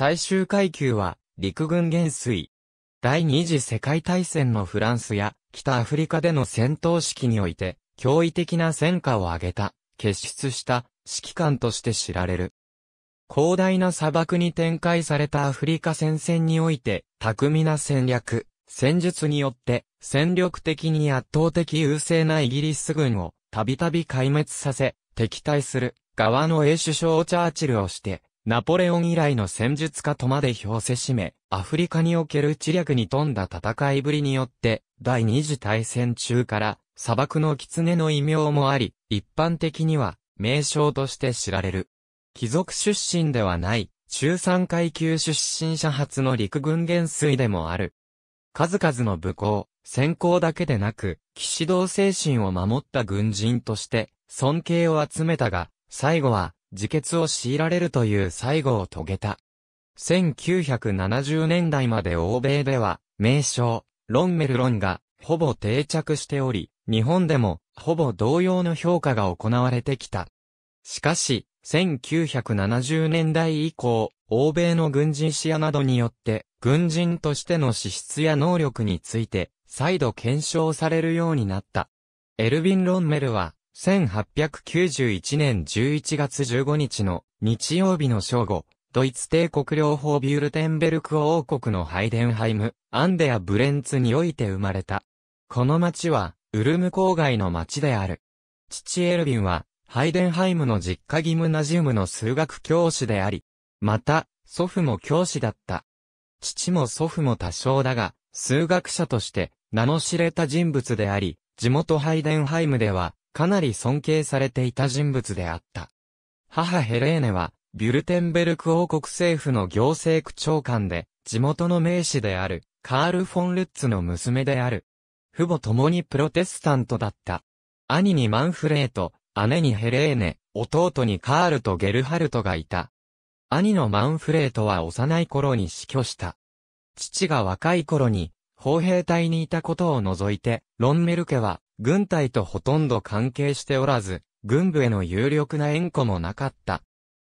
最終階級は、陸軍元帥。第二次世界大戦のフランスや北アフリカでの戦闘式において、驚異的な戦果を上げた、結出した指揮官として知られる。広大な砂漠に展開されたアフリカ戦線において、巧みな戦略、戦術によって、戦力的に圧倒的優勢なイギリス軍を、たびたび壊滅させ、敵対する、側の英首相チャーチルをして、ナポレオン以来の戦術家とまで評せしめ、アフリカにおける知略に富んだ戦いぶりによって、第二次大戦中から、砂漠の狐の異名もあり、一般的には、名称として知られる。貴族出身ではない、中産階級出身者初の陸軍元帥でもある。数々の武功、先行だけでなく、騎士道精神を守った軍人として、尊敬を集めたが、最後は、自決を強いられるという最後を遂げた。1970年代まで欧米では、名称、ロンメル論が、ほぼ定着しており、日本でも、ほぼ同様の評価が行われてきた。しかし、1970年代以降、欧米の軍人視野などによって、軍人としての資質や能力について、再度検証されるようになった。エルヴィン・ロンメルは、1891年11月15日の日曜日の正午、ドイツ帝国領法ビュールテンベルク王国のハイデンハイム、アンデア・ブレンツにおいて生まれた。この町は、ウルム郊外の町である。父エルビンは、ハイデンハイムの実家ギムナジウムの数学教師であり、また、祖父も教師だった。父も祖父も多少だが、数学者として、名の知れた人物であり、地元ハイデンハイムでは、かなり尊敬されていた人物であった。母ヘレーネは、ビュルテンベルク王国政府の行政区長官で、地元の名士である、カール・フォン・ルッツの娘である。父母共にプロテスタントだった。兄にマンフレート、姉にヘレーネ、弟にカールとゲルハルトがいた。兄のマンフレートは幼い頃に死去した。父が若い頃に、砲兵隊にいたことを除いて、ロンメル家は、軍隊とほとんど関係しておらず、軍部への有力な縁故もなかった。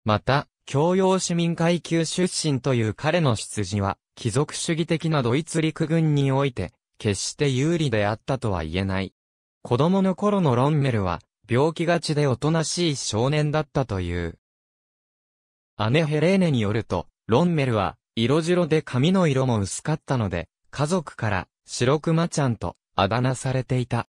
また、教養市民階級出身という彼の出自は、貴族主義的なドイツ陸軍において、決して有利であったとは言えない。子供の頃のロンメルは、病気がちでおとなしい少年だったという。姉ヘレーネによると、ロンメルは、色白で髪の色も薄かったので、家族から、白熊ちゃんと、あだ名されていた。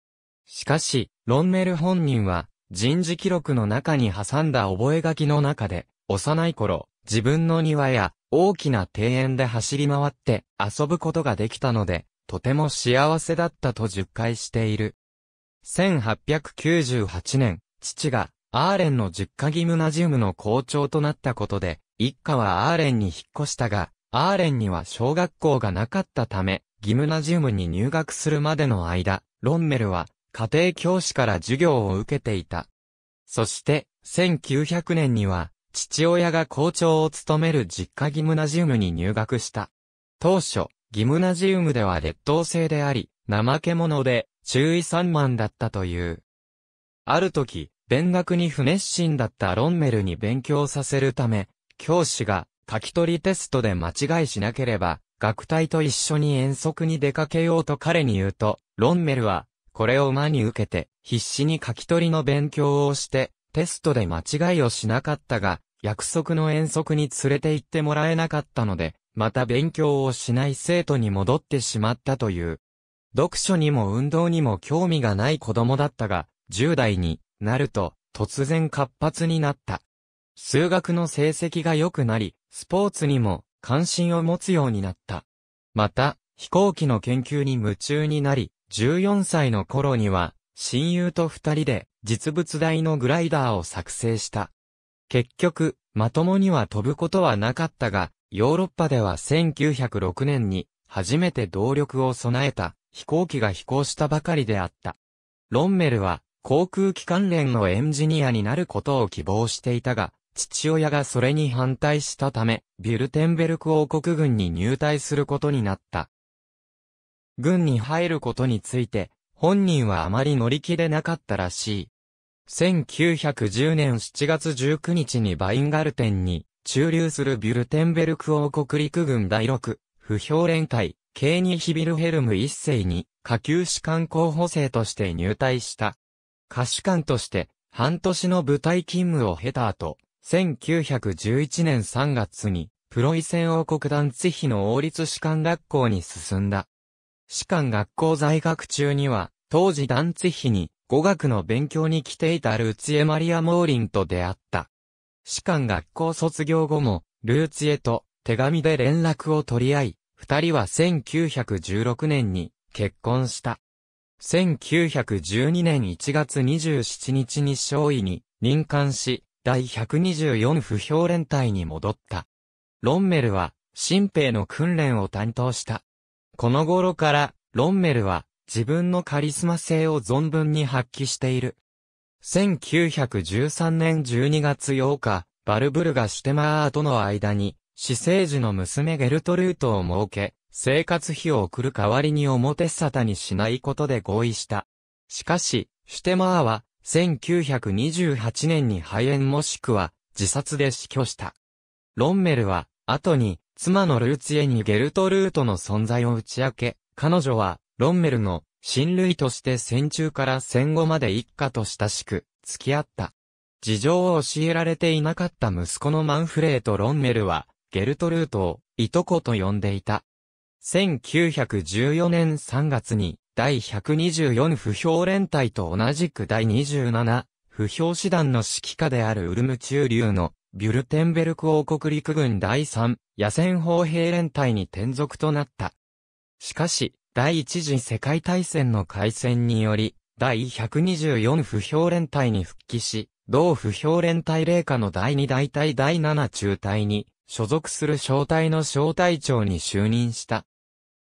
しかし、ロンメル本人は、人事記録の中に挟んだ覚書の中で、幼い頃、自分の庭や大きな庭園で走り回って遊ぶことができたので、とても幸せだったと述懐している。1898年、父がアーレンの10カギムナジウムの校長となったことで、一家はアーレンに引っ越したが、アーレンには小学校がなかったため、ギムナジウムに入学するまでの間、ロンメルは家庭教師から授業を受けていた。そして、1900年には、父親が校長を務める実家ギムナジウムに入学した。当初、ギムナジウムでは劣等生であり、怠け者で、注意散漫だったという。ある時、勉学に不熱心だったロンメルに勉強させるため、教師が書き取りテストで間違いしなければ、学隊と一緒に遠足に出かけようと彼に言うと、ロンメルはこれを馬に受けて、必死に書き取りの勉強をして、テストで間違いをしなかったが、約束の遠足に連れて行ってもらえなかったので、また勉強をしない生徒に戻ってしまったという。読書にも運動にも興味がない子供だったが、10代になると、突然活発になった。数学の成績が良くなり、スポーツにも関心を持つようになった。また、飛行機の研究に夢中になり、14歳の頃には、親友と二人で実物大のグライダーを作成した。結局、まともには飛ぶことはなかったが、ヨーロッパでは1906年に初めて動力を備えた飛行機が飛行したばかりであった。ロンメルは航空機関連のエンジニアになることを希望していたが、父親がそれに反対したため、ビュルテンベルク王国軍に入隊することになった。軍に入ることについて、本人はあまり乗り気でなかったらしい。1910年7月19日にバインガルテンに駐留するビュルテンベルク王国陸軍第6不評連隊、ケーニヒビルヘルム一世に下級士官候補生として入隊した。下士官として半年の部隊勤務を経た後、1911年3月にプロイセン王国団地比の王立士官学校に進んだ。士官学校在学中には、当時団地比に語学の勉強に来ていたルーツエマリア・モーリンと出会った。士官学校卒業後も、ルーツエと手紙で連絡を取り合い、二人は1916年に結婚した。1912年1月27日に少尉に任官し、第124不評連隊に戻った。ロンメルは、新兵の訓練を担当した。この頃から、ロンメルは、自分のカリスマ性を存分に発揮している。1913年12月8日、バルブルがシュテマーとの間に、私生児の娘ゲルトルートを設け、生活費を送る代わりに表沙汰にしないことで合意した。しかし、シュテマーは、1928年に肺炎もしくは、自殺で死去した。ロンメルは、後に、妻のルーツへエにゲルトルートの存在を打ち明け、彼女は、ロンメルの、親類として戦中から戦後まで一家と親しく、付き合った。事情を教えられていなかった息子のマンフレーとロンメルは、ゲルトルートを、いとこと呼んでいた。1914年3月に、第124不評連隊と同じく第27、不評師団の指揮下であるウルム中流のビュルテンベルク王国陸軍第3野戦砲兵連隊に転属となった。しかし、第一次世界大戦の開戦により、第124不評連隊に復帰し、同不評連隊霊下の第2大隊第7中隊に所属する小隊の小隊長に就任した。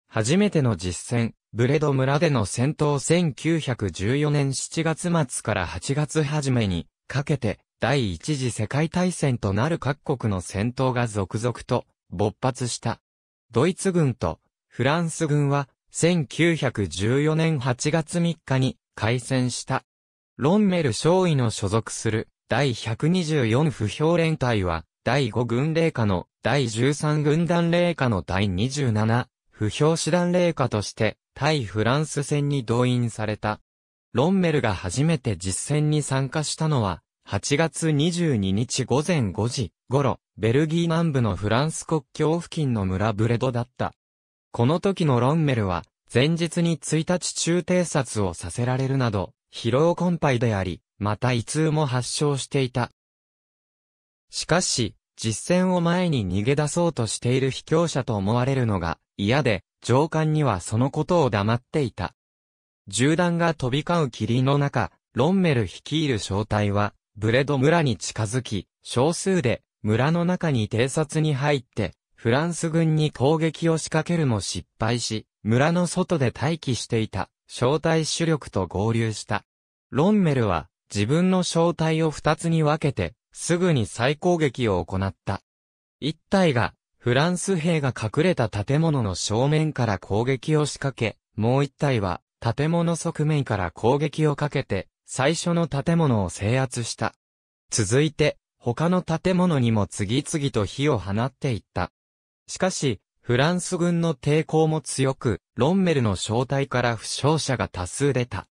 初めての実戦、ブレド村での戦闘1914年7月末から8月初めにかけて第一次世界大戦となる各国の戦闘が続々と勃発した。ドイツ軍とフランス軍は1914年8月3日に開戦した。ロンメル少尉の所属する第124不評連隊は第5軍令下の第13軍団令下の第27不評師団令下として対フランス戦に動員された。ロンメルが初めて実戦に参加したのは8月22日午前5時頃、ベルギー南部のフランス国境付近の村ブレドだった。この時のロンメルは、前日に1日中偵察をさせられるなど、疲労困憊であり、また胃痛も発症していた。しかし、実戦を前に逃げ出そうとしている卑怯者と思われるのが嫌で、上官にはそのことを黙っていた。銃弾が飛び交う霧の中、ロンメル率いる小隊は、ブレド村に近づき、少数で村の中に偵察に入って、フランス軍に攻撃を仕掛けるも失敗し、村の外で待機していた招待主力と合流した。ロンメルは自分の招待を二つに分けて、すぐに再攻撃を行った。一体がフランス兵が隠れた建物の正面から攻撃を仕掛け、もう一体は建物側面から攻撃をかけて、最初の建物を制圧した。続いて、他の建物にも次々と火を放っていった。しかし、フランス軍の抵抗も強く、ロンメルの正体から負傷者が多数出た。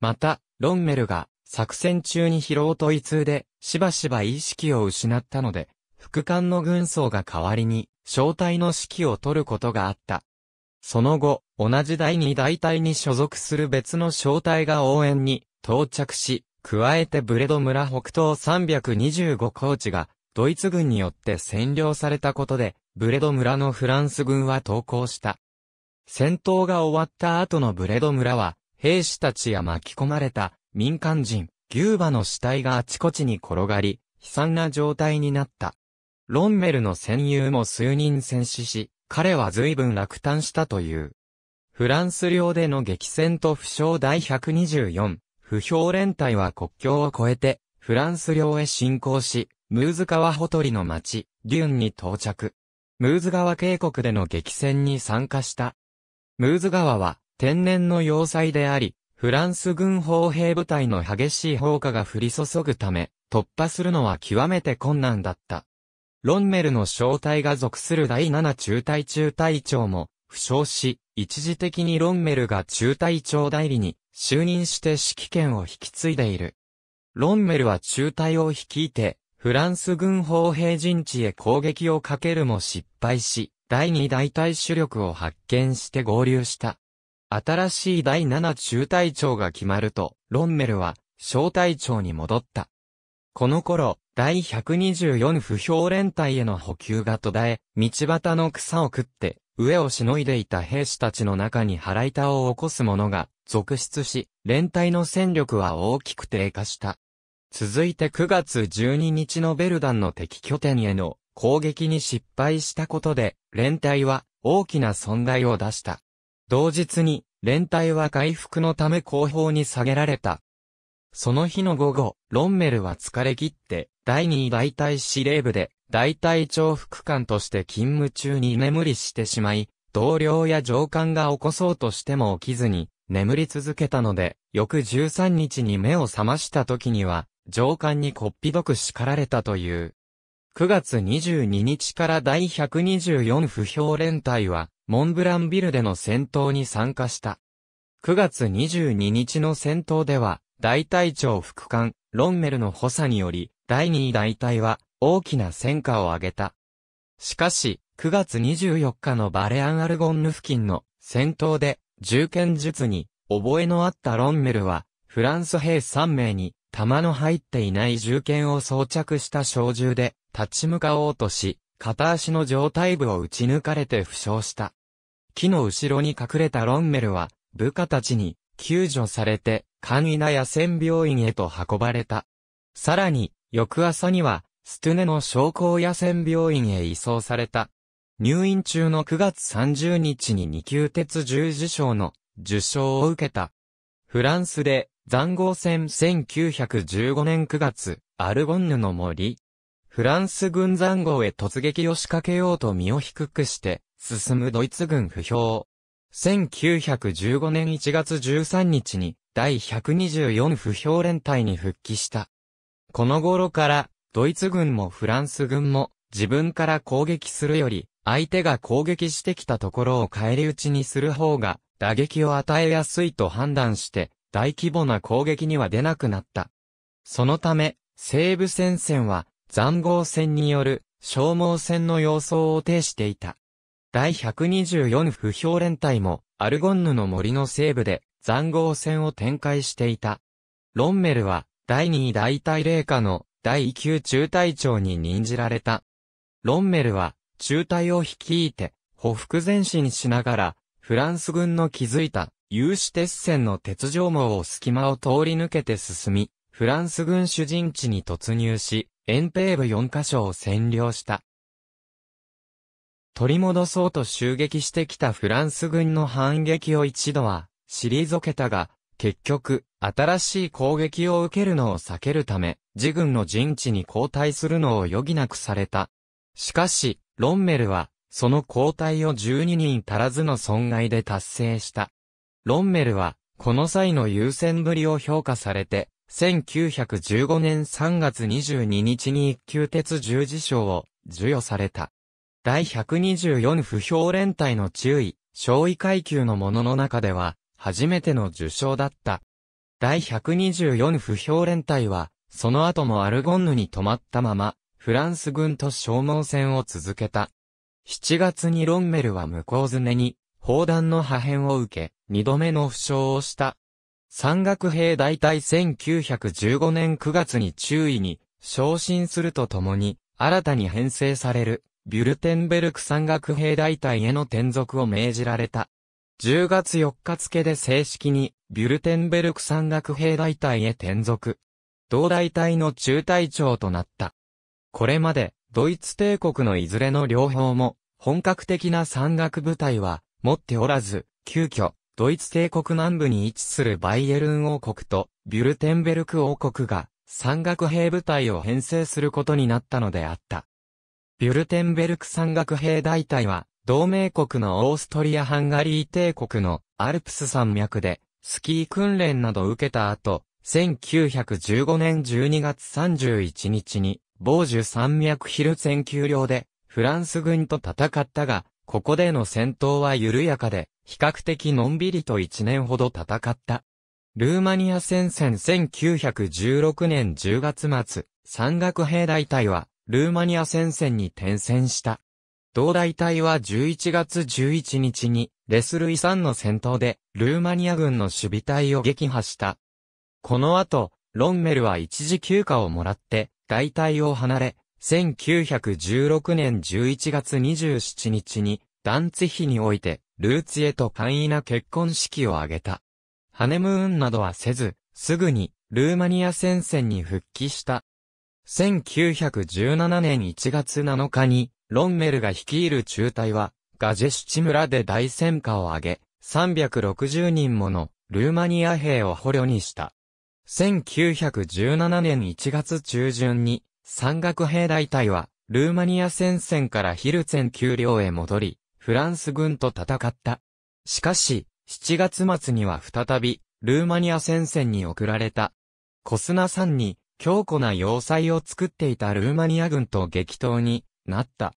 また、ロンメルが作戦中に疲労と胃痛で、しばしば意識を失ったので、副官の軍曹が代わりに、正体の指揮を取ることがあった。その後、同じ第二大隊に所属する別の正体が応援に到着し、加えてブレド村北東325高地が、ドイツ軍によって占領されたことで、ブレド村のフランス軍は投降した。戦闘が終わった後のブレド村は、兵士たちや巻き込まれた民間人、牛馬の死体があちこちに転がり、悲惨な状態になった。ロンメルの戦友も数人戦死し、彼は随分落胆したという。フランス領での激戦と負傷第124不評連隊は国境を越えて、フランス領へ侵攻し、ムーズ川ほとりの町、デューンに到着。ムーズ川渓谷での激戦に参加した。ムーズ川は天然の要塞であり、フランス軍砲兵部隊の激しい砲火が降り注ぐため、突破するのは極めて困難だった。ロンメルの正体が属する第7中隊中隊長も、負傷し、一時的にロンメルが中隊長代理に就任して指揮権を引き継いでいる。ロンメルは中隊を率いて、フランス軍砲兵陣地へ攻撃をかけるも失敗し、第二大隊主力を発見して合流した。新しい第七中隊長が決まると、ロンメルは小隊長に戻った。この頃、第124不評連隊への補給が途絶え、道端の草を食って、上をしのいでいた兵士たちの中に腹板を起こす者が続出し、連隊の戦力は大きく低下した。続いて9月12日のベルダンの敵拠点への攻撃に失敗したことで、連隊は大きな損害を出した。同日に、連隊は回復のため後方に下げられた。その日の午後、ロンメルは疲れ切って、第二大隊司令部で大体長副官として勤務中に眠りしてしまい、同僚や上官が起こそうとしても起きずに、眠り続けたので、翌13日に目を覚ました時には、上官にこっぴどく叱られたという。9月22日から第124不評連隊は、モンブランビルでの戦闘に参加した。9月22日の戦闘では、大隊長副官、ロンメルの補佐により、第2位大隊は、大きな戦果を挙げた。しかし、9月24日のバレアンアルゴンヌ付近の戦闘で、銃剣術に覚えのあったロンメルは、フランス兵3名に弾の入っていない銃剣を装着した小銃で立ち向かおうとし、片足の上体部を撃ち抜かれて負傷した。木の後ろに隠れたロンメルは、部下たちに救助されて、簡易な野戦病院へと運ばれた。さらに、翌朝には、ストゥネの症候野戦病院へ移送された。入院中の9月30日に二級鉄十字章の受賞を受けた。フランスで残豪戦1915年9月、アルゴンヌの森。フランス軍残豪へ突撃を仕掛けようと身を低くして、進むドイツ軍不評。1915年1月13日に第124不評連隊に復帰した。この頃からドイツ軍もフランス軍も自分から攻撃するより、相手が攻撃してきたところを返り討ちにする方が、打撃を与えやすいと判断して、大規模な攻撃には出なくなった。そのため、西部戦線は、残壕戦による消耗戦の様相を呈していた。第124不評連隊も、アルゴンヌの森の西部で、残壕戦を展開していた。ロンメルは、第2位大隊霊下の第9中隊長に任じられた。ロンメルは、中隊を率いて、歩腹前進しながら、フランス軍の築いた、有刺鉄線の鉄条網を隙間を通り抜けて進み、フランス軍主陣地に突入し、遠平部4カ所を占領した。取り戻そうと襲撃してきたフランス軍の反撃を一度は、退けたが、結局、新しい攻撃を受けるのを避けるため、自軍の陣地に交代するのを余儀なくされた。しかし、ロンメルは、その交代を12人足らずの損害で達成した。ロンメルは、この際の優先ぶりを評価されて、1915年3月22日に一級鉄十字章を授与された。第124不評連隊の注意、少尉階級のものの中では、初めての受賞だった。第124不評連隊は、その後もアルゴンヌに止まったまま、フランス軍と消耗戦を続けた。7月にロンメルは向こうずねに、砲弾の破片を受け、二度目の負傷をした。山岳兵大隊1915年9月に注意に、昇進するとともに、新たに編成される、ビュルテンベルク山岳兵大隊への転属を命じられた。10月4日付で正式に、ビュルテンベルク山岳兵大隊へ転属。同大隊の中隊長となった。これまで、ドイツ帝国のいずれの両方も、本格的な山岳部隊は、持っておらず、急遽、ドイツ帝国南部に位置するバイエルン王国と、ビュルテンベルク王国が、山岳兵部隊を編成することになったのであった。ビュルテンベルク山岳兵大隊は、同盟国のオーストリア・ハンガリー帝国のアルプス山脈で、スキー訓練などを受けた後、1915年12月31日に、傍受山脈ヒル戦丘領で、フランス軍と戦ったが、ここでの戦闘は緩やかで、比較的のんびりと1年ほど戦った。ルーマニア戦線1916年10月末、山岳兵大隊は、ルーマニア戦線に転戦した。同大隊は11月11日に、レスルイ山の戦闘で、ルーマニア軍の守備隊を撃破した。この後、ロンメルは一時休暇をもらって、外体を離れ、1916年11月27日に、ダンツヒにおいて、ルーツへと簡易な結婚式を挙げた。ハネムーンなどはせず、すぐに、ルーマニア戦線に復帰した。1917年1月7日に、ロンメルが率いる中隊は、ガジェシュチ村で大戦果を挙げ、360人ものルーマニア兵を捕虜にした。1917年1月中旬に、山岳兵大隊は、ルーマニア戦線からヒルツェン丘陵へ戻り、フランス軍と戦った。しかし、7月末には再び、ルーマニア戦線に送られた。コスナ山に、強固な要塞を作っていたルーマニア軍と激闘になった。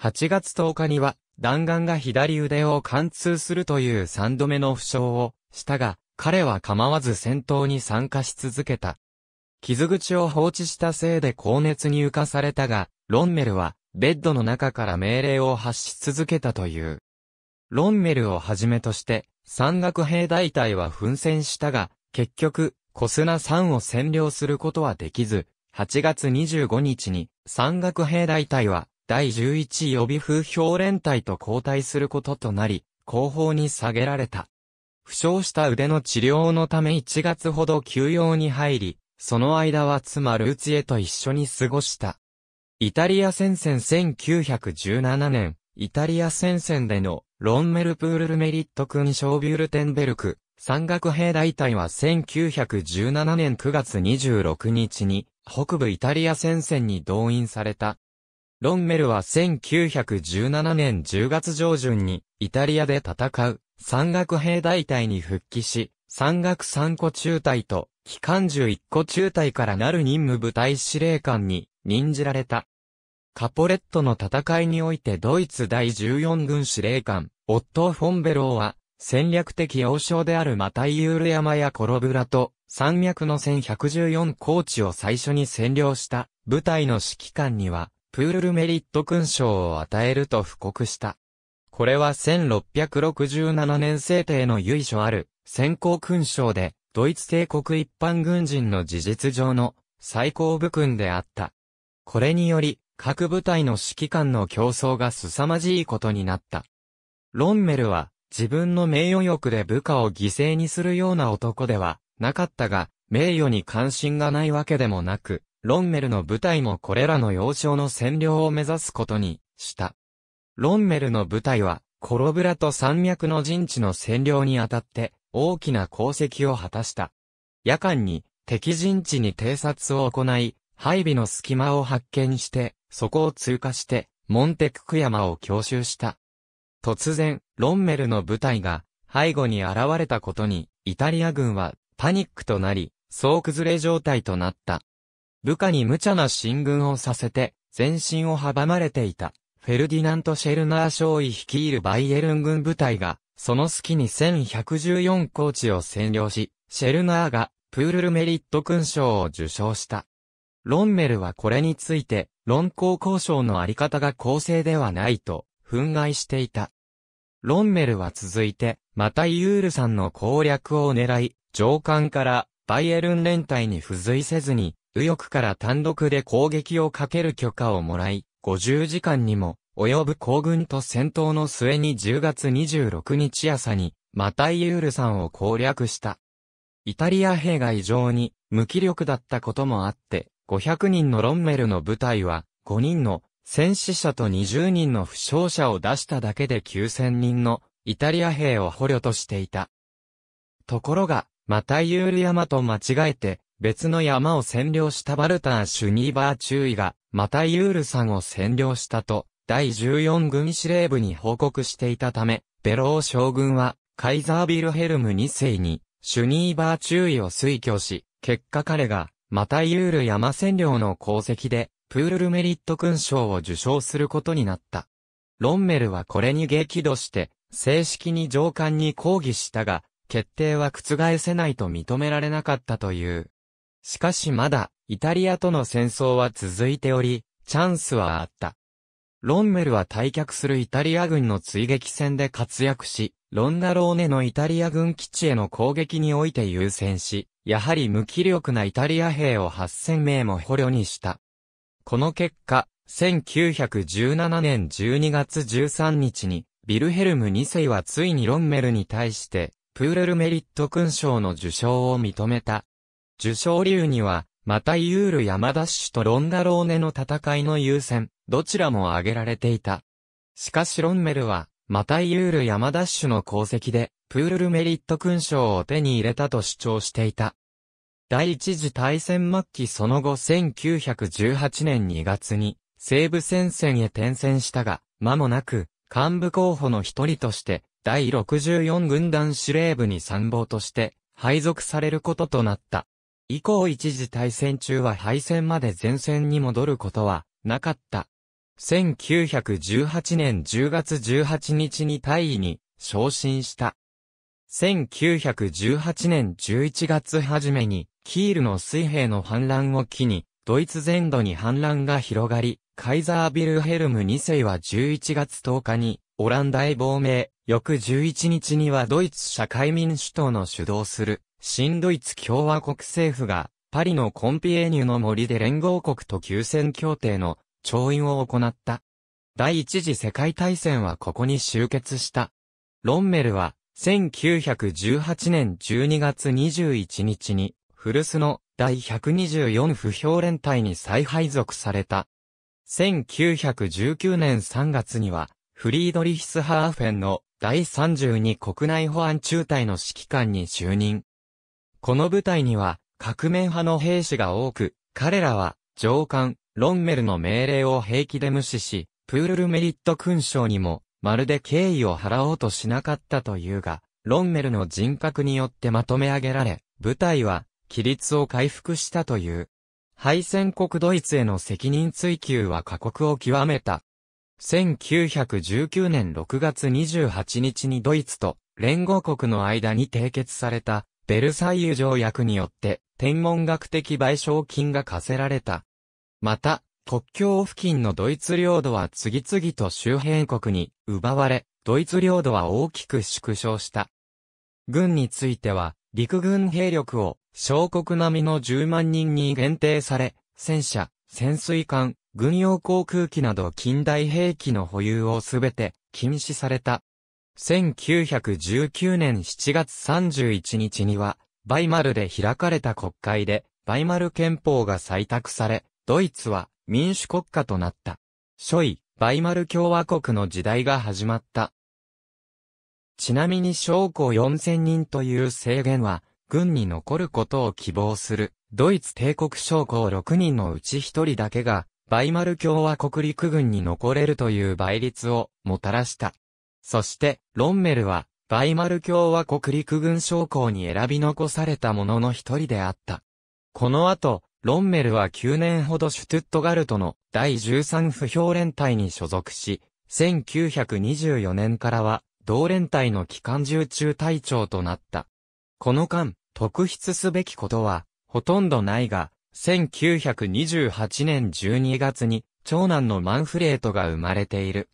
8月10日には、弾丸が左腕を貫通するという3度目の負傷をしたが、彼は構わず戦闘に参加し続けた。傷口を放置したせいで高熱に浮かされたが、ロンメルは、ベッドの中から命令を発し続けたという。ロンメルをはじめとして、山岳兵大隊は奮戦したが、結局、コスナ3を占領することはできず、8月25日に、山岳兵大隊は、第11予備風評連隊と交代することとなり、後方に下げられた。負傷した腕の治療のため1月ほど休養に入り、その間は妻ルーツィエと一緒に過ごした。イタリア戦線1917年、イタリア戦線でのロンメルプールルメリット君賞ビュルテンベルク、山岳兵大隊は1917年9月26日に北部イタリア戦線に動員された。ロンメルは1917年10月上旬にイタリアで戦う山岳兵大隊に復帰し、山岳三個中隊と、機関銃一個中隊からなる任務部隊司令官に任じられた。カポレットの戦いにおいてドイツ第14軍司令官、オットー・フォンベローは、戦略的要衝であるマタイユール山やコロブラと、山脈の1114高地を最初に占領した部隊の指揮官には、プールルメリット勲章を与えると布告した。これは1667年制定の由緒ある、先行勲章で、ドイツ帝国一般軍人の事実上の最高部訓であった。これにより、各部隊の指揮官の競争が凄まじいことになった。ロンメルは、自分の名誉欲で部下を犠牲にするような男ではなかったが、名誉に関心がないわけでもなく、ロンメルの部隊もこれらの要衝の占領を目指すことにした。ロンメルの部隊は、コロブラと山脈の陣地の占領にあたって、大きな功績を果たした。夜間に、敵陣地に偵察を行い、配備の隙間を発見して、そこを通過して、モンテクク山を強襲した。突然、ロンメルの部隊が背後に現れたことに、イタリア軍はパニックとなり、総崩れ状態となった。部下に無茶な進軍をさせて、前進を阻まれていた。フェルディナント・シェルナー少尉率いるバイエルン軍部隊が、その隙に1114高地を占領し、シェルナーがプールルメリット勲章を受章した。ロンメルはこれについて、論考交渉のあり方が公正ではないと、憤慨していた。ロンメルは続いて、またユールさんの攻略を狙い、上官からバイエルン連隊に付随せずに、右翼から単独で攻撃をかける許可をもらい、50時間にも及ぶ行軍と戦闘の末に10月26日朝にマタイユール山を攻略した。イタリア兵が異常に無気力だったこともあって、500人のロンメルの部隊は5人の戦死者と20人の負傷者を出しただけで9000人のイタリア兵を捕虜としていた。ところが、またユール山と間違えて別の山を占領したバルター・シュニーバー注意がマタイユールさんを占領したと、第14軍司令部に報告していたため、ベロー将軍は、カイザービルヘルム2世に、シュニーバー注意を推挙し、結果彼が、マタイユール山占領の功績で、プールルメリット勲章を受章することになった。ロンメルはこれに激怒して、正式に上官に抗議したが、決定は覆せないと認められなかったという。しかしまだ、イタリアとの戦争は続いており、チャンスはあった。ロンメルは退却するイタリア軍の追撃戦で活躍し、ロンナローネのイタリア軍基地への攻撃において優先し、やはり無気力なイタリア兵を8000名も捕虜にした。この結果、1917年12月13日に、ビルヘルム2世はついにロンメルに対して、プーレルメリット勲章の受賞を認めた。受賞理由には、またイユールヤマダッシュとロンダローネの戦いの優先、どちらも挙げられていた。しかしロンメルは、またイユールヤマダッシュの功績で、プールルメリット勲章を手に入れたと主張していた。第一次大戦末期その後1918年2月に、西部戦線へ転戦したが、間もなく、幹部候補の一人として、第64軍団司令部に参謀として、配属されることとなった。以降一時大戦中は敗戦まで前線に戻ることはなかった。1918年10月18日に大尉に昇進した。1918年11月初めに、キールの水兵の反乱を機に、ドイツ全土に反乱が広がり、カイザー・ビルヘルム2世は11月10日に、オランダへ亡命、翌11日にはドイツ社会民主党の主導する、新ドイツ共和国政府が、パリのコンピエーニュの森で連合国と休戦協定の調印を行った。第一次世界大戦はここに終結した。ロンメルは、1918年12月21日に、古巣の第124不評連隊に再配属された。1919年3月には、フリードリヒス・ハーフェンの第32国内保安中隊の指揮官に就任。この部隊には、革命派の兵士が多く、彼らは、上官、ロンメルの命令を平気で無視し、プールルメリット勲章にも、まるで敬意を払おうとしなかったというが、ロンメルの人格によってまとめ上げられ、部隊は、規律を回復したという。敗戦国ドイツへの責任追及は過酷を極めた。1919年6月28日にドイツと連合国の間に締結されたベルサイユ条約によって、天文学的賠償金が課せられた。また、国境付近のドイツ領土は次々と周辺国に奪われ、ドイツ領土は大きく縮小した。軍については、陸軍兵力を小国並みの10万人に限定され、戦車、潜水艦、軍用航空機など近代兵器の保有をすべて禁止された。1919年7月31日には、バイマルで開かれた国会で、バイマル憲法が採択され、ドイツは民主国家となった。初位、バイマル共和国の時代が始まった。ちなみに将校4000人という制限は、軍に残ることを希望する、ドイツ帝国将校6人のうち1人だけが、バイマル共和国陸軍に残れるという倍率をもたらした。そして、ロンメルは、バイマル共和国陸軍将校に選び残された者の一人であった。この後、ロンメルは9年ほどシュトゥットガルトの第13不評連隊に所属し、1924年からは、同連隊の機関重中隊長となった。この間、特筆すべきことは、ほとんどないが、1928年12月に、長男のマンフレートが生まれている。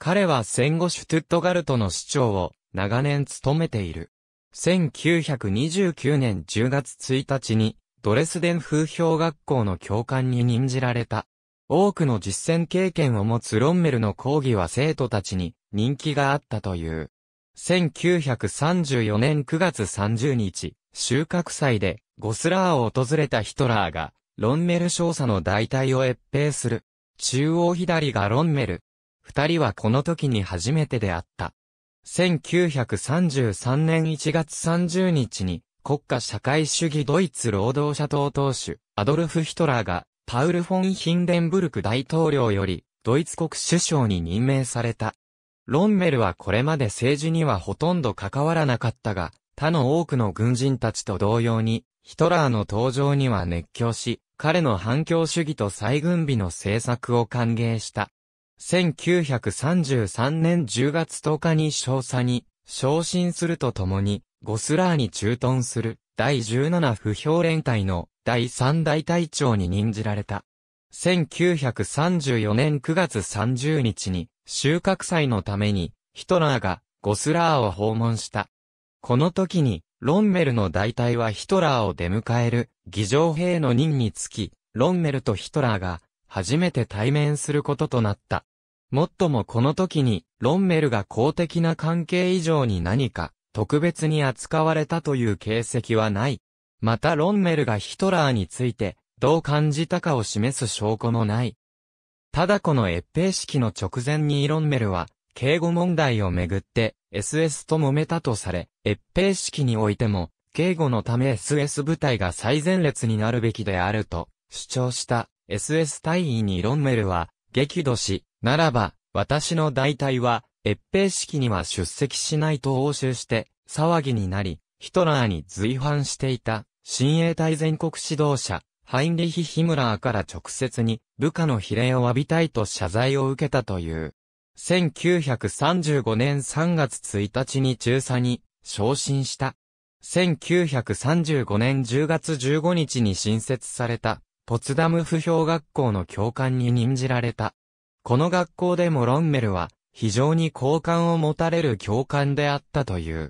彼は戦後シュトゥットガルトの市長を長年務めている。1929年10月1日にドレスデン風評学校の教官に任じられた。多くの実践経験を持つロンメルの講義は生徒たちに人気があったという。1934年9月30日、収穫祭でゴスラーを訪れたヒトラーがロンメル少佐の代替を越平する。中央左がロンメル、二人はこの時に初めて出会った。1933年1月30日に、国家社会主義ドイツ労働者党党首、アドルフ・ヒトラーが、パウル・フォン・ヒンデンブルク大統領より、ドイツ国首相に任命された。ロンメルはこれまで政治にはほとんど関わらなかったが、他の多くの軍人たちと同様に、ヒトラーの登場には熱狂し、彼の反共主義と再軍備の政策を歓迎した。1933年10月10日に少佐に昇進するとともに、ゴスラーに駐屯する第17不評連隊の第3大隊長に任じられた。1934年9月30日に収穫祭のためにヒトラーがゴスラーを訪問した。この時にロンメルの大隊はヒトラーを出迎える議場兵の任につき、ロンメルとヒトラーが初めて対面することとなった。もっともこの時に、ロンメルが公的な関係以上に何か、特別に扱われたという形跡はない。またロンメルがヒトラーについて、どう感じたかを示す証拠もない。ただこの閲兵式の直前にロンメルは、敬語問題をめぐって、SS と揉めたとされ、閲兵式においても、警護のため SS 部隊が最前列になるべきであると主張した SS 隊員にロンメルは激怒しならば、私の代替は、閲兵式には出席しないと応酬して、騒ぎになり、ヒトラーに随伴していた、親衛隊全国指導者、ハインリヒ・ヒムラーから直接に、部下の比例を浴びたいと謝罪を受けたという。1935年3月1日に中佐に、昇進した。1935年10月15日に新設された、ポツダム不評学校の教官に任じられた。この学校でもロンメルは非常に好感を持たれる教官であったという。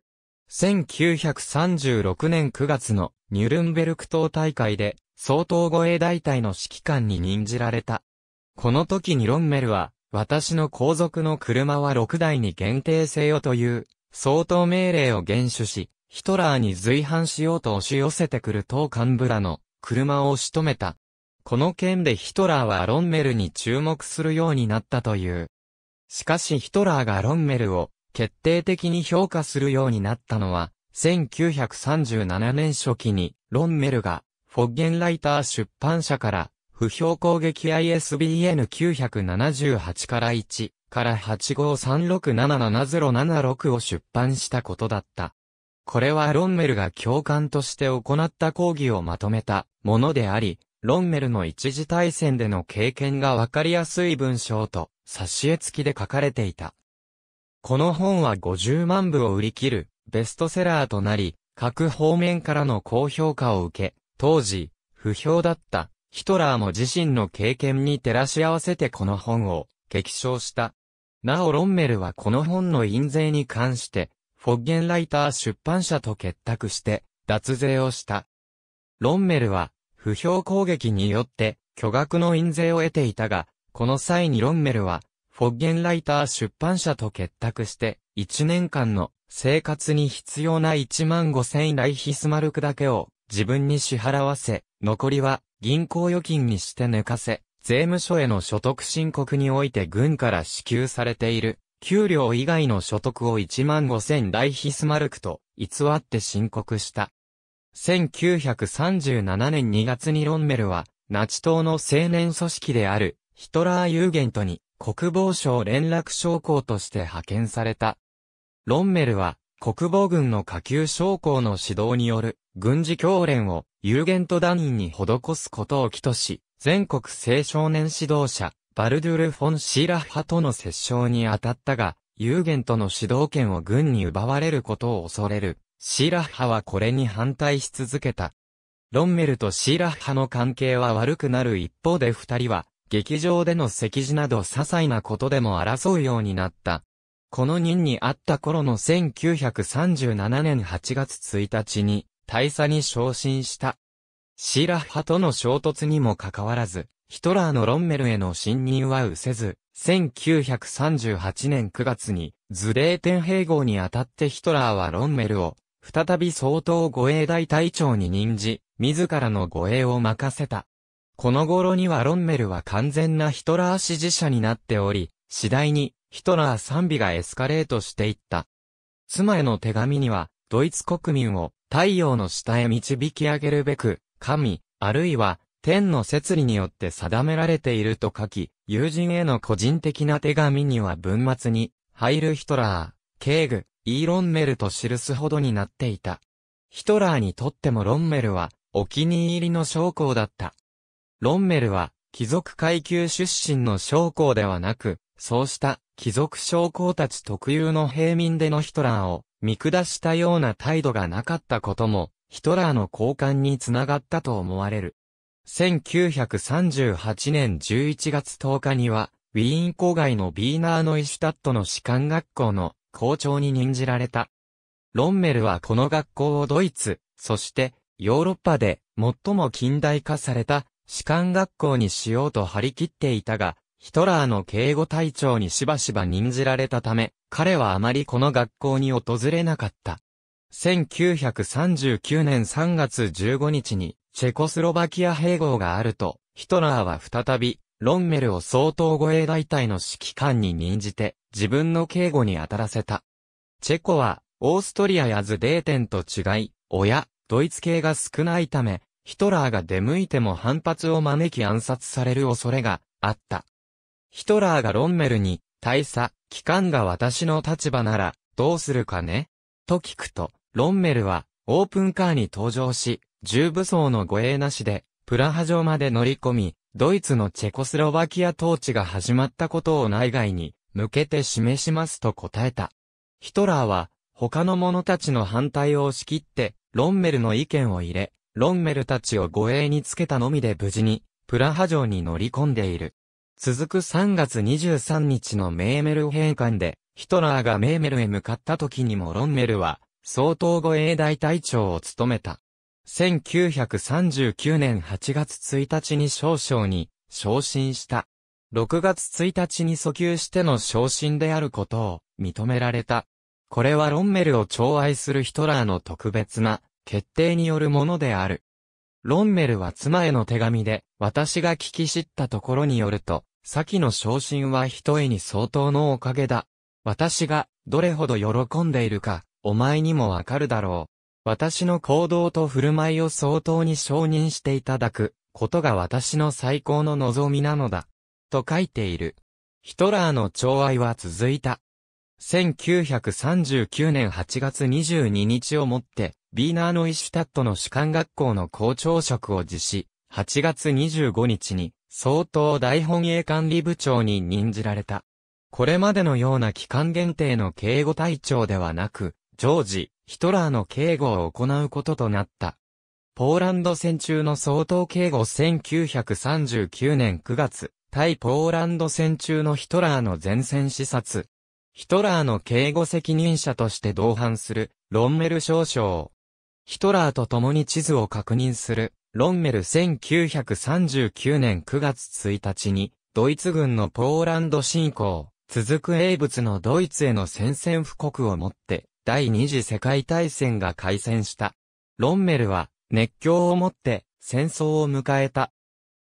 1936年9月のニュルンベルク島大会で総統護衛大隊の指揮官に任じられた。この時にロンメルは私の皇族の車は6台に限定せよという相当命令を厳守し、ヒトラーに随伴しようと押し寄せてくる党幹部らの車を仕留めた。この件でヒトラーはロンメルに注目するようになったという。しかしヒトラーがロンメルを決定的に評価するようになったのは、1937年初期にロンメルがフォッゲンライター出版社から不評攻撃 ISBN 978から1から853677076を出版したことだった。これはロンメルが教官として行った講義をまとめたものであり、ロンメルの一次大戦での経験がわかりやすい文章と、挿絵付きで書かれていた。この本は50万部を売り切る、ベストセラーとなり、各方面からの高評価を受け、当時、不評だった、ヒトラーも自身の経験に照らし合わせてこの本を、激賞した。なおロンメルはこの本の印税に関して、フォッゲンライター出版社と結託して、脱税をした。ロンメルは、不評攻撃によって巨額の印税を得ていたが、この際にロンメルは、フォッゲンライター出版社と結託して、1年間の生活に必要な1万5千ライヒスマルクだけを自分に支払わせ、残りは銀行預金にして抜かせ、税務署への所得申告において軍から支給されている、給料以外の所得を1万5千ライヒスマルクと偽って申告した。1937年2月にロンメルは、ナチ党の青年組織である、ヒトラー・ユーゲントに、国防省連絡将校として派遣された。ロンメルは、国防軍の下級将校の指導による、軍事教練を、ユーゲント団員に施すことを起とし、全国青少年指導者、バルドゥル・フォン・シーラッハとの折衝に当たったが、ユーゲントの指導権を軍に奪われることを恐れる。シーラッハはこれに反対し続けた。ロンメルとシーラッハの関係は悪くなる一方で二人は、劇場での席次など些細なことでも争うようになった。この任にあった頃の1937年8月1日に、大佐に昇進した。シーラッハとの衝突にもかかわらず、ヒトラーのロンメルへの侵入は失せず、1938年9月に、ズレーテン併合にあたってヒトラーはロンメルを再び総統護衛大隊長に任じ、自らの護衛を任せた。この頃にはロンメルは完全なヒトラー支持者になっており、次第にヒトラー賛美がエスカレートしていった。妻への手紙には、ドイツ国民を太陽の下へ導き上げるべく、神、あるいは天の摂理によって定められていると書き、友人への個人的な手紙には文末に、ハイル・ヒトラー、ケーグ、イーロンメルと記すほどになっていた。ヒトラーにとってもロンメルは、お気に入りの将校だった。ロンメルは、貴族階級出身の将校ではなく、そうした貴族将校たち特有の平民でのヒトラーを見下したような態度がなかったことも、ヒトラーの交換につながったと思われる。1938年11月10日には、ウィーン郊外のビーナーノイシュタットの士官学校の校長に任じられた。ロンメルはこの学校をドイツ、そしてヨーロッパで最も近代化された士官学校にしようと張り切っていたが、ヒトラーの警護隊長にしばしば任じられたため、彼はあまりこの学校に訪れなかった。1939年3月15日に、チェコスロバキア併合があると、ヒトラーは再び、ロンメルを総統護衛大隊の指揮官に任じて、自分の警護に当たらせた。チェコは、オーストリアやズデーテンと違い、親、ドイツ系が少ないため、ヒトラーが出向いても反発を招き暗殺される恐れがあった。ヒトラーがロンメルに、大佐、機関が私の立場なら、どうするかねと聞くと、ロンメルは、オープンカーに登場し、重武装の護衛なしで、プラハ城まで乗り込み、ドイツのチェコスロバキア統治が始まったことを内外に向けて示しますと答えた。ヒトラーは、他の者たちの反対を押し切って、ロンメルの意見を入れ、ロンメルたちを護衛につけたのみで無事に、プラハ城に乗り込んでいる。続く3月23日のメーメル閉館で、ヒトラーがメーメルへ向かった時にもロンメルは、総統護衛大隊長を務めた。1939年8月1日に少将に昇進した。6月1日に訴求しての昇進であることを認められた。これはロンメルを寵愛するヒトラーの特別な決定によるものである。ロンメルは妻への手紙で、私が聞き知ったところによると、先の昇進は一重に相当のおかげだ。私が、どれほど喜んでいるか、お前にもわかるだろう。私の行動と振る舞いを相当に承認していただく、ことが私の最高の望みなのだ。と書いている。ヒトラーの寵愛は続いた。1939年8月22日をもって、ビーナーノイシュタットの主管学校の校長職を辞し、8月25日に、総統大本営管理部長に任じられた。これまでのような期間限定の警護隊長ではなく、常時、ヒトラーの警護を行うこととなった。ポーランド戦中の総統警護1939年9月、対ポーランド戦中のヒトラーの前線視察。ヒトラーの警護責任者として同伴する、ロンメル少将。ヒトラーと共に地図を確認する、ロンメル1939年9月1日に、ドイツ軍のポーランド侵攻、続く英仏のドイツへの宣戦布告をもって、第二次世界大戦が開戦した。ロンメルは、熱狂をもって、戦争を迎えた。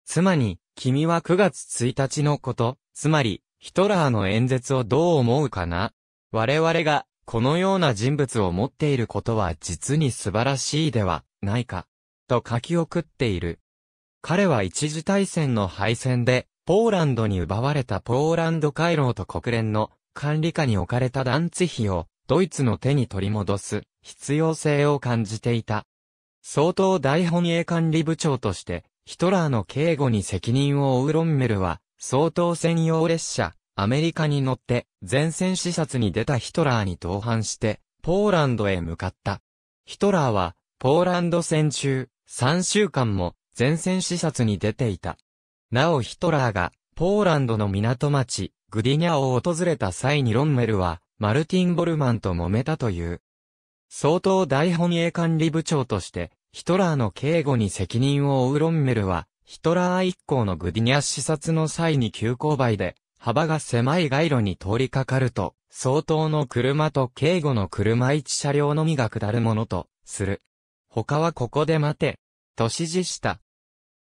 妻に、君は9月1日のこと、つまり、ヒトラーの演説をどう思うかな我々が、このような人物を持っていることは実に素晴らしいでは、ないか。と書き送っている。彼は一次大戦の敗戦で、ポーランドに奪われたポーランド回廊と国連の管理下に置かれた団地費をドイツの手に取り戻す必要性を感じていた。相当大本営管理部長としてヒトラーの警護に責任を負うロンメルは、総統専用列車、アメリカに乗って、前線視察に出たヒトラーに同伴して、ポーランドへ向かった。ヒトラーは、ポーランド戦中、3週間も、前線視察に出ていた。なおヒトラーが、ポーランドの港町、グディニャを訪れた際にロンメルは、マルティン・ボルマンと揉めたという。総統大本営管理部長として、ヒトラーの警護に責任を負うロンメルは、ヒトラー一行のグディニア視察の際に急勾配で、幅が狭い街路に通りかかると、相当の車と警護の車一車両のみが下るものと、する。他はここで待て、と指示した。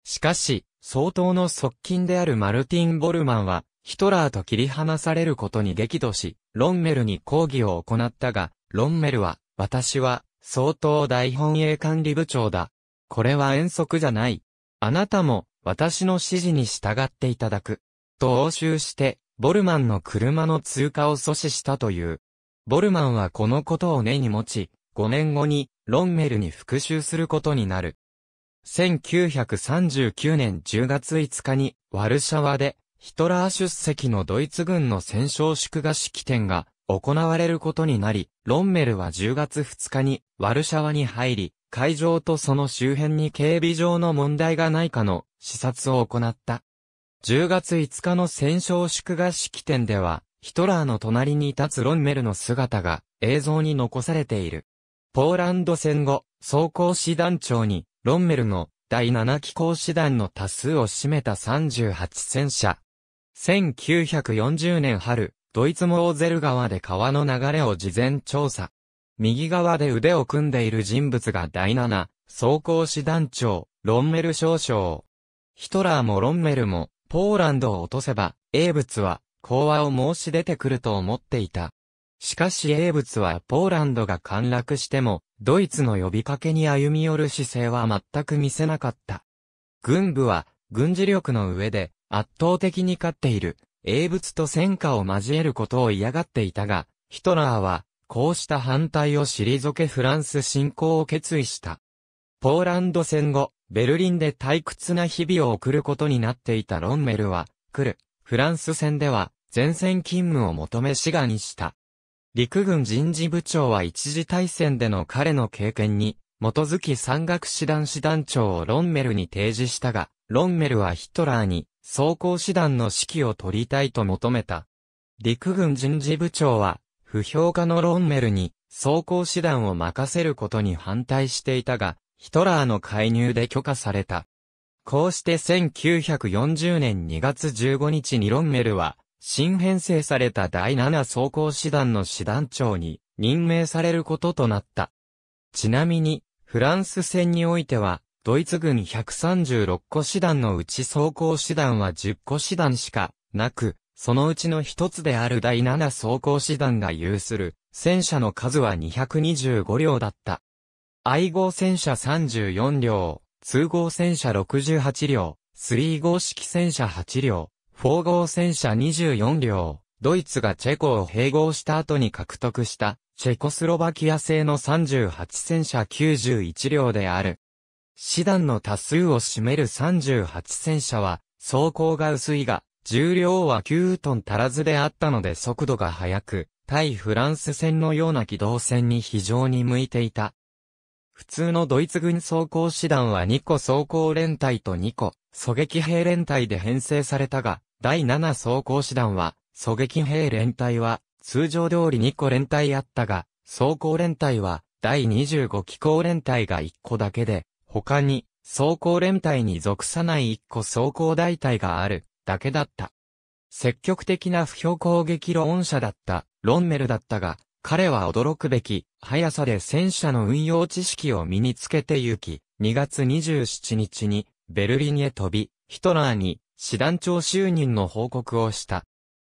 しかし、相当の側近であるマルティン・ボルマンは、ヒトラーと切り離されることに激怒し、ロンメルに抗議を行ったが、ロンメルは、私は、総統大本営管理部長だ。これは遠足じゃない。あなたも、私の指示に従っていただく。と応酬して、ボルマンの車の通過を阻止したという。ボルマンはこのことを根に持ち、5年後に、ロンメルに復讐することになる。1939年10月5日に、ワルシャワで、ヒトラー出席のドイツ軍の戦勝祝賀式典が行われることになり、ロンメルは10月2日にワルシャワに入り、会場とその周辺に警備上の問題がないかの視察を行った。10月5日の戦勝祝賀式典では、ヒトラーの隣に立つロンメルの姿が映像に残されている。ポーランド戦後、装甲師団長に、ロンメルの第7機構師団の多数を占めた38戦車。1940年春、ドイツモーゼル川で川の流れを事前調査。右側で腕を組んでいる人物が第7、装甲師団長、ロンメル少将。ヒトラーもロンメルも、ポーランドを落とせば、英物は、講和を申し出てくると思っていた。しかし英物はポーランドが陥落しても、ドイツの呼びかけに歩み寄る姿勢は全く見せなかった。軍部は、軍事力の上で、圧倒的に勝っている、英仏と戦火を交えることを嫌がっていたが、ヒトラーは、こうした反対を退けフランス侵攻を決意した。ポーランド戦後、ベルリンで退屈な日々を送ることになっていたロンメルは、来る、フランス戦では、前線勤務を求め志願した。陸軍人事部長は一次大戦での彼の経験に、基づき山岳師団師団長をロンメルに提示したが、ロンメルはヒトラーに、装甲師団の指揮を取りたいと求めた。陸軍人事部長は、不評家のロンメルに装甲師団を任せることに反対していたが、ヒトラーの介入で許可された。こうして1940年2月15日にロンメルは、新編成された第7装甲師団の師団長に任命されることとなった。ちなみに、フランス戦においては、ドイツ軍136個師団のうち装甲師団は10個師団しかなく、そのうちの一つである第7装甲師団が有する戦車の数は225両だった。I 号戦車34両、2号戦車68両、3号式戦車8両、4号戦車24両、ドイツがチェコを併合した後に獲得した、チェコスロバキア製の38戦車91両である。師団の多数を占める38戦車は、装甲が薄いが、重量は9トン足らずであったので速度が速く、対フランス戦のような機動戦に非常に向いていた。普通のドイツ軍装甲師団は2個装甲連隊と2個、狙撃兵連隊で編成されたが、第7装甲師団は、狙撃兵連隊は、通常通り2個連隊あったが、装甲連隊は、第25機構連隊が1個だけで、他に、装甲連隊に属さない一個装甲大隊がある、だけだった。積極的な不評攻撃論者だった、ロンメルだったが、彼は驚くべき、速さで戦車の運用知識を身につけてゆき、2月27日に、ベルリンへ飛び、ヒトラーに、師団長就任の報告をした。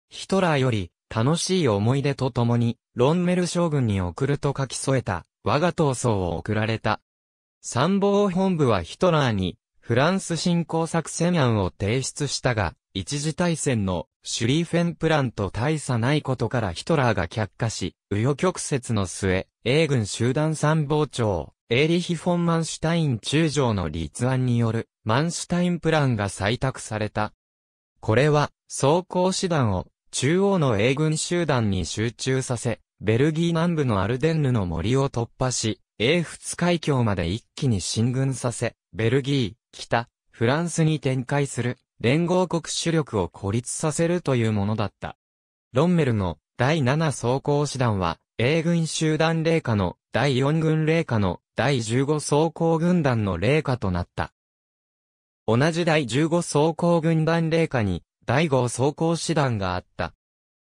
ヒトラーより、楽しい思い出とともに、ロンメル将軍に送ると書き添えた、我が闘争を送られた。参謀本部はヒトラーに、フランス侵攻作戦案を提出したが、一次大戦のシュリーフェンプランと大差ないことからヒトラーが却下し、右翼曲折の末、英軍集団参謀長、エーリヒ・フォン・マンシュタイン中将の立案による、マンシュタインプランが採択された。これは、装甲師団を中央の英軍集団に集中させ、ベルギー南部のアルデンヌの森を突破し、英仏海峡まで一気に進軍させ、ベルギー、北、フランスに展開する連合国主力を孤立させるというものだった。ロンメルの第7装甲師団は、英軍集団霊下の第4軍霊下の第15装甲軍団の霊下となった。同じ第15装甲軍団霊下に第5装甲師団があった。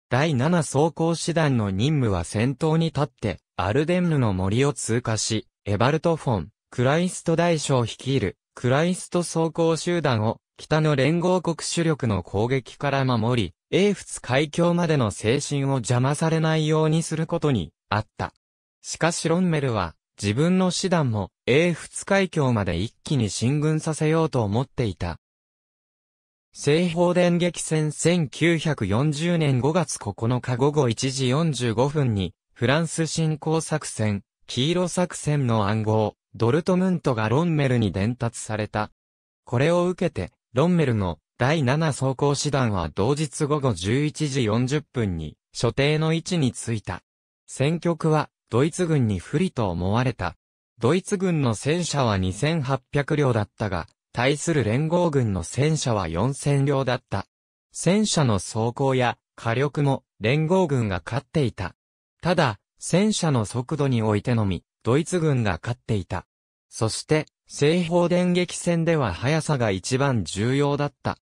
第7装甲師団の任務は先頭に立って、アルデンヌの森を通過し、エバルト・フォン、クライスト大将率いる、クライスト装甲集団を、北の連合国主力の攻撃から守り、英仏海峡までの精神を邪魔されないようにすることに、あった。しかしロンメルは、自分の師団も、英仏海峡まで一気に進軍させようと思っていた。西方電撃戦1940年5月9日午後1時45分に、フランス侵攻作戦、黄色作戦の暗号、ドルトムントがロンメルに伝達された。これを受けて、ロンメルの第7装甲師団は同日午後11時40分に所定の位置に着いた。戦局はドイツ軍に不利と思われた。ドイツ軍の戦車は2800両だったが、対する連合軍の戦車は4000両だった。戦車の装甲や火力も連合軍が勝っていた。ただ、戦車の速度においてのみ、ドイツ軍が勝っていた。そして、西方電撃戦では速さが一番重要だった。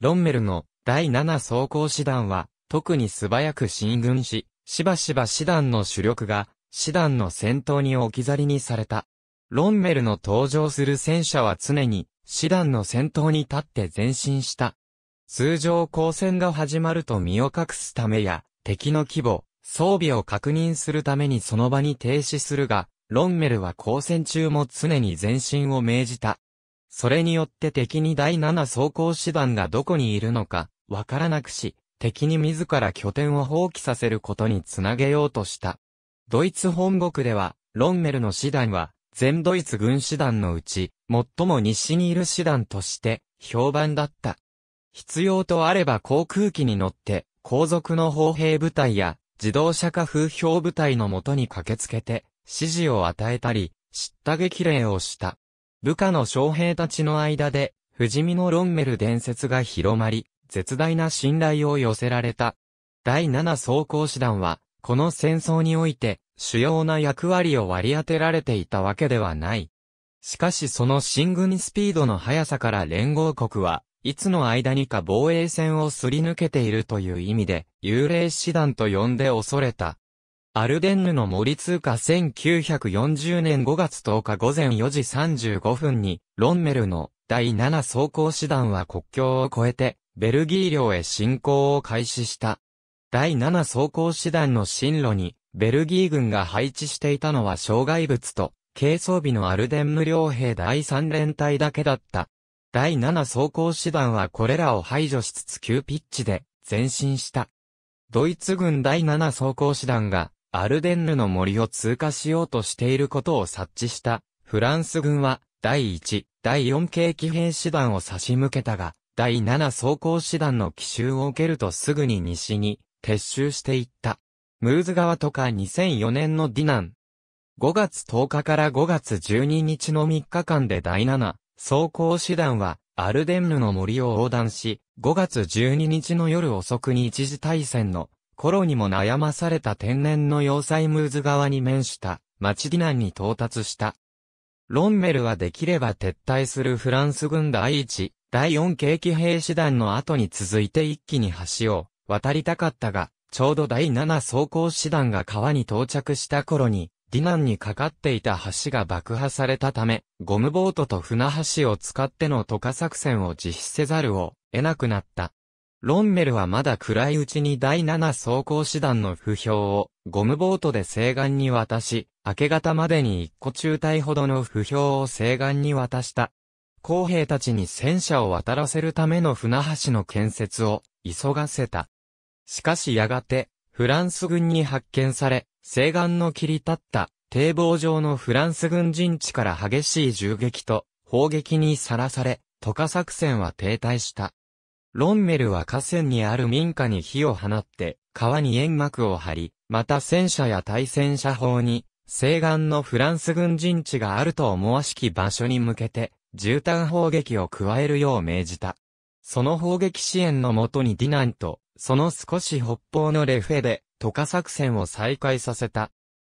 ロンメルの第7装甲師団は、特に素早く進軍し、しばしば師団の主力が、師団の戦闘に置き去りにされた。ロンメルの登場する戦車は常に、師団の先頭に立って前進した。通常交戦が始まると身を隠すためや、敵の規模、装備を確認するためにその場に停止するが、ロンメルは交戦中も常に前進を命じた。それによって敵に第七装甲師団がどこにいるのか、わからなくし、敵に自ら拠点を放棄させることにつなげようとした。ドイツ本国では、ロンメルの師団は、全ドイツ軍師団のうち、最も西にいる師団として、評判だった。必要とあれば航空機に乗って、皇族の砲兵部隊や、自動車化風評部隊のもとに駆けつけて、指示を与えたり、叱咤激励をした。部下の将兵たちの間で、不死身のロンメル伝説が広まり、絶大な信頼を寄せられた。第七装甲師団は、この戦争において、主要な役割を割り当てられていたわけではない。しかしその進軍スピードの速さから連合国は、いつの間にか防衛線をすり抜けているという意味で、幽霊師団と呼んで恐れた。アルデンヌの森通過1940年5月10日午前4時35分に、ロンメルの第7走行師団は国境を越えて、ベルギー領へ侵攻を開始した。第7走行師団の進路に、ベルギー軍が配置していたのは障害物と、軽装備のアルデンヌ両兵第3連隊だけだった。第7装甲師団はこれらを排除しつつ急ピッチで前進した。ドイツ軍第7装甲師団がアルデンヌの森を通過しようとしていることを察知したフランス軍は第1、第4系騎兵師団を差し向けたが、第7装甲師団の奇襲を受けるとすぐに西に撤収していった。ムーズ川とか2004年のディナン。5月10日から5月12日の3日間で第7、走行師団は、アルデンヌの森を横断し、5月12日の夜遅くに一時大戦の頃にも悩まされた天然の要塞ムーズ側に面した町ディナンに到達した。ロンメルはできれば撤退するフランス軍第一、第四景気兵士団の後に続いて一気に橋を渡りたかったが、ちょうど第七装甲師団が川に到着した頃に、ディナンにかかっていた橋が爆破されたため、ゴムボートと船橋を使っての渡河作戦を実施せざるを得なくなった。ロンメルはまだ暗いうちに第7走行師団の不評をゴムボートで西岸に渡し、明け方までに一個中隊ほどの不評を西岸に渡した。公兵たちに戦車を渡らせるための船橋の建設を急がせた。しかしやがて、フランス軍に発見され、西岸の切り立った堤防上のフランス軍陣地から激しい銃撃と砲撃にさらされ、渡河作戦は停滞した。ロンメルは河川にある民家に火を放って、川に煙幕を張り、また戦車や対戦車砲に、西岸のフランス軍陣地があると思わしき場所に向けて、絨毯砲撃を加えるよう命じた。その砲撃支援のもとにディナンと、その少し北方のレフェで、渡河作戦を再開させた。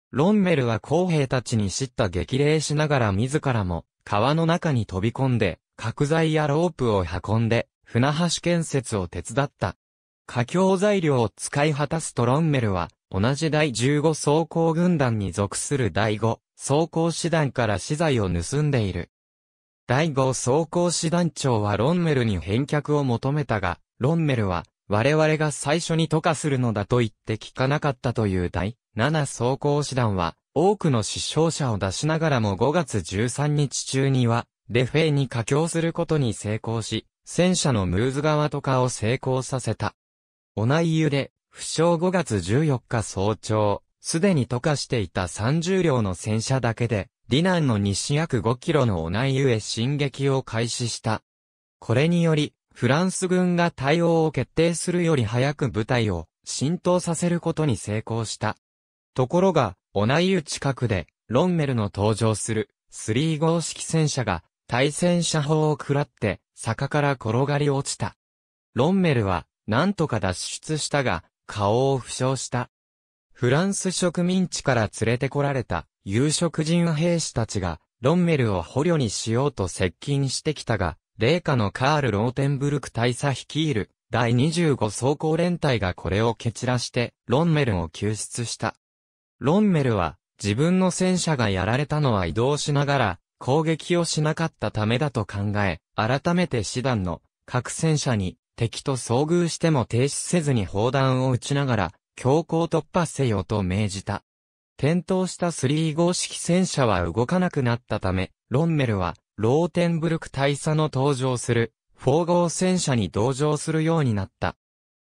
ロンメルは公兵たちに叱咤激励しながら自らも川の中に飛び込んで、角材やロープを運んで、船橋建設を手伝った。架橋材料を使い果たすとロンメルは、同じ第15装甲軍団に属する第5装甲師団から資材を盗んでいる。第5装甲師団長はロンメルに返却を求めたが、ロンメルは我々が最初に渡過するのだと言って聞かなかったという第7装甲師団は、多くの死傷者を出しながらも5月13日中には、レフェイに架橋することに成功し、戦車のムーズ側とかを成功させた。オナイユで、負傷5月14日早朝、すでに渡かしていた30両の戦車だけで、ディナンの西約5キロのオナイユへ進撃を開始した。これにより、フランス軍が対応を決定するより早く部隊を浸透させることに成功した。ところが、オナイユ近くで、ロンメルの登場する、スリー号式戦車が、対戦車砲を食らって、坂から転がり落ちた。ロンメルは、なんとか脱出したが、顔を負傷した。フランス植民地から連れてこられた、有色人兵士たちが、ロンメルを捕虜にしようと接近してきたが、霊下のカール・ローテンブルク大佐率いる第25装甲連隊がこれを蹴散らしてロンメルを救出した。ロンメルは自分の戦車がやられたのは移動しながら攻撃をしなかったためだと考え、改めて師団の各戦車に敵と遭遇しても停止せずに砲弾を撃ちながら強行突破せよと命じた。転倒した3号式戦車は動かなくなったため、ロンメルはローテンブルク大佐の登場する、フォーゴー戦車に同乗するようになった。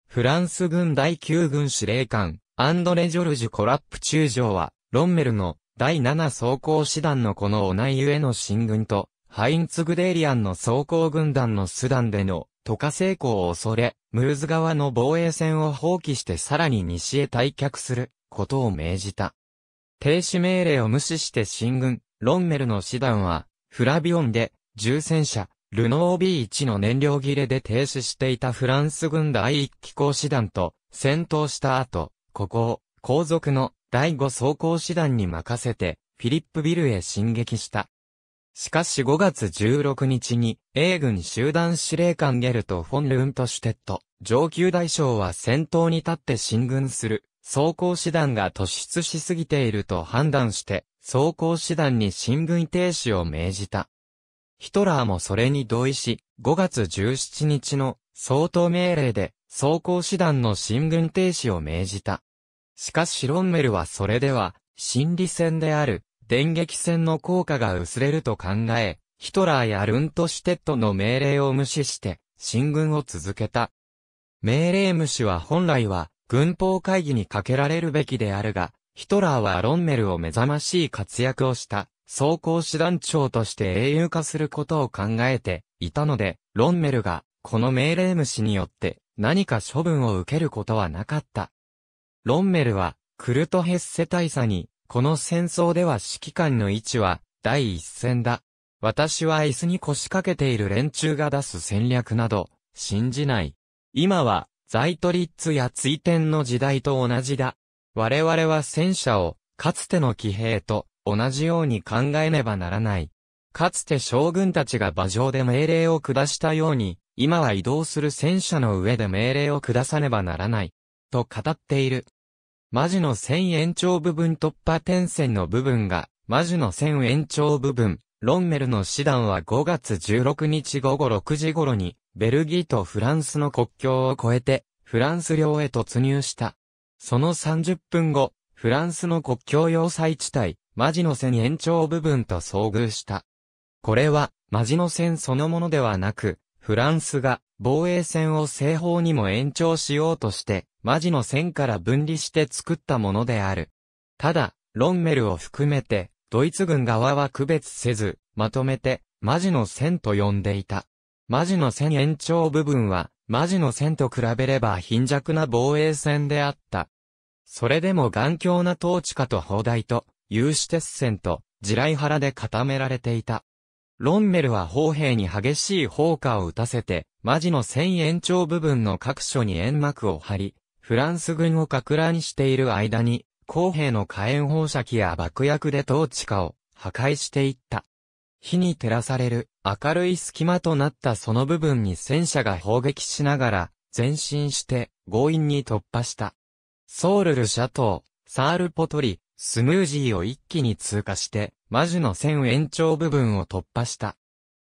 フランス軍第9軍司令官、アンドレ・ジョルジュ・コラップ中将は、ロンメルの第7装甲師団のこのオナイユへの進軍と、ハインツ・グデーリアンの装甲軍団のスダンでの渡河成功を恐れ、ムーズ側の防衛線を放棄してさらに西へ退却することを命じた。停止命令を無視して進軍、ロンメルの師団は、フラビオンで、重戦車、ルノー B1 の燃料切れで停止していたフランス軍第1機構師団と戦闘した後、ここを後続の第5装甲師団に任せて、フィリップビルへ進撃した。しかし5月16日に、英軍集団司令官ゲルト・フォン・ルントシュテット、上級大将は戦闘に立って進軍する走行師団が突出しすぎていると判断して、走行師団に進軍停止を命じた。ヒトラーもそれに同意し、5月17日の相当命令で走行師団の進軍停止を命じた。しかしロンメルはそれでは、心理戦である電撃戦の効果が薄れると考え、ヒトラーやルントシュテットの命令を無視して、進軍を続けた。命令無視は本来は、軍法会議にかけられるべきであるが、ヒトラーはロンメルを目覚ましい活躍をした、総甲師団長として英雄化することを考えていたので、ロンメルが、この命令無視によって何か処分を受けることはなかった。ロンメルは、クルトヘッセ大佐に、この戦争では指揮官の位置は、第一線だ。私は椅子に腰掛けている連中が出す戦略など、信じない。今は、ザイトリッツや追天の時代と同じだ。我々は戦車を、かつての騎兵と同じように考えねばならない。かつて将軍たちが馬上で命令を下したように、今は移動する戦車の上で命令を下さねばならない。と語っている。マジの線延長部分突破点線の部分が、マジの線延長部分、ロンメルの師団は5月16日午後6時頃に、ベルギーとフランスの国境を越えて、フランス領へ突入した。その30分後、フランスの国境要塞地帯、マジの線延長部分と遭遇した。これは、マジの線そのものではなく、フランスが防衛線を西方にも延長しようとして、マジの線から分離して作ったものである。ただ、ロンメルを含めて、ドイツ軍側は区別せず、まとめて、マジの線と呼んでいた。マジの線延長部分は、マジの線と比べれば貧弱な防衛線であった。それでも頑強な統治下と砲台と、有刺鉄線と、地雷原で固められていた。ロンメルは砲兵に激しい砲火を打たせて、マジの線延長部分の各所に煙幕を張り、フランス軍を格乱している間に、工兵の火炎放射器や爆薬で統治下を破壊していった。火に照らされる明るい隙間となったその部分に戦車が砲撃しながら、前進して、強引に突破した。ソウルルト塔、サールポトリ、スムージーを一気に通過して、マジュの線延長部分を突破した。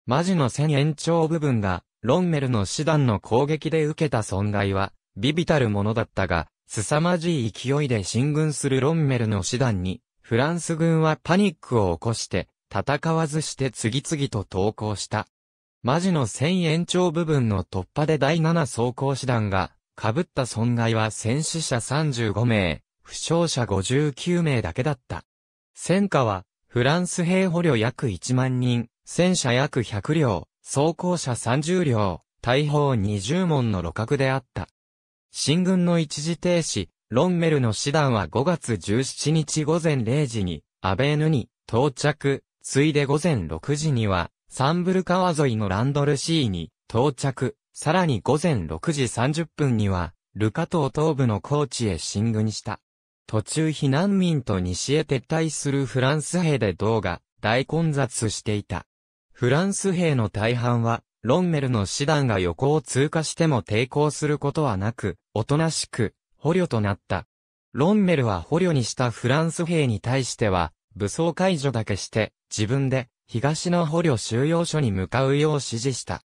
マジュの線延長部分が、ロンメルの師団の攻撃で受けた損害は、微々たるものだったが、凄まじい勢いで進軍するロンメルの師団に、フランス軍はパニックを起こして、戦わずして次々と投降した。マジの線延長部分の突破で第7装甲師団が、被った損害は戦死者35名、負傷者59名だけだった。戦火は、フランス兵捕虜約1万人、戦車約100両、装甲車30両、大砲20門の路角であった。進軍の一時停止、ロンメルの師団は5月17日午前0時に、アベーヌに到着、ついで午前6時には、サンブル川沿いのランドルシーに到着、さらに午前6時30分には、ルカ島東部の高地へ進軍した。途中避難民と西へ撤退するフランス兵で動画、大混雑していた。フランス兵の大半は、ロンメルの師団が横を通過しても抵抗することはなく、おとなしく、捕虜となった。ロンメルは捕虜にしたフランス兵に対しては、武装解除だけして、自分で、東の捕虜収容所に向かうよう指示した。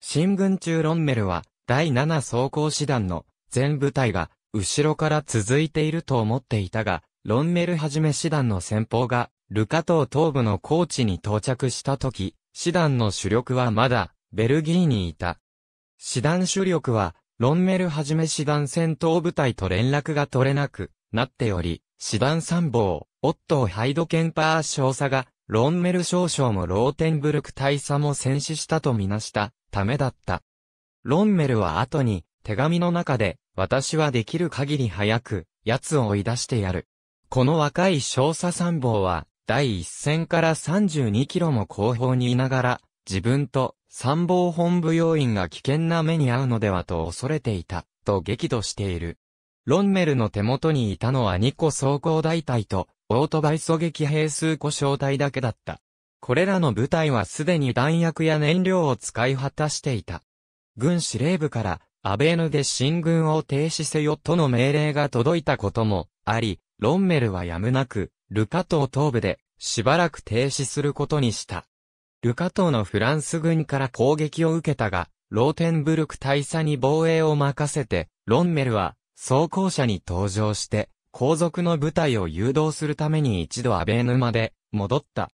新軍中ロンメルは、第7装甲師団の、全部隊が、後ろから続いていると思っていたが、ロンメルはじめ師団の先方が、ルカ島東部の高地に到着した時、師団の主力はまだ、ベルギーにいた。師団主力は、ロンメルはじめ師団戦闘部隊と連絡が取れなくなっており、シバン参謀、オットー・ハイドケンパー少佐が、ロンメル少将もローテンブルク大佐も戦死したとみなしたためだった。ロンメルは後に、手紙の中で、私はできる限り早く、奴を追い出してやる。この若い少佐参謀は、第一線から32キロも後方にいながら、自分と参謀本部要員が危険な目に遭うのではと恐れていた、と激怒している。ロンメルの手元にいたのは2個装甲大隊と、オートバイ狙撃兵数個小隊だけだった。これらの部隊はすでに弾薬や燃料を使い果たしていた。軍司令部から、アベーヌで進軍を停止せよとの命令が届いたこともあり、ロンメルはやむなく、ルカ島東部で、しばらく停止することにした。ルカ島のフランス軍から攻撃を受けたが、ローテンブルク大佐に防衛を任せて、ロンメルは、装甲車に登場して、後続の部隊を誘導するために一度アベーヌまで戻った。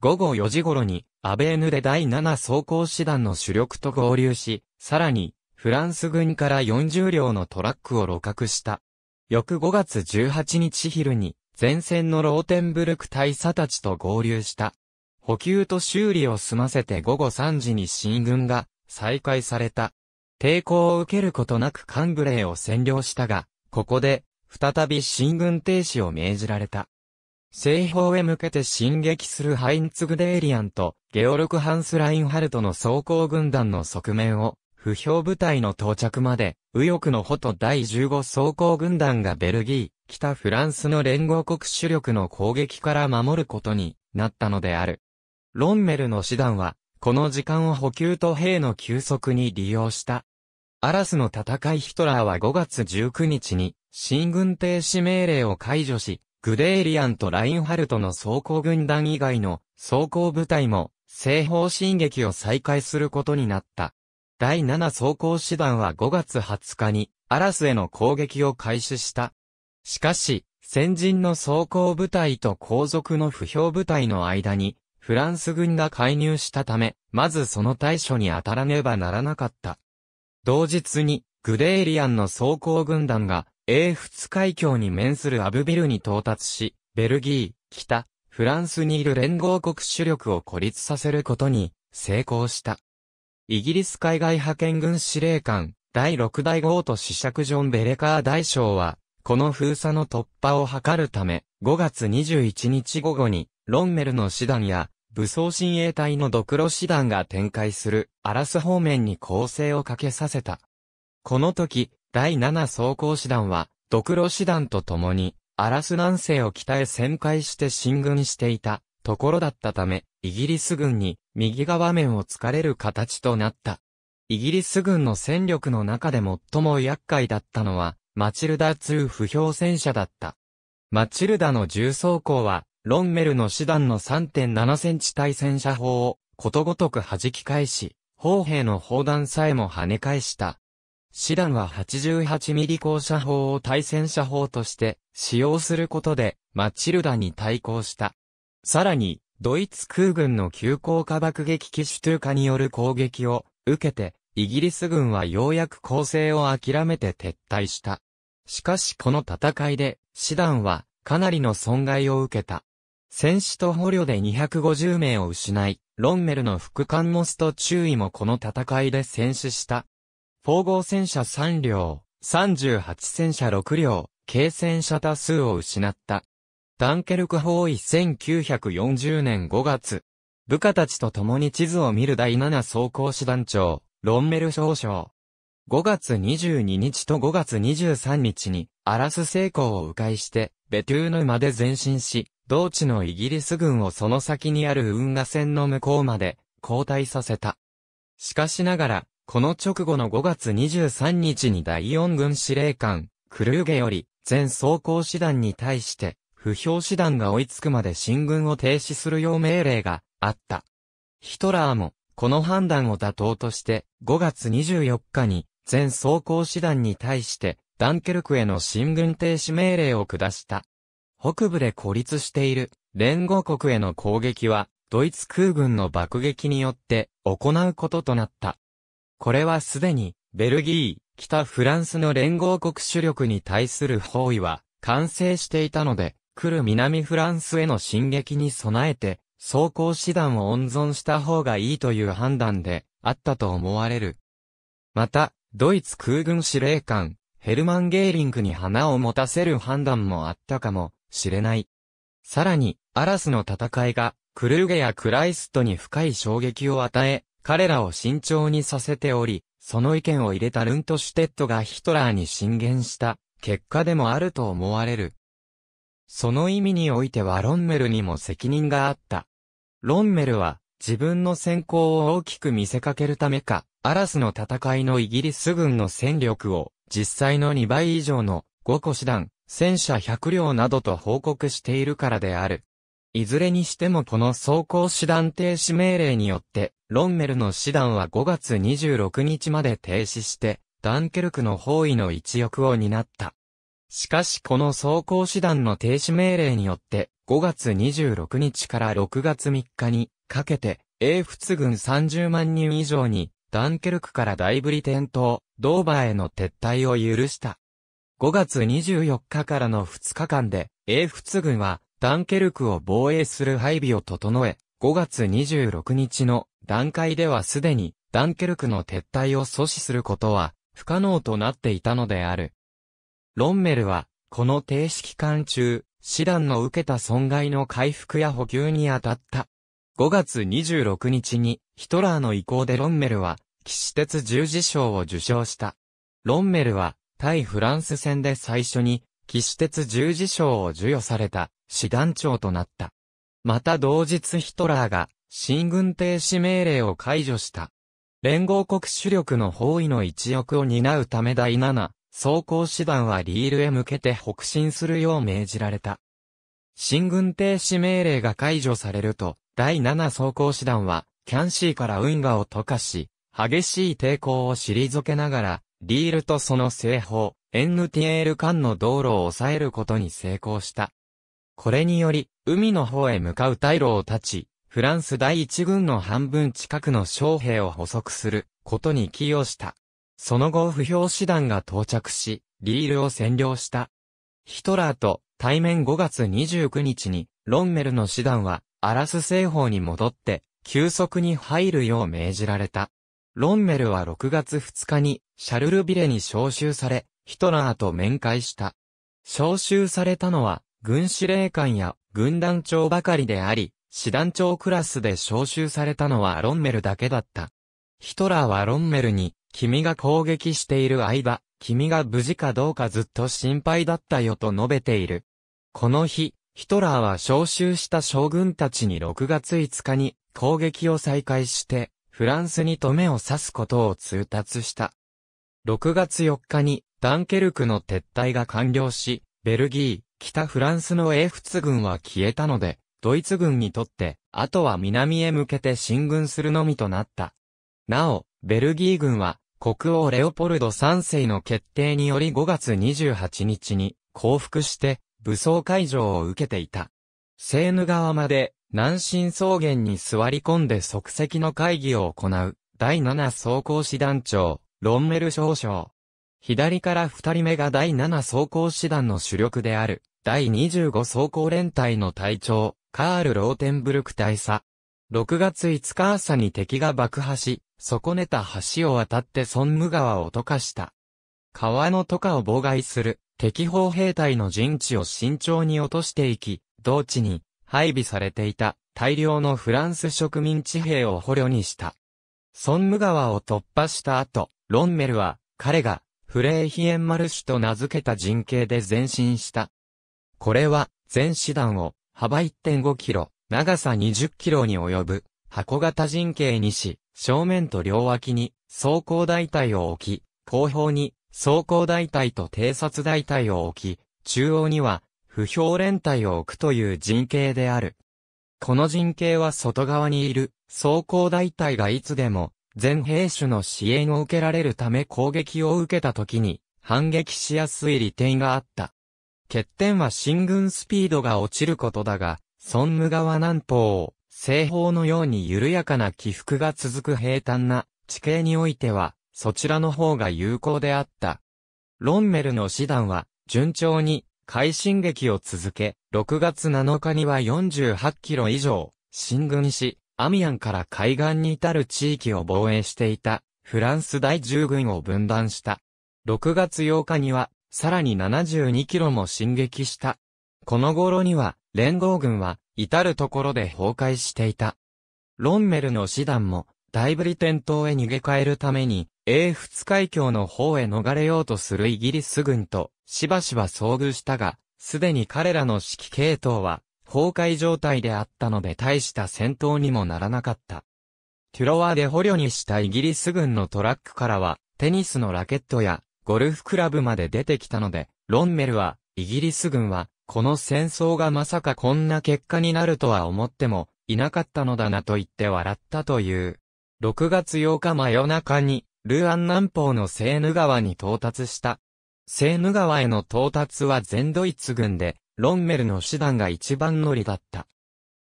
午後4時頃にアベーヌで第7装甲師団の主力と合流し、さらにフランス軍から40両のトラックを路獲した。翌5月18日昼に前線のローテンブルク大佐たちと合流した。補給と修理を済ませて午後3時に新軍が再開された。抵抗を受けることなくカンブレーを占領したが、ここで、再び進軍停止を命じられた。西方へ向けて進撃するハインツグデーリアンとゲオルク・ハンス・ラインハルトの装甲軍団の側面を不評部隊の到着まで右翼のホト第15装甲軍団がベルギー、北フランスの連合国主力の攻撃から守ることになったのである。ロンメルの師団はこの時間を補給と兵の休息に利用した。アラスの戦いヒトラーは5月19日に、新軍停止命令を解除し、グデーリアンとラインハルトの装甲軍団以外の装甲部隊も西方進撃を再開することになった。第7装甲師団は5月20日にアラスへの攻撃を開始した。しかし、先人の装甲部隊と後続の不評部隊の間にフランス軍が介入したため、まずその対処に当たらねばならなかった。同日に、グデーリアンの装甲軍団が、英仏海峡に面するアブビルに到達し、ベルギー、北、フランスにいる連合国主力を孤立させることに成功した。イギリス海外派遣軍司令官、第6代号と子爵ジョン・ベレカー大将は、この封鎖の突破を図るため、5月21日午後に、ロンメルの師団や、武装親衛隊のドクロ師団が展開するアラス方面に攻勢をかけさせた。この時、第7装甲師団は、ドクロ師団と共に、アラス南西を北へ旋回して進軍していたところだったため、イギリス軍に右側面を突かれる形となった。イギリス軍の戦力の中で最も厄介だったのは、マチルダ2不評戦車だった。マチルダの重装甲は、ロンメルの師団の3.7センチ対戦車砲をことごとく弾き返し、砲兵の砲弾さえも跳ね返した。師団は88ミリ高射砲を対戦車砲として使用することでマチルダに対抗した。さらに、ドイツ空軍の急降下爆撃機シュトゥーカによる攻撃を受けて、イギリス軍はようやく攻勢を諦めて撤退した。しかしこの戦いで、師団はかなりの損害を受けた。戦死と捕虜で250名を失い、ロンメルの副官モスト注意もこの戦いで戦死した。砲号戦車3両、38戦車6両、軽戦車多数を失った。ダンケルク包囲1940年5月。部下たちと共に地図を見る第7装甲師団長、ロンメル少将。5月22日と5月23日に、アラス成功を迂回して、ベトゥーヌまで前進し、同地のイギリス軍をその先にある運河線の向こうまで後退させた。しかしながら、この直後の5月23日に第4軍司令官、クルーゲより、全装甲師団に対して、不評師団が追いつくまで進軍を停止するよう命令があった。ヒトラーも、この判断を妥当として、5月24日に、全装甲師団に対して、ダンケルクへの進軍停止命令を下した。北部で孤立している連合国への攻撃は、ドイツ空軍の爆撃によって行うこととなった。これはすでに、ベルギー、北フランスの連合国主力に対する包囲は完成していたので、来る南フランスへの進撃に備えて、装甲師団を温存した方がいいという判断であったと思われる。また、ドイツ空軍司令官、ヘルマン・ゲーリングに花を持たせる判断もあったかも知れない。さらに、アラスの戦いが、クルーゲやクライストに深い衝撃を与え、彼らを慎重にさせており、その意見を入れたルントシュテッドがヒトラーに進言した結果でもあると思われる。その意味においてはロンメルにも責任があった。ロンメルは自分の先行を大きく見せかけるためか、アラスの戦いのイギリス軍の戦力を実際の2倍以上の5個師団戦車100両などと報告しているからである。いずれにしてもこの走行師団停止命令によって、ロンメルの師団は5月26日まで停止して、ダンケルクの包囲の一翼を担った。しかしこの走行師団の停止命令によって、5月26日から6月3日にかけて、英仏軍30万人以上に、ダンケルクから大ブリテン島、ドーバーへの撤退を許した。5月24日からの2日間で、英仏軍は、ダンケルクを防衛する配備を整え、5月26日の段階ではすでに、ダンケルクの撤退を阻止することは、不可能となっていたのである。ロンメルは、この停止期間中、師団の受けた損害の回復や補給に当たった。5月26日に、ヒトラーの意向でロンメルは、騎士鉄十字章を受賞した。ロンメルは、対フランス戦で最初に、騎士鉄十字章を授与された、師団長となった。また同日ヒトラーが、新軍停止命令を解除した。連合国主力の包囲の一翼を担うため第七、装甲師団はリールへ向けて北進するよう命じられた。新軍停止命令が解除されると、第七装甲師団は、キャンシーから運河を溶かし、激しい抵抗を退けながら、リールとその製法、エンヌティエール間の道路を抑えることに成功した。これにより、海の方へ向かう退路を断ち、フランス第一軍の半分近くの将兵を捕捉することに寄与した。その後不評師団が到着し、リールを占領した。ヒトラーと対面5月29日に、ロンメルの師団は、アラス西方に戻って、急速に入るよう命じられた。ロンメルは6月2日にシャルルビレに招集され、ヒトラーと面会した。招集されたのは、軍司令官や軍団長ばかりであり、師団長クラスで招集されたのはロンメルだけだった。ヒトラーはロンメルに、君が攻撃している間、君が無事かどうかずっと心配だったよと述べている。この日、ヒトラーは招集した将軍たちに6月5日に攻撃を再開して、フランスに止めを刺すことを通達した。6月4日にダンケルクの撤退が完了し、ベルギー、北フランスの英仏軍は消えたので、ドイツ軍にとって、あとは南へ向けて進軍するのみとなった。なお、ベルギー軍は、国王レオポルド3世の決定により5月28日に降伏して、武装解除を受けていた。セーヌ川まで南進草原に座り込んで即席の会議を行う、第七総行師団長、ロンメル少将。左から二人目が第七総行師団の主力である、第25総行連隊の隊長、カール・ローテンブルク大佐。6月5日朝に敵が爆破し、損ねた橋を渡ってソンム川を溶かした。川の溶かを妨害する敵砲兵隊の陣地を慎重に落としていき、同地に配備されていた大量のフランス植民地兵を捕虜にした。ソンム川を突破した後、ロンメルは彼がフレーヒエンマルシュと名付けた陣形で前進した。これは全師団を幅1.5キロ、長さ20キロに及ぶ箱型陣形にし、正面と両脇に装甲大隊を置き、後方に装甲大隊と偵察大隊を置き、中央には不評連帯を置くという陣形である。この陣形は外側にいる、装甲大隊がいつでも、全兵種の支援を受けられるため攻撃を受けた時に、反撃しやすい利点があった。欠点は進軍スピードが落ちることだが、孫武川南方を、西方のように緩やかな起伏が続く平坦な地形においては、そちらの方が有効であった。ロンメルの師団は、順調に快進撃を続け、6月7日には48キロ以上、進軍し、アミアンから海岸に至る地域を防衛していた、フランス第10軍を分断した。6月8日には、さらに72キロも進撃した。この頃には、連合軍は、至るところで崩壊していた。ロンメルの師団も、大ブリテン島へ逃げ帰るために、英仏海峡の方へ逃れようとするイギリス軍としばしば遭遇したが、すでに彼らの指揮系統は崩壊状態であったので大した戦闘にもならなかった。テュロワで捕虜にしたイギリス軍のトラックからは、テニスのラケットやゴルフクラブまで出てきたので、ロンメルは、イギリス軍は、この戦争がまさかこんな結果になるとは思っても、いなかったのだなと言って笑ったという。6月8日真夜中に、ルーアン南方のセーヌ川に到達した。セーヌ川への到達は全ドイツ軍で、ロンメルの手段が一番乗りだった。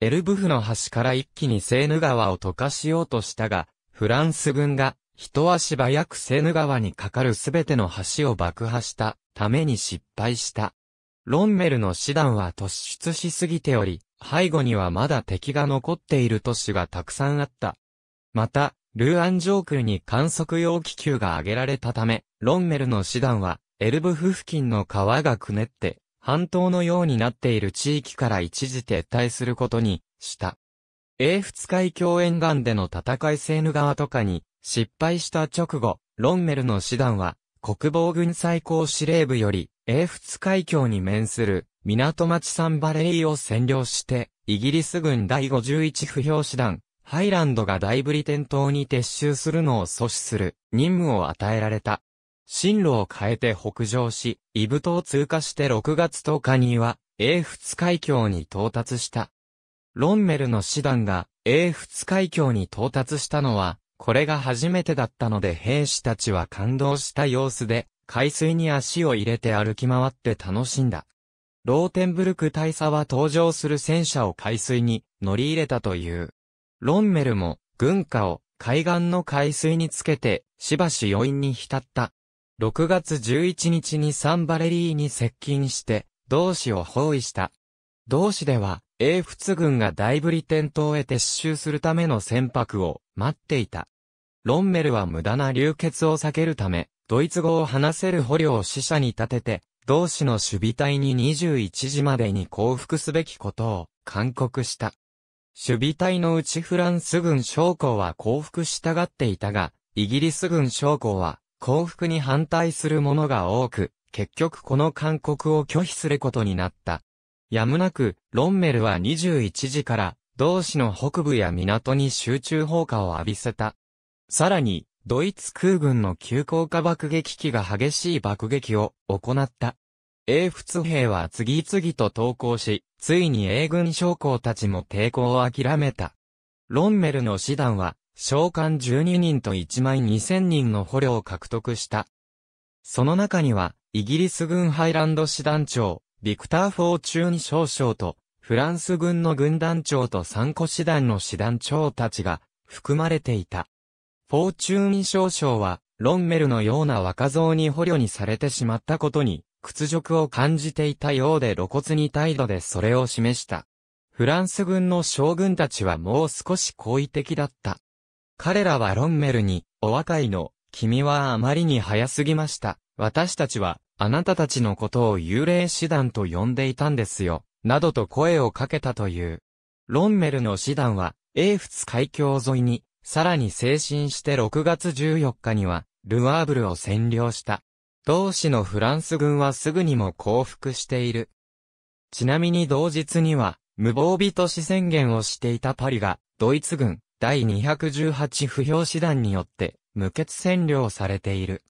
エルブフの橋から一気にセーヌ川を溶かしようとしたが、フランス軍が一足早くセーヌ川に架かるすべての橋を爆破したために失敗した。ロンメルの手段は突出しすぎており、背後にはまだ敵が残っている都市がたくさんあった。また、ルーアン上空に観測用気球が上げられたため、ロンメルの師団は、エルブフ付近の川がくねって、半島のようになっている地域から一時撤退することに、した。英仏海峡沿岸での戦いセーヌ川とかに、失敗した直後、ロンメルの師団は、国防軍最高司令部より、英仏海峡に面する、港町サンバレイを占領して、イギリス軍第51不評師団、ハイランドが大ブリテン島に撤収するのを阻止する任務を与えられた。進路を変えて北上し、イブ島を通過して6月10日には、英仏海峡に到達した。ロンメルの師団が英仏海峡に到達したのは、これが初めてだったので兵士たちは感動した様子で、海水に足を入れて歩き回って楽しんだ。ローテンブルク大佐は登場する戦車を海水に乗り入れたという。ロンメルも軍歌を海岸の海水につけてしばし余韻に浸った。6月11日にサンバレリーに接近して同志を包囲した。同志では英仏軍が大ブリテン島へ撤収するための船舶を待っていた。ロンメルは無駄な流血を避けるため、ドイツ語を話せる捕虜を死者に立てて、同志の守備隊に21時までに降伏すべきことを勧告した。守備隊のうちフランス軍将校は降伏したがっていたが、イギリス軍将校は降伏に反対する者が多く、結局この勧告を拒否することになった。やむなく、ロンメルは21時から、同市の北部や港に集中砲火を浴びせた。さらに、ドイツ空軍の急降下爆撃機が激しい爆撃を行った。英仏兵は次々と投降し、ついに英軍将校たちも抵抗を諦めた。ロンメルの師団は、召喚12人と1万2000人の捕虜を獲得した。その中には、イギリス軍ハイランド師団長、ビクター・フォーチューン少将と、フランス軍の軍団長と参個師団の師団長たちが含まれていた。フォーチューン少将は、ロンメルのような若造に捕虜にされてしまったことに屈辱を感じていたようで露骨に態度でそれを示した。フランス軍の将軍たちはもう少し好意的だった。彼らはロンメルに、お若いの、君はあまりに早すぎました。私たちは、あなたたちのことを幽霊師団と呼んでいたんですよ。などと声をかけたという。ロンメルの師団は、英仏海峡沿いに、さらに精神して6月14日には、ルアーブルを占領した。同志のフランス軍はすぐにも降伏している。ちなみに同日には、無防備都市宣言をしていたパリが、ドイツ軍、第218不評師団によって、無血占領されている。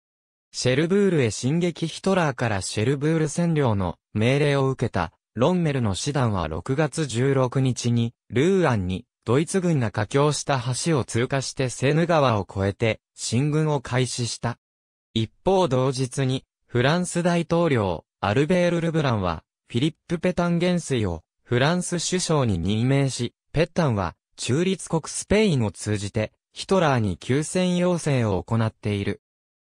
シェルブールへ進撃ヒトラーからシェルブール占領の命令を受けた、ロンメルの師団は6月16日に、ルーアンに、ドイツ軍が架橋した橋を通過してセーヌ川を越えて、進軍を開始した。一方同日に、フランス大統領、アルベール・ルブランは、フィリップ・ペタン元帥を、フランス首相に任命し、ペッタンは、中立国スペインを通じて、ヒトラーに休戦要請を行っている。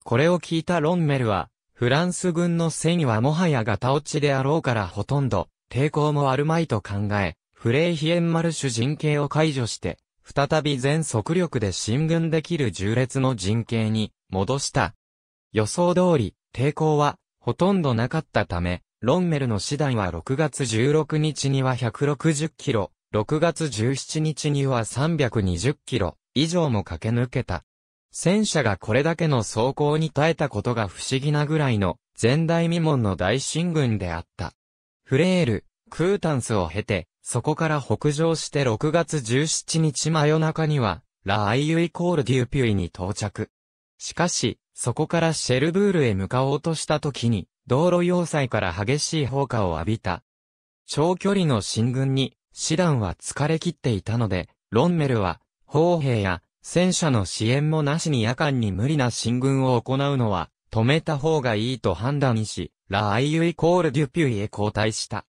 これを聞いたロンメルは、フランス軍の戦意はもはやガタ落ちであろうからほとんど、抵抗もあるまいと考え、フレイヒエンマル主人形を解除して、再び全速力で進軍できる重列の陣形に戻した。予想通り、抵抗は、ほとんどなかったため、ロンメルの師団は6月16日には160キロ、6月17日には320キロ以上も駆け抜けた。戦車がこれだけの走行に耐えたことが不思議なぐらいの前代未聞の大進軍であった。フレール、クータンスを経て、そこから北上して6月17日真夜中には、ラ・アイユイコール・デューピュイに到着。しかし、そこからシェルブールへ向かおうとした時に、道路要塞から激しい砲火を浴びた。長距離の進軍に、師団は疲れ切っていたので、ロンメルは、砲兵や戦車の支援もなしに夜間に無理な進軍を行うのは、止めた方がいいと判断し、ラ・アイユイコール・デュピュイへ交代した。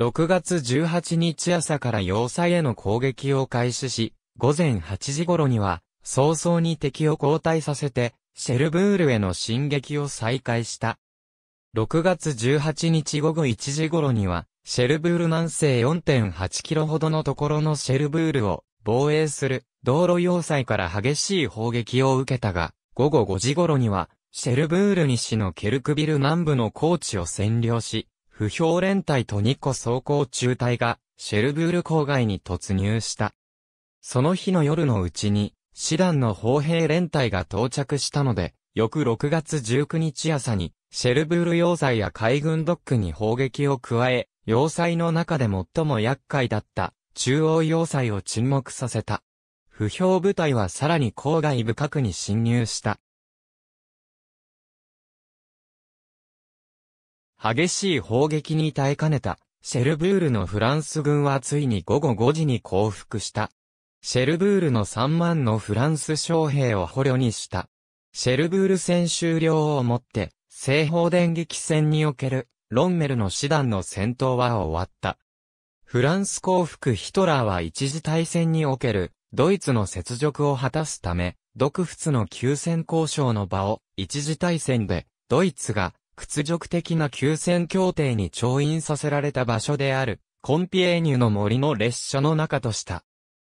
6月18日朝から要塞への攻撃を開始し、午前8時頃には、早々に敵を交代させて、シェルブールへの進撃を再開した。6月18日午後1時頃には、シェルブール南西4.8キロほどのところのシェルブールを防衛する道路要塞から激しい砲撃を受けたが、午後5時頃には、シェルブール西のケルクビル南部の高地を占領し、不評連隊と2個走行中隊が、シェルブール郊外に突入した。その日の夜のうちに、師団の砲兵連隊が到着したので、翌6月19日朝に、シェルブール要塞や海軍ドックに砲撃を加え、要塞の中で最も厄介だった中央要塞を沈黙させた。不評部隊はさらに郊外深くに侵入した。激しい砲撃に耐えかねた、シェルブールのフランス軍はついに午後5時に降伏した。シェルブールの3万のフランス将兵を捕虜にした。シェルブール戦終了をもって、西方電撃戦における、ロンメルの師団の戦闘は終わった。フランス降伏ヒトラーは一次大戦における、ドイツの雪辱を果たすため、独仏の休戦交渉の場を、一次大戦で、ドイツが、屈辱的な休戦協定に調印させられた場所である、コンピエーニュの森の列車の中とした。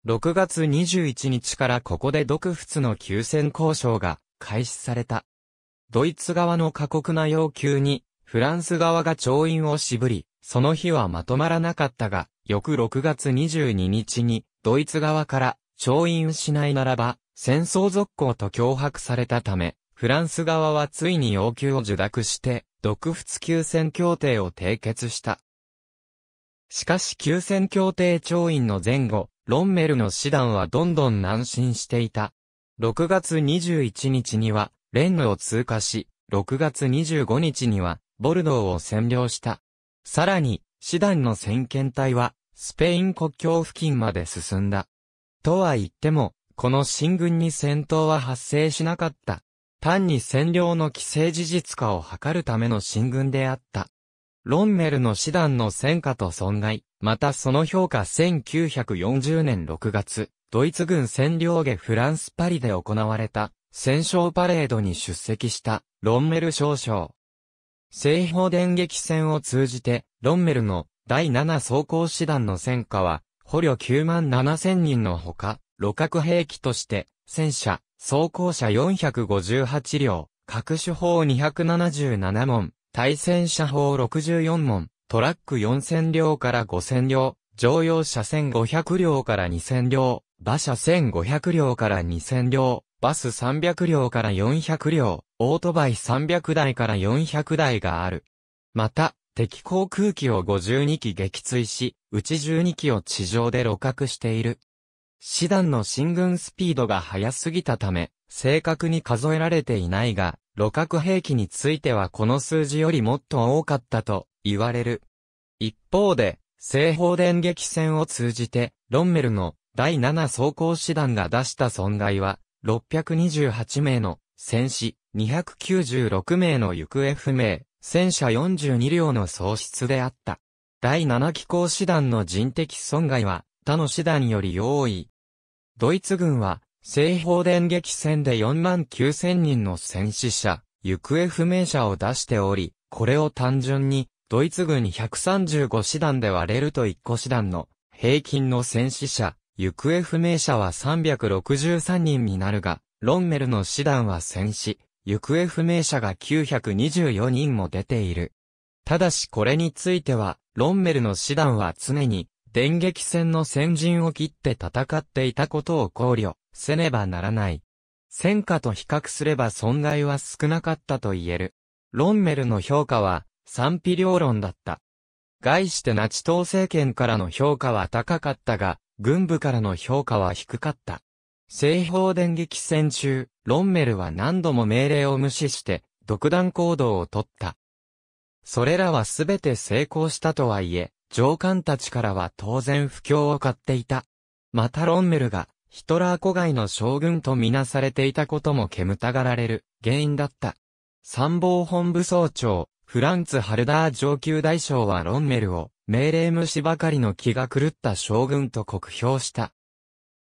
6月21日からここで独仏の休戦交渉が開始された。ドイツ側の過酷な要求に、フランス側が調印を渋り、その日はまとまらなかったが、翌6月22日に、ドイツ側から調印しないならば、戦争続行と脅迫されたため、フランス側はついに要求を受諾して、独仏休戦協定を締結した。しかし休戦協定調印の前後、ロンメルの師団はどんどん南進していた。6月21日には、レンヌを通過し、6月25日には、ボルドーを占領した。さらに、師団の先遣隊は、スペイン国境付近まで進んだ。とは言っても、この進軍に戦闘は発生しなかった。単に占領の既成事実化を図るための進軍であった。ロンメルの師団の戦果と損害、またその評価1940年6月、ドイツ軍占領下フランスパリで行われた戦勝パレードに出席したロンメル少将。西方電撃戦を通じて、ロンメルの第7装甲師団の戦果は、捕虜9万7千人のほか、路角兵器として、戦車、装甲車458両、各種砲277門、対戦車砲64門、トラック4000両から5000両、乗用車1500両から2000両、馬車1500両から2000両、バス300両から400両、オートバイ300台から400台がある。また、敵航空機を52機撃墜し、うち12機を地上で露獲している。師団の進軍スピードが速すぎたため、正確に数えられていないが、露角兵器についてはこの数字よりもっと多かったと言われる。一方で、西方電撃戦を通じて、ロンメルの第7装甲師団が出した損害は、628名の戦死、296名の行方不明、戦車42両の喪失であった。第7機構師団の人的損害は、他の師団より多い。ドイツ軍は、西方電撃戦で4万9000人の戦死者、行方不明者を出しており、これを単純に、ドイツ軍135師団で割れると1個師団の平均の戦死者、行方不明者は363人になるが、ロンメルの師団は戦死、行方不明者が924人も出ている。ただしこれについては、ロンメルの師団は常に、電撃戦の先陣を切って戦っていたことを考慮。せねばならない。戦果と比較すれば損害は少なかったと言える。ロンメルの評価は賛否両論だった。概してナチ党政権からの評価は高かったが、軍部からの評価は低かった。西方電撃戦中、ロンメルは何度も命令を無視して、独断行動をとった。それらはすべて成功したとはいえ、上官たちからは当然不況を買っていた。またロンメルがヒトラー子外の将軍とみなされていたことも煙たがられる原因だった。参謀本部総長、フランツ・ハルダー上級大将はロンメルを命令無視ばかりの気が狂った将軍と酷評した。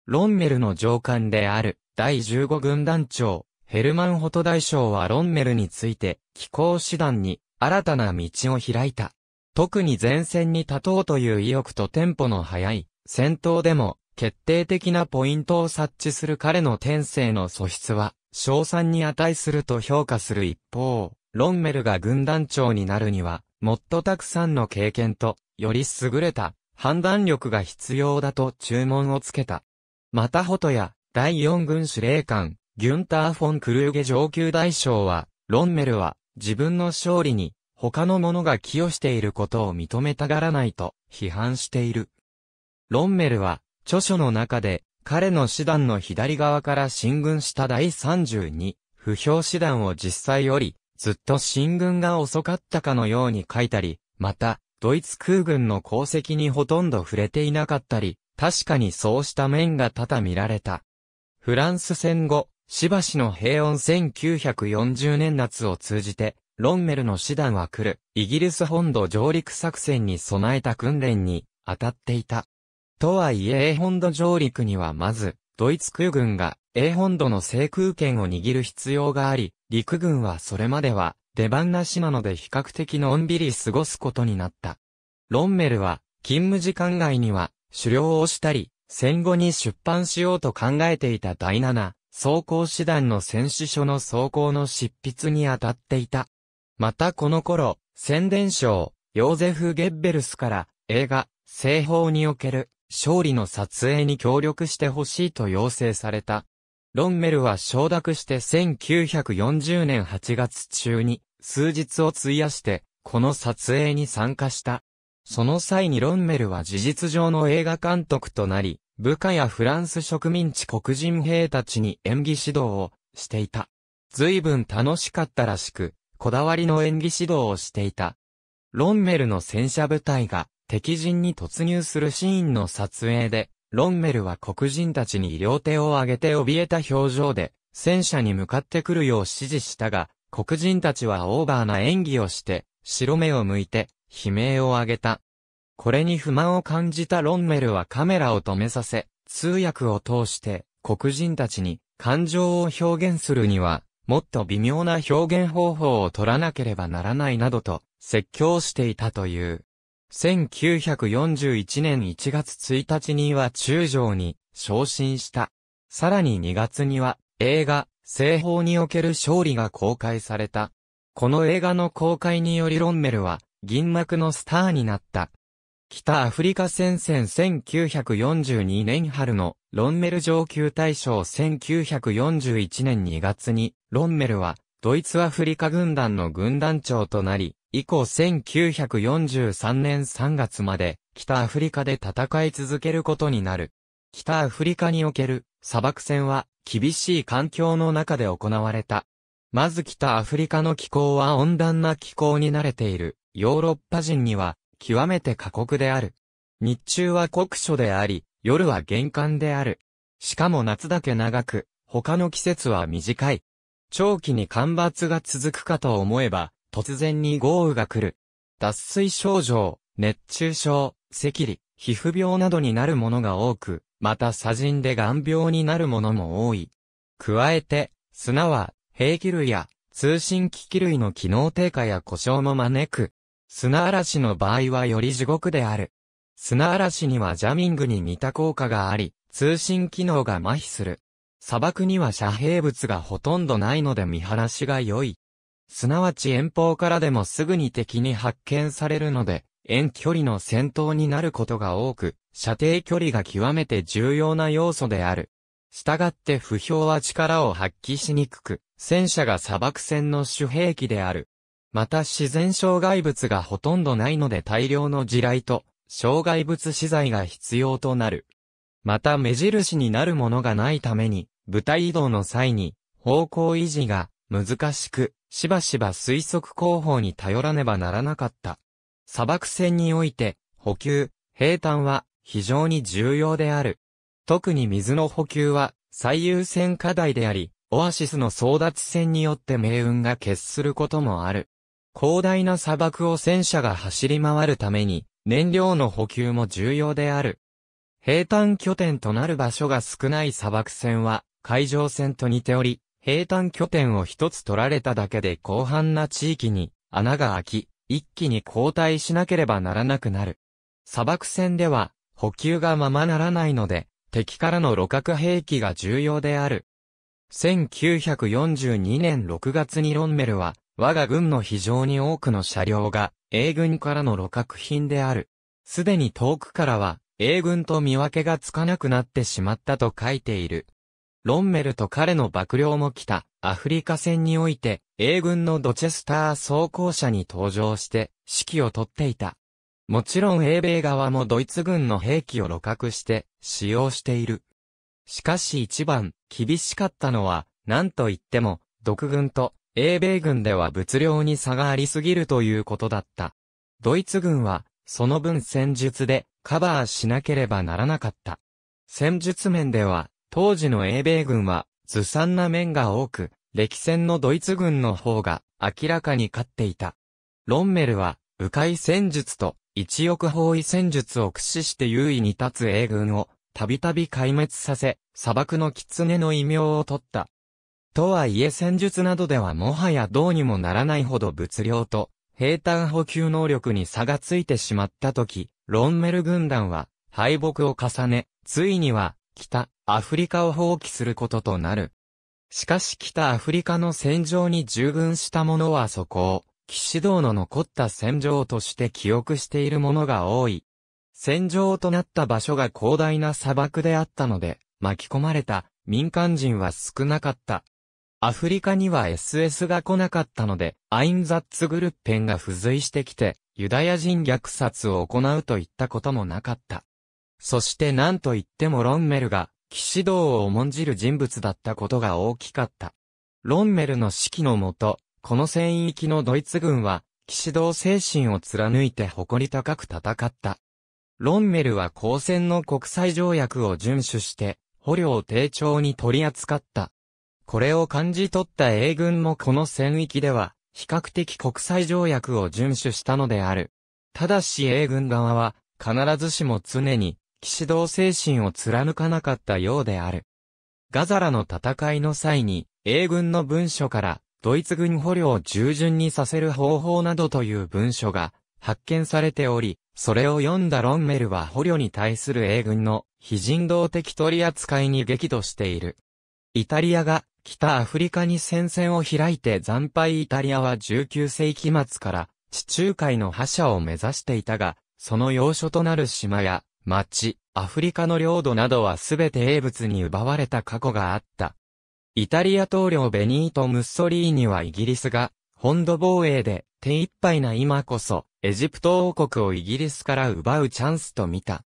ロンメルの上官である第15軍団長、ヘルマンホト大将はロンメルについて気候手段に新たな道を開いた。特に前線に立とうという意欲とテンポの速い戦闘でも決定的なポイントを察知する彼の天性の素質は、賞賛に値すると評価する一方、ロンメルが軍団長になるには、もっとたくさんの経験と、より優れた判断力が必要だと注文をつけた。またホトや、第4軍司令官、ギュンター・フォン・クルーゲ上級大将は、ロンメルは、自分の勝利に、他の者が寄与していることを認めたがらないと、批判している。ロンメルは、著書の中で、彼の師団の左側から進軍した第32、不評師団を実際より、ずっと進軍が遅かったかのように書いたり、また、ドイツ空軍の功績にほとんど触れていなかったり、確かにそうした面が多々見られた。フランス戦後、しばしの平穏1940年夏を通じて、ロンメルの師団は来る、イギリス本土上陸作戦に備えた訓練に、当たっていた。とはいえホ本土上陸にはまず、ドイツ空軍がホ本土の制空権を握る必要があり、陸軍はそれまでは出番なしなので比較的のんびり過ごすことになった。ロンメルは勤務時間外には狩猟をしたり、戦後に出版しようと考えていた第七装甲師団の戦死書の装甲の執筆に当たっていた。またこの頃、宣伝賞、ヨーゼフ・ゲッベルスから映画、西方における勝利の撮影に協力してほしいと要請された。ロンメルは承諾して1940年8月中に数日を費やしてこの撮影に参加した。その際にロンメルは事実上の映画監督となり、部下やフランス植民地黒人兵たちに演技指導をしていた。随分楽しかったらしく、こだわりの演技指導をしていた。ロンメルの戦車部隊が敵陣に突入するシーンの撮影で、ロンメルは黒人たちに両手を挙げて怯えた表情で、戦車に向かってくるよう指示したが、黒人たちはオーバーな演技をして、白目を向いて、悲鳴を上げた。これに不満を感じたロンメルはカメラを止めさせ、通訳を通して、黒人たちに、感情を表現するには、もっと微妙な表現方法を取らなければならないなどと、説教していたという。1941年1月1日には中将に昇進した。さらに2月には映画、西方における勝利が公開された。この映画の公開によりロンメルは銀幕のスターになった。北アフリカ戦線1942年春のロンメル上級大賞1941年2月にロンメルはドイツアフリカ軍団の軍団長となり以降1943年3月まで北アフリカで戦い続けることになる。北アフリカにおける砂漠戦は厳しい環境の中で行われた。まず北アフリカの気候は温暖な気候に慣れているヨーロッパ人には極めて過酷である。日中は酷暑であり、夜は玄関である。しかも夏だけ長く、他の季節は短い。長期に干ばつが続くかと思えば、突然に豪雨が来る。脱水症状、熱中症、赤痢、皮膚病などになるものが多く、また砂塵で眼病になるものも多い。加えて、砂は、兵器類や通信機器類の機能低下や故障も招く。砂嵐の場合はより地獄である。砂嵐にはジャミングに似た効果があり、通信機能が麻痺する。砂漠には遮蔽物がほとんどないので見晴らしが良い。すなわち遠方からでもすぐに敵に発見されるので、遠距離の戦闘になることが多く、射程距離が極めて重要な要素である。したがって不評は力を発揮しにくく、戦車が砂漠戦の主兵器である。また自然障害物がほとんどないので大量の地雷と、障害物資材が必要となる。また目印になるものがないために、部隊移動の際に、方向維持が難しく、しばしば推測広報に頼らねばならなかった。砂漠戦において、補給、平坦は非常に重要である。特に水の補給は最優先課題であり、オアシスの争奪戦によって命運が決することもある。広大な砂漠を戦車が走り回るために、燃料の補給も重要である。平坦拠点となる場所が少ない砂漠戦は、海上戦と似ており、平坦拠点を一つ取られただけで広範な地域に穴が開き、一気に後退しなければならなくなる。砂漠戦では補給がままならないので、敵からの路角兵器が重要である。1942年6月にロンメルは、我が軍の非常に多くの車両が、英軍からの路角品である。すでに遠くからは、英軍と見分けがつかなくなってしまったと書いている。ロンメルと彼の幕僚も来た、アフリカ戦において、英軍のドチェスター装甲車に登場して、指揮を取っていた。もちろん英米側もドイツ軍の兵器を露獲して、使用している。しかし一番、厳しかったのは、何と言っても、独軍と、英米軍では物量に差がありすぎるということだった。ドイツ軍は、その分戦術で、カバーしなければならなかった。戦術面では、当時の英米軍は、ずさんな面が多く、歴戦のドイツ軍の方が明らかに勝っていた。ロンメルは、迂回戦術と一億包囲戦術を駆使して優位に立つ英軍を、たびたび壊滅させ、砂漠の狐の異名を取った。とはいえ戦術などではもはやどうにもならないほど物量と、平坦補給能力に差がついてしまった時、ロンメル軍団は敗北を重ね、ついには、北、アフリカを放棄することとなる。しかし北アフリカの戦場に従軍した者はそこを、騎士道の残った戦場として記憶している者が多い。戦場となった場所が広大な砂漠であったので、巻き込まれた民間人は少なかった。アフリカには SS が来なかったので、アインザッツグルッペンが付随してきて、ユダヤ人虐殺を行うといったこともなかった。そして何と言ってもロンメルが騎士道を重んじる人物だったことが大きかった。ロンメルの指揮のもと、この戦域のドイツ軍は、騎士道精神を貫いて誇り高く戦った。ロンメルは交戦の国際条約を遵守して、捕虜を丁重に取り扱った。これを感じ取った英軍もこの戦域では、比較的国際条約を遵守したのである。ただし英軍側は、必ずしも常に騎士道精神を貫かなかったようである。ガザラの戦いの際に、英軍の文書から、ドイツ軍捕虜を従順にさせる方法などという文書が発見されており、それを読んだロンメルは捕虜に対する英軍の非人道的取り扱いに激怒している。イタリアが北アフリカに戦線を開いて惨敗イタリアは19世紀末から地中海の覇者を目指していたが、その要所となる島や町、アフリカの領土などはすべて英仏に奪われた過去があった。イタリア統領ベニート・ムッソリーニはイギリスが、本土防衛で手一杯な今こそ、エジプト王国をイギリスから奪うチャンスと見た。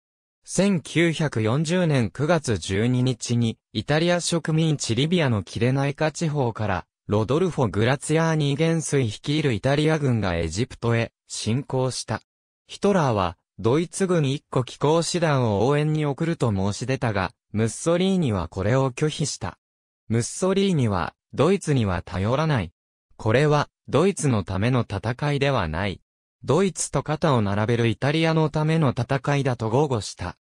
1940年9月12日に、イタリア植民地リビアのキレナイカ地方から、ロドルフォ・グラツィアーニー元帥率いるイタリア軍がエジプトへ侵攻した。ヒトラーはドイツ軍一個機構師団を応援に送ると申し出たが、ムッソリーニはこれを拒否した。ムッソリーニは、ドイツには頼らない。これは、ドイツのための戦いではない。ドイツと肩を並べるイタリアのための戦いだと豪語した。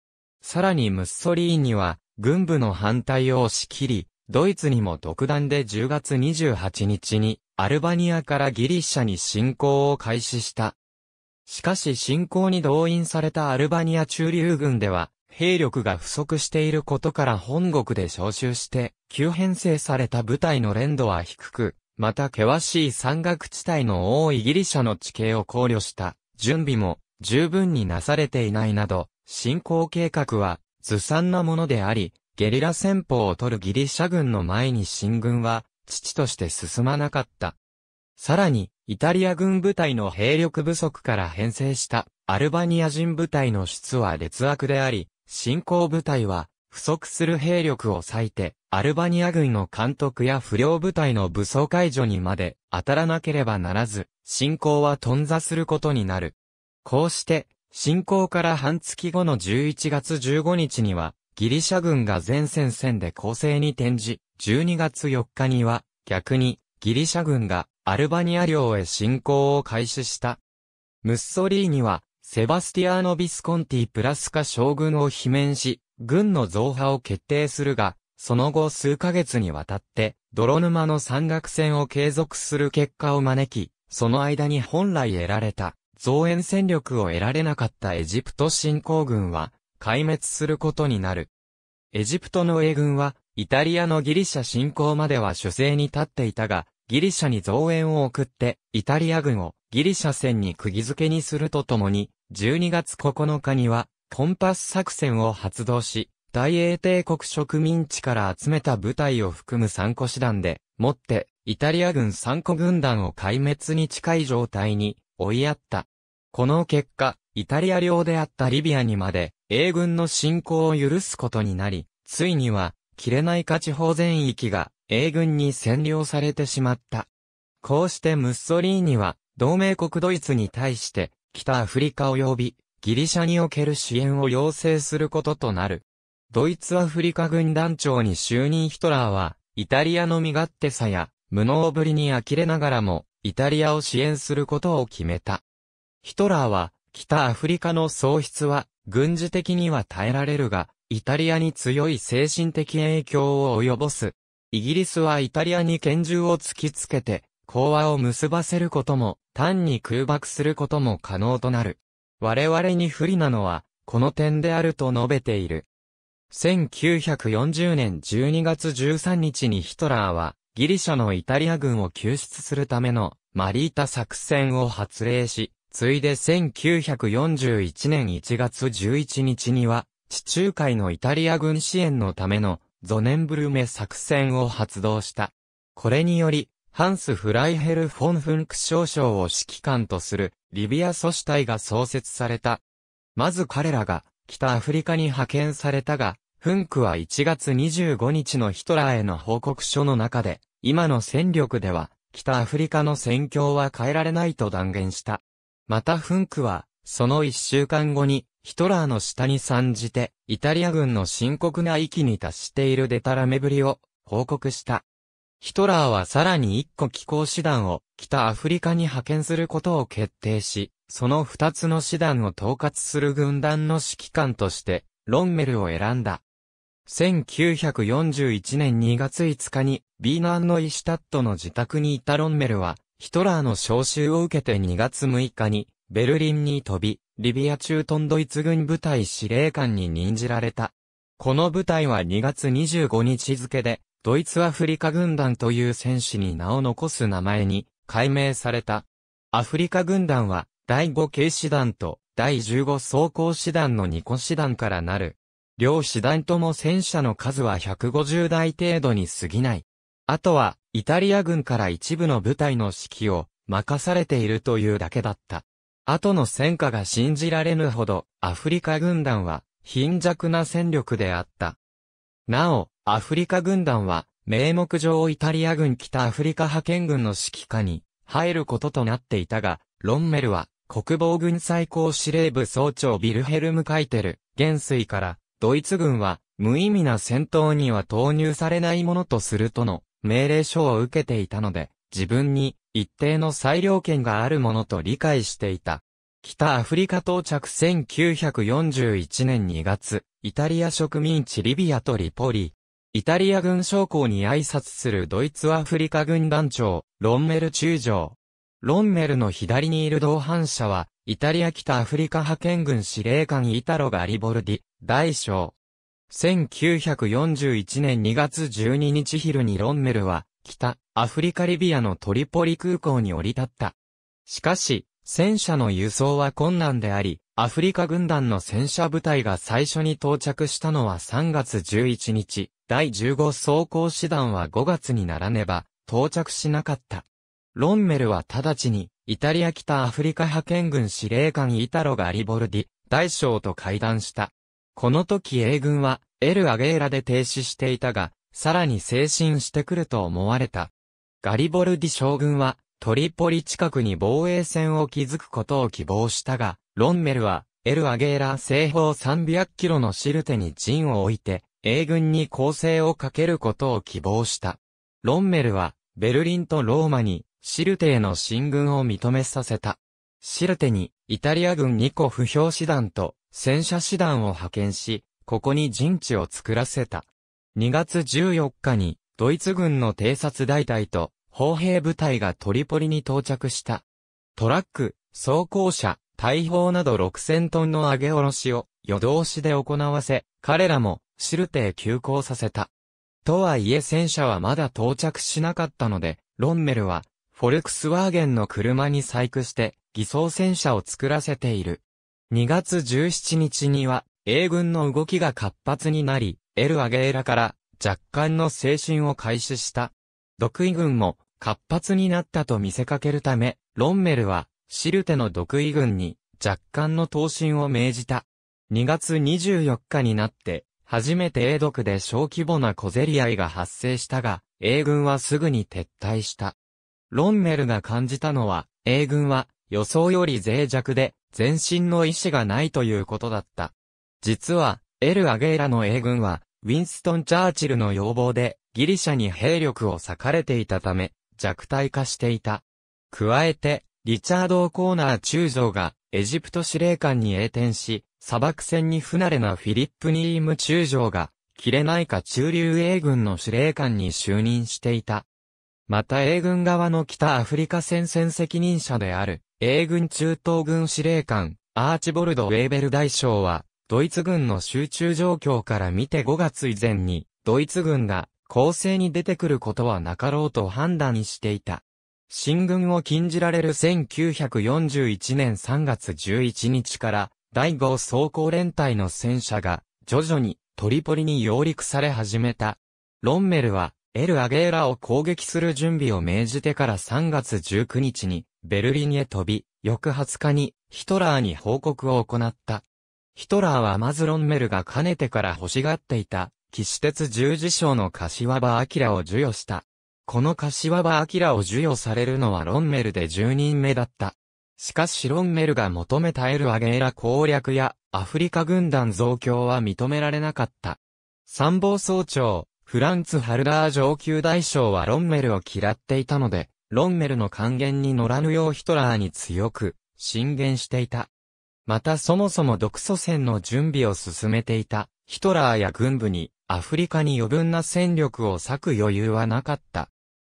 さらにムッソリーニは、軍部の反対を押し切り、ドイツにも独断で10月28日に、アルバニアからギリシャに侵攻を開始した。しかし侵攻に動員されたアルバニア中流軍では、兵力が不足していることから本国で召集して、急編成された部隊の連度は低く、また険しい山岳地帯の多いギリシャの地形を考慮した準備も十分になされていないなど、進行計画はずさんなものであり、ゲリラ戦法を取るギリシャ軍の前に進軍は、父として進まなかった。さらに、イタリア軍部隊の兵力不足から編成したアルバニア人部隊の出は劣悪であり、侵攻部隊は不足する兵力を割いて、アルバニア軍の監督や不良部隊の武装解除にまで当たらなければならず、侵攻は頓挫することになる。こうして、侵攻から半月後の11月15日には、ギリシャ軍が前線線で攻勢に転じ、12月4日には、逆に、ギリシャ軍がアルバニア領へ侵攻を開始した。ムッソリーニは、セバスティアーノ・ビスコンティ・プラスカ将軍を罷免し、軍の増派を決定するが、その後数ヶ月にわたって、泥沼の山岳戦を継続する結果を招き、その間に本来得られた、増援戦力を得られなかったエジプト侵攻軍は、壊滅することになる。エジプトの英軍は、イタリアのギリシャ侵攻までは主勢に立っていたが、ギリシャに増援を送って、イタリア軍をギリシャ戦に釘付けにするとともに、12月9日には、コンパス作戦を発動し、大英帝国植民地から集めた部隊を含む参個師団で、もって、イタリア軍参個軍団を壊滅に近い状態に追いやった。この結果、イタリア領であったリビアにまで、英軍の侵攻を許すことになり、ついには、切れない価地方全域が、英軍に占領されてしまった。こうしてムッソリーニは、同盟国ドイツに対して、北アフリカ及び、ギリシャにおける支援を要請することとなる。ドイツアフリカ軍団長に就任ヒトラーは、イタリアの身勝手さや、無能ぶりに呆れながらも、イタリアを支援することを決めた。ヒトラーは、北アフリカの喪失は、軍事的には耐えられるが、イタリアに強い精神的影響を及ぼす、イギリスはイタリアに拳銃を突きつけて、講和を結ばせることも、単に空爆することも可能となる。我々に不利なのは、この点であると述べている。1940年12月13日にヒトラーは、ギリシャのイタリア軍を救出するためのマリータ作戦を発令し、ついで1941年1月11日には、地中海のイタリア軍支援のためのゾネンブルメ作戦を発動した。これにより、ハンス・フライヘル・フォン・フンク少将を指揮官とするリビア組織隊が創設された。まず彼らが北アフリカに派遣されたが、フンクは1月25日のヒトラーへの報告書の中で、今の戦力では北アフリカの戦況は変えられないと断言した。またフンクはその一週間後に、ヒトラーの下に参じて、イタリア軍の深刻な域に達しているデタラメぶりを報告した。ヒトラーはさらに一個機構師団を北アフリカに派遣することを決定し、その二つの師団を統括する軍団の指揮官として、ロンメルを選んだ。1941年2月5日に、ビーナンのイシュタットの自宅にいたロンメルは、ヒトラーの招集を受けて2月6日に、ベルリンに飛び、リビアトンドイツ軍部隊司令官に任じられた。この部隊は2月25日付で、ドイツアフリカ軍団という戦士に名を残す名前に改名された。アフリカ軍団は、第5警視団と第15装甲師団の2個師団からなる。両師団とも戦車の数は150台程度に過ぎない。あとは、イタリア軍から一部の部隊の指揮を任されているというだけだった。後の戦果が信じられぬほど、アフリカ軍団は、貧弱な戦力であった。なお、アフリカ軍団は、名目上イタリア軍北アフリカ派遣軍の指揮下に入ることとなっていたが、ロンメルは国防軍最高司令部総長ビルヘルム・カイテル、元帥からドイツ軍は無意味な戦闘には投入されないものとするとの命令書を受けていたので、自分に一定の裁量権があるものと理解していた。北アフリカ到着1941年2月、イタリア植民地リビアとリポリ。イタリア軍将校に挨拶するドイツアフリカ軍団長、ロンメル中将。ロンメルの左にいる同伴者は、イタリア北アフリカ派遣軍司令官イタロガリボルディ、大将。1941年2月12日昼にロンメルは、北、アフリカリビアのトリポリ空港に降り立った。しかし、戦車の輸送は困難であり、アフリカ軍団の戦車部隊が最初に到着したのは3月11日、第15装甲師団は5月にならねば、到着しなかった。ロンメルは直ちに、イタリア北アフリカ派遣軍司令官イタロがリボルディ、大将と会談した。この時英軍は、エル・アゲーラで停止していたが、さらに精神してくると思われた。ガリボルディ将軍は、トリポリ近くに防衛線を築くことを希望したが、ロンメルは、エルアゲーラ西方300キロのシルテに陣を置いて、英軍に攻勢をかけることを希望した。ロンメルは、ベルリンとローマに、シルテへの進軍を認めさせた。シルテに、イタリア軍2個不評師団と、戦車師団を派遣し、ここに陣地を作らせた。2月14日に、ドイツ軍の偵察大隊と、砲兵部隊がトリポリに到着した。トラック、装甲車、大砲など6000トンの上げ下ろしを夜通しで行わせ、彼らもシルテへ急行させた。とはいえ戦車はまだ到着しなかったので、ロンメルはフォルクスワーゲンの車に細工して偽装戦車を作らせている。2月17日には英軍の動きが活発になり、エル・アゲーラから若干の精神を開始した。毒位軍も活発になったと見せかけるため、ロンメルはシルテの毒位軍に若干の闘進を命じた。2月24日になって、初めて英毒で小規模な小競り合いが発生したが、英軍はすぐに撤退した。ロンメルが感じたのは、英軍は予想より脆弱で、全身の意志がないということだった。実は、エル・アゲーラの英軍は、ウィンストン・チャーチルの要望で、ギリシャに兵力を割かれていたため、弱体化していた。加えて、リチャード・コーナー中将が、エジプト司令官に栄転し、砂漠戦に不慣れなフィリップ・ニーム中将が、切れないか中流英軍の司令官に就任していた。また英軍側の北アフリカ戦線責任者である、英軍中東軍司令官、アーチボルド・ウェーベル大将は、ドイツ軍の集中状況から見て5月以前に、ドイツ軍が攻勢に出てくることはなかろうと判断していた。進軍を禁じられる1941年3月11日から、第5装甲連隊の戦車が、徐々にトリポリに揚陸され始めた。ロンメルは、エル・アゲーラを攻撃する準備を命じてから3月19日に、ベルリンへ飛び、翌20日にヒトラーに報告を行った。ヒトラーはマズロンメルがかねてから欲しがっていた、騎士鉄十字章の柏場明を授与した。この柏場明を授与されるのはロンメルで10人目だった。しかしロンメルが求めたエルアゲーラ攻略やアフリカ軍団増強は認められなかった。参謀総長、フランツ・ハルダー上級大将はロンメルを嫌っていたので、ロンメルの還元に乗らぬようヒトラーに強く、進言していた。またそもそも独ソ戦の準備を進めていたヒトラーや軍部にアフリカに余分な戦力を割く余裕はなかった。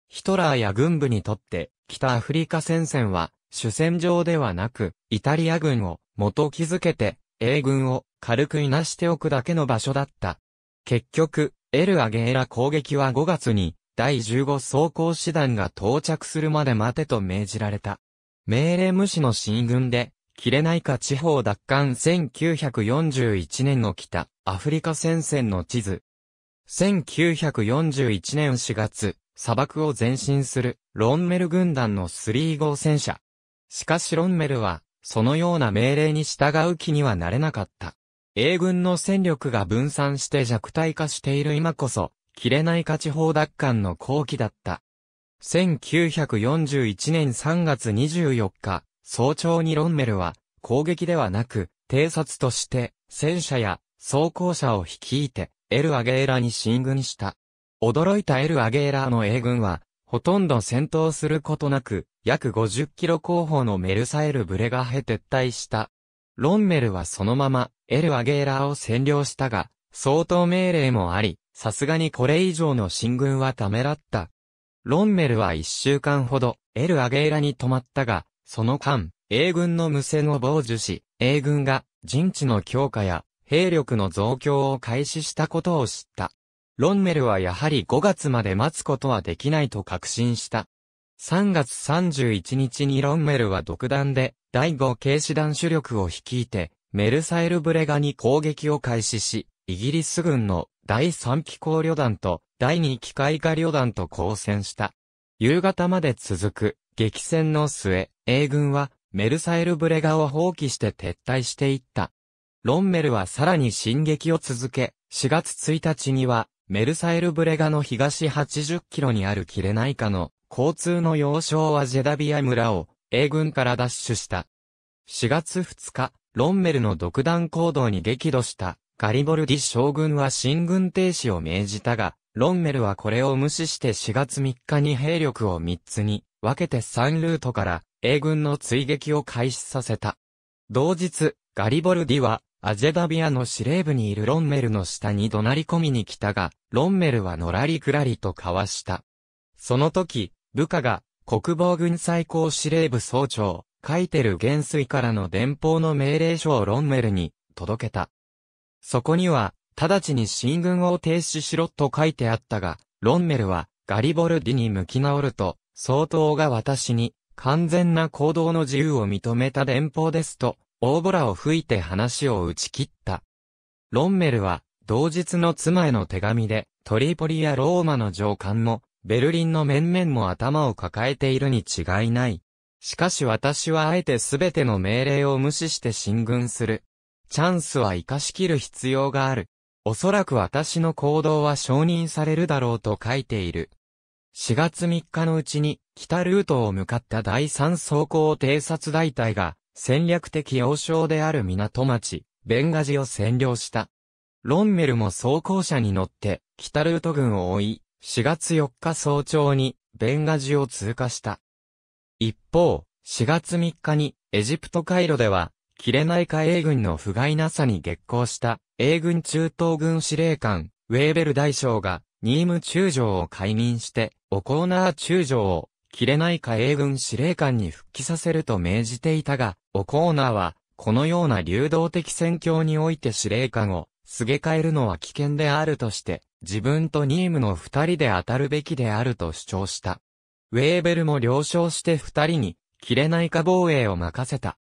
ヒトラーや軍部にとって北アフリカ戦線は主戦場ではなくイタリア軍を元気づけて英軍を軽くいなしておくだけの場所だった。結局、エルアゲエラ攻撃は5月に第15装甲師団が到着するまで待てと命じられた。命令無視の進軍でキレナイカ地方奪還1941年の北、アフリカ戦線の地図。1941年4月、砂漠を前進する、ロンメル軍団の3号戦車。しかしロンメルは、そのような命令に従う気にはなれなかった。英軍の戦力が分散して弱体化している今こそ、キレナイカ地方奪還の後期だった。1941年3月24日、早朝にロンメルは、攻撃ではなく、偵察として、戦車や装甲車を率いて、エル・アゲーラに進軍した。驚いたエル・アゲーラの英軍は、ほとんど戦闘することなく、約50キロ後方のメルサエル・ブレガヘ撤退した。ロンメルはそのまま、エル・アゲーラを占領したが、相当命令もあり、さすがにこれ以上の進軍はためらった。ロンメルは一週間ほど、エル・アゲーラに泊まったが、その間、英軍の無線を傍受し、英軍が陣地の強化や兵力の増強を開始したことを知った。ロンメルはやはり5月まで待つことはできないと確信した。3月31日にロンメルは独断で第5軽視団主力を率いてメルサイルブレガに攻撃を開始し、イギリス軍の第3機甲旅団と第2機械化旅団と交戦した。夕方まで続く激戦の末、英軍はメルサエルブレガを放棄して撤退していった。ロンメルはさらに進撃を続け、4月1日には、メルサエルブレガの東80キロにあるキレナイカの交通の要衝はジェダビア村を英軍から奪取した。4月2日、ロンメルの独断行動に激怒したガリボルディ将軍は進軍停止を命じたが、ロンメルはこれを無視して4月3日に兵力を3つに分けて3ルートから英軍の追撃を開始させた。同日、ガリボルディは、アジェダビアの司令部にいるロンメルの下に怒鳴り込みに来たが、ロンメルはのらりくらりと交わした。その時、部下が、国防軍最高司令部総長、カイテル元帥からの電報の命令書をロンメルに届けた。そこには、直ちに進軍を停止しろと書いてあったが、ロンメルはガリボルディに向き直ると、総統が私に、完全な行動の自由を認めた電報ですと、大ボラを吹いて話を打ち切った。ロンメルは、同日の妻への手紙で、トリポリやローマの上官も、ベルリンの面々も頭を抱えているに違いない。しかし私はあえて全ての命令を無視して進軍する。チャンスは生かしきる必要がある。おそらく私の行動は承認されるだろうと書いている。4月3日のうちに北ルートを向かった第3装甲偵察大隊が戦略的要衝である港町、ベンガジを占領した。ロンメルも装甲車に乗って北ルート軍を追い、4月4日早朝にベンガジを通過した。一方、4月3日にエジプトカイロでは、キレナイカ英軍の不甲斐なさに激行した英軍中東軍司令官、ウェーベル大将がニーム中将を解任して、オコーナー中将を、切れないか英軍司令官に復帰させると命じていたが、オコーナーは、このような流動的戦況において司令官を、すげ替えるのは危険であるとして、自分とニームの二人で当たるべきであると主張した。ウェーベルも了承して二人に、切れないか防衛を任せた。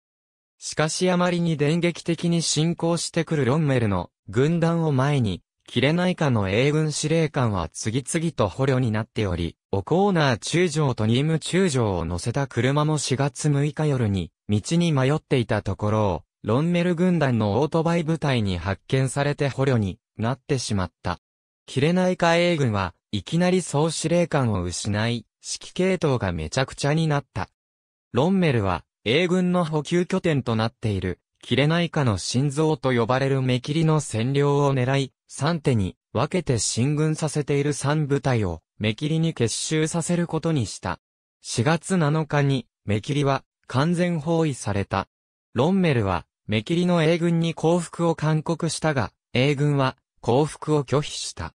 しかしあまりに電撃的に進行してくるロンメルの軍団を前に、キレナイカの英軍司令官は次々と捕虜になっており、オコーナー中将と任務中将を乗せた車も4月6日夜に、道に迷っていたところを、ロンメル軍団のオートバイ部隊に発見されて捕虜になってしまった。キレナイカ英軍は、いきなり総司令官を失い、指揮系統がめちゃくちゃになった。ロンメルは、英軍の補給拠点となっている、キレナイカの心臓と呼ばれる目切りの占領を狙い、3手に分けて進軍させている3部隊を目切りに結集させることにした。4月7日に目切りは完全包囲された。ロンメルは目切りの英軍に降伏を勧告したが、英軍は降伏を拒否した。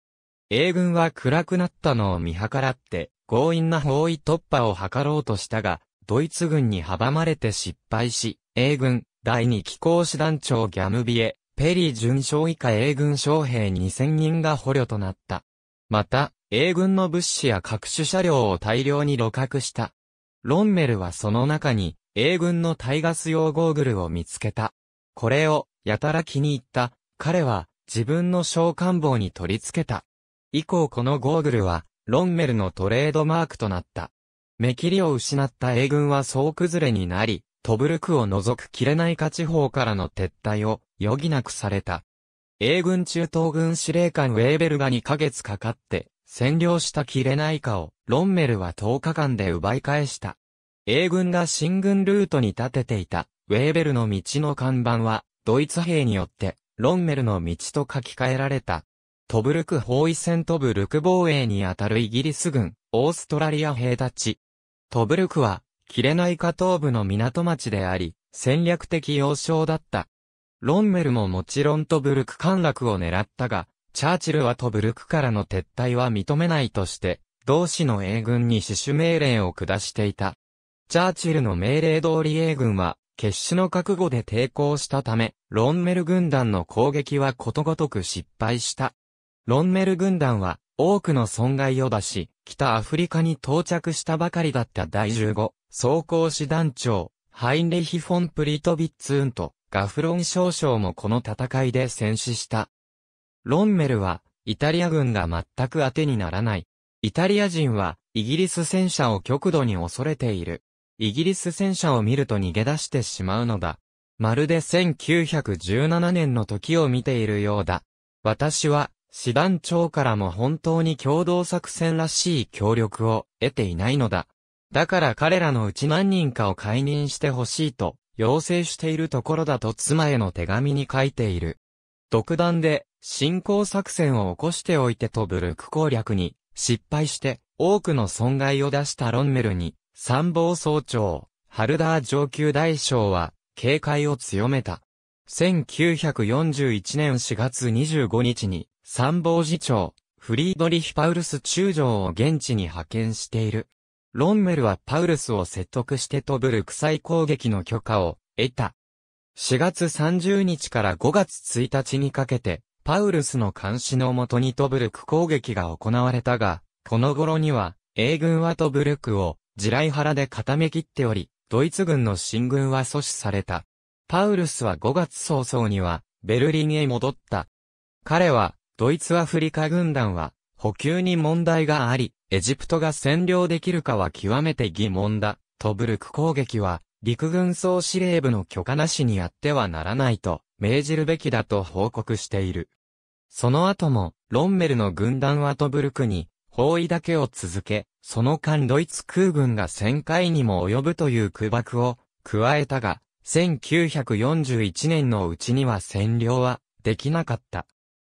英軍は暗くなったのを見計らって強引な包囲突破を図ろうとしたが、ドイツ軍に阻まれて失敗し、英軍第2機構師団長ギャムビエ、ペリー巡将以下英軍将兵2000人が捕虜となった。また、英軍の物資や各種車両を大量に露獲した。ロンメルはその中に、英軍のタイガス用ゴーグルを見つけた。これを、やたら気に入った、彼は、自分の召喚棒に取り付けた。以降このゴーグルは、ロンメルのトレードマークとなった。目切りを失った英軍は総崩れになり、トブルクを除くキレナイカ地方からの撤退を余儀なくされた。英軍中東軍司令官ウェーベルが2ヶ月かかって占領したキレナイカをロンメルは10日間で奪い返した。英軍が進軍ルートに立てていたウェーベルの道の看板はドイツ兵によってロンメルの道と書き換えられた。トブルク包囲戦トブルク防衛にあたるイギリス軍、オーストラリア兵たち。トブルクは切れない下東部の港町であり、戦略的要衝だった。ロンメルももちろんトブルク陥落を狙ったが、チャーチルはトブルクからの撤退は認めないとして、同志の英軍に死守命令を下していた。チャーチルの命令通り英軍は、決死の覚悟で抵抗したため、ロンメル軍団の攻撃はことごとく失敗した。ロンメル軍団は、多くの損害を出し、北アフリカに到着したばかりだった第15装甲師団長、ハインレヒ・フォン・プリトビッツーンとガフロン少将もこの戦いで戦死した。ロンメルは、イタリア軍が全く当てにならない。イタリア人は、イギリス戦車を極度に恐れている。イギリス戦車を見ると逃げ出してしまうのだ。まるで1917年の時を見ているようだ。私は、師団長からも本当に共同作戦らしい協力を得ていないのだ。だから彼らのうち何人かを解任してほしいと、要請しているところだと妻への手紙に書いている。独断で、進行作戦を起こしておいてとブルク攻略に、失敗して、多くの損害を出したロンメルに、参謀総長、ハルダー上級大将は、警戒を強めた。1941年4月25日に、参謀次長、フリードリヒ・パウルス中将を現地に派遣している。ロンメルはパウルスを説得して飛ぶルクサイ攻撃の許可を得た。4月30日から5月1日にかけて、パウルスの監視のもとにトブルク攻撃が行われたが、この頃には、英軍はトブルクを、地雷原で固め切っており、ドイツ軍の進軍は阻止された。パウルスは5月早々には、ベルリンへ戻った。彼は、ドイツアフリカ軍団は、補給に問題があり、エジプトが占領できるかは極めて疑問だ、トブルク攻撃は、陸軍総司令部の許可なしにやってはならないと、命じるべきだと報告している。その後も、ロンメルの軍団はトブルクに、包囲だけを続け、その間ドイツ空軍が1000回にも及ぶという空爆を加えたが、1941年のうちには占領はできなかった。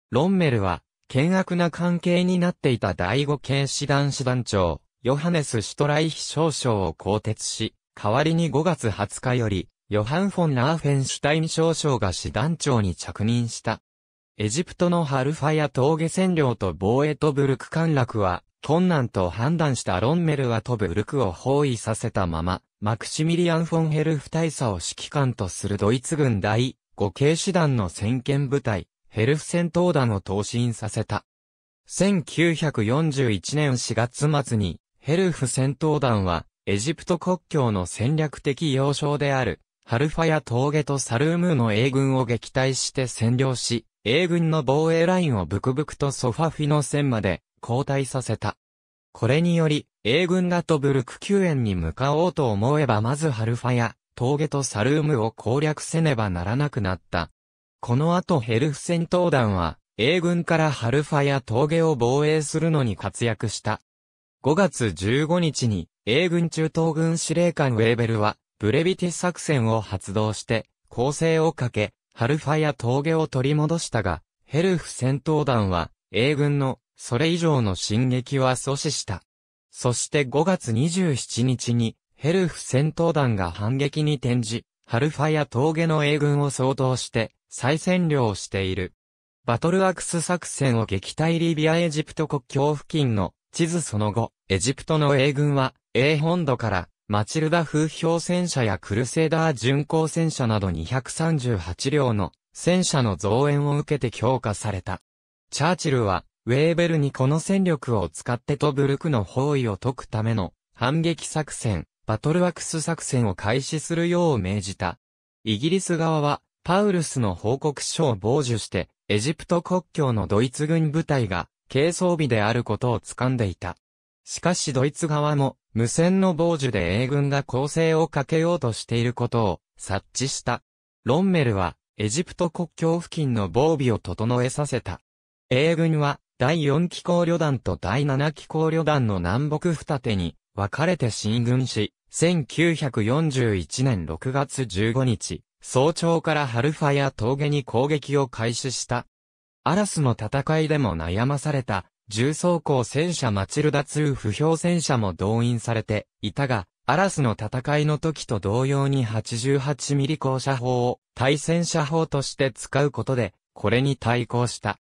ロンメルは険悪な関係になっていた第五系師団師団長、ヨハネス・シュトライヒ少将を更迭し、代わりに5月20日より、ヨハン・フォン・ラーフェンシュタイン少将が師団長に着任した。エジプトのハルファや峠占領と防衛とブルク陥落は、困難と判断したロンメルはトブルクを包囲させたまま、マクシミリアン・フォンヘルフ大佐を指揮官とするドイツ軍第5系師団の先見部隊、ヘルフ戦闘団を投進させた。1941年4月末に、ヘルフ戦闘団は、エジプト国境の戦略的要衝である、ハルファや峠とサルームの英軍を撃退して占領し、英軍の防衛ラインをブクブクとソファフィの線まで後退させた。これにより、英軍がトブルク救援に向かおうと思えばまずハルファや、峠とサルームを攻略せねばならなくなった。この後ヘルフ戦闘団は、英軍からハルファや峠を防衛するのに活躍した。5月15日に、英軍中東軍司令官ウェーベルは、ブレビティ作戦を発動して、攻勢をかけ、ハルファや峠を取り戻したが、ヘルフ戦闘団は、英軍の、それ以上の進撃は阻止した。そして5月27日に、ヘルフ戦闘団が反撃に転じ、ハルファや峠の英軍を相当して再占領している。バトルアクス作戦を撃退リビアエジプト国境付近の地図その後、エジプトの英軍は、英本土から、マチルダ風評戦車やクルセーダー巡航戦車など238両の戦車の増援を受けて強化された。チャーチルは、ウェーベルにこの戦力を使ってトブルクの包囲を解くための反撃作戦、バトルワックス作戦を開始するよう命じた。イギリス側は、パウルスの報告書を傍受して、エジプト国境のドイツ軍部隊が、軽装備であることを掴んでいた。しかしドイツ側も、無線の傍受で英軍が攻勢をかけようとしていることを、察知した。ロンメルは、エジプト国境付近の防備を整えさせた。英軍は、第4機構旅団と第7機構旅団の南北二手に、分かれて進軍し、1941年6月15日、早朝からハルファや峠に攻撃を開始した。アラスの戦いでも悩まされた、重装甲戦車マチルダ2不評戦車も動員されていたが、アラスの戦いの時と同様に8 8ミリ降車砲を対戦車砲として使うことで、これに対抗した。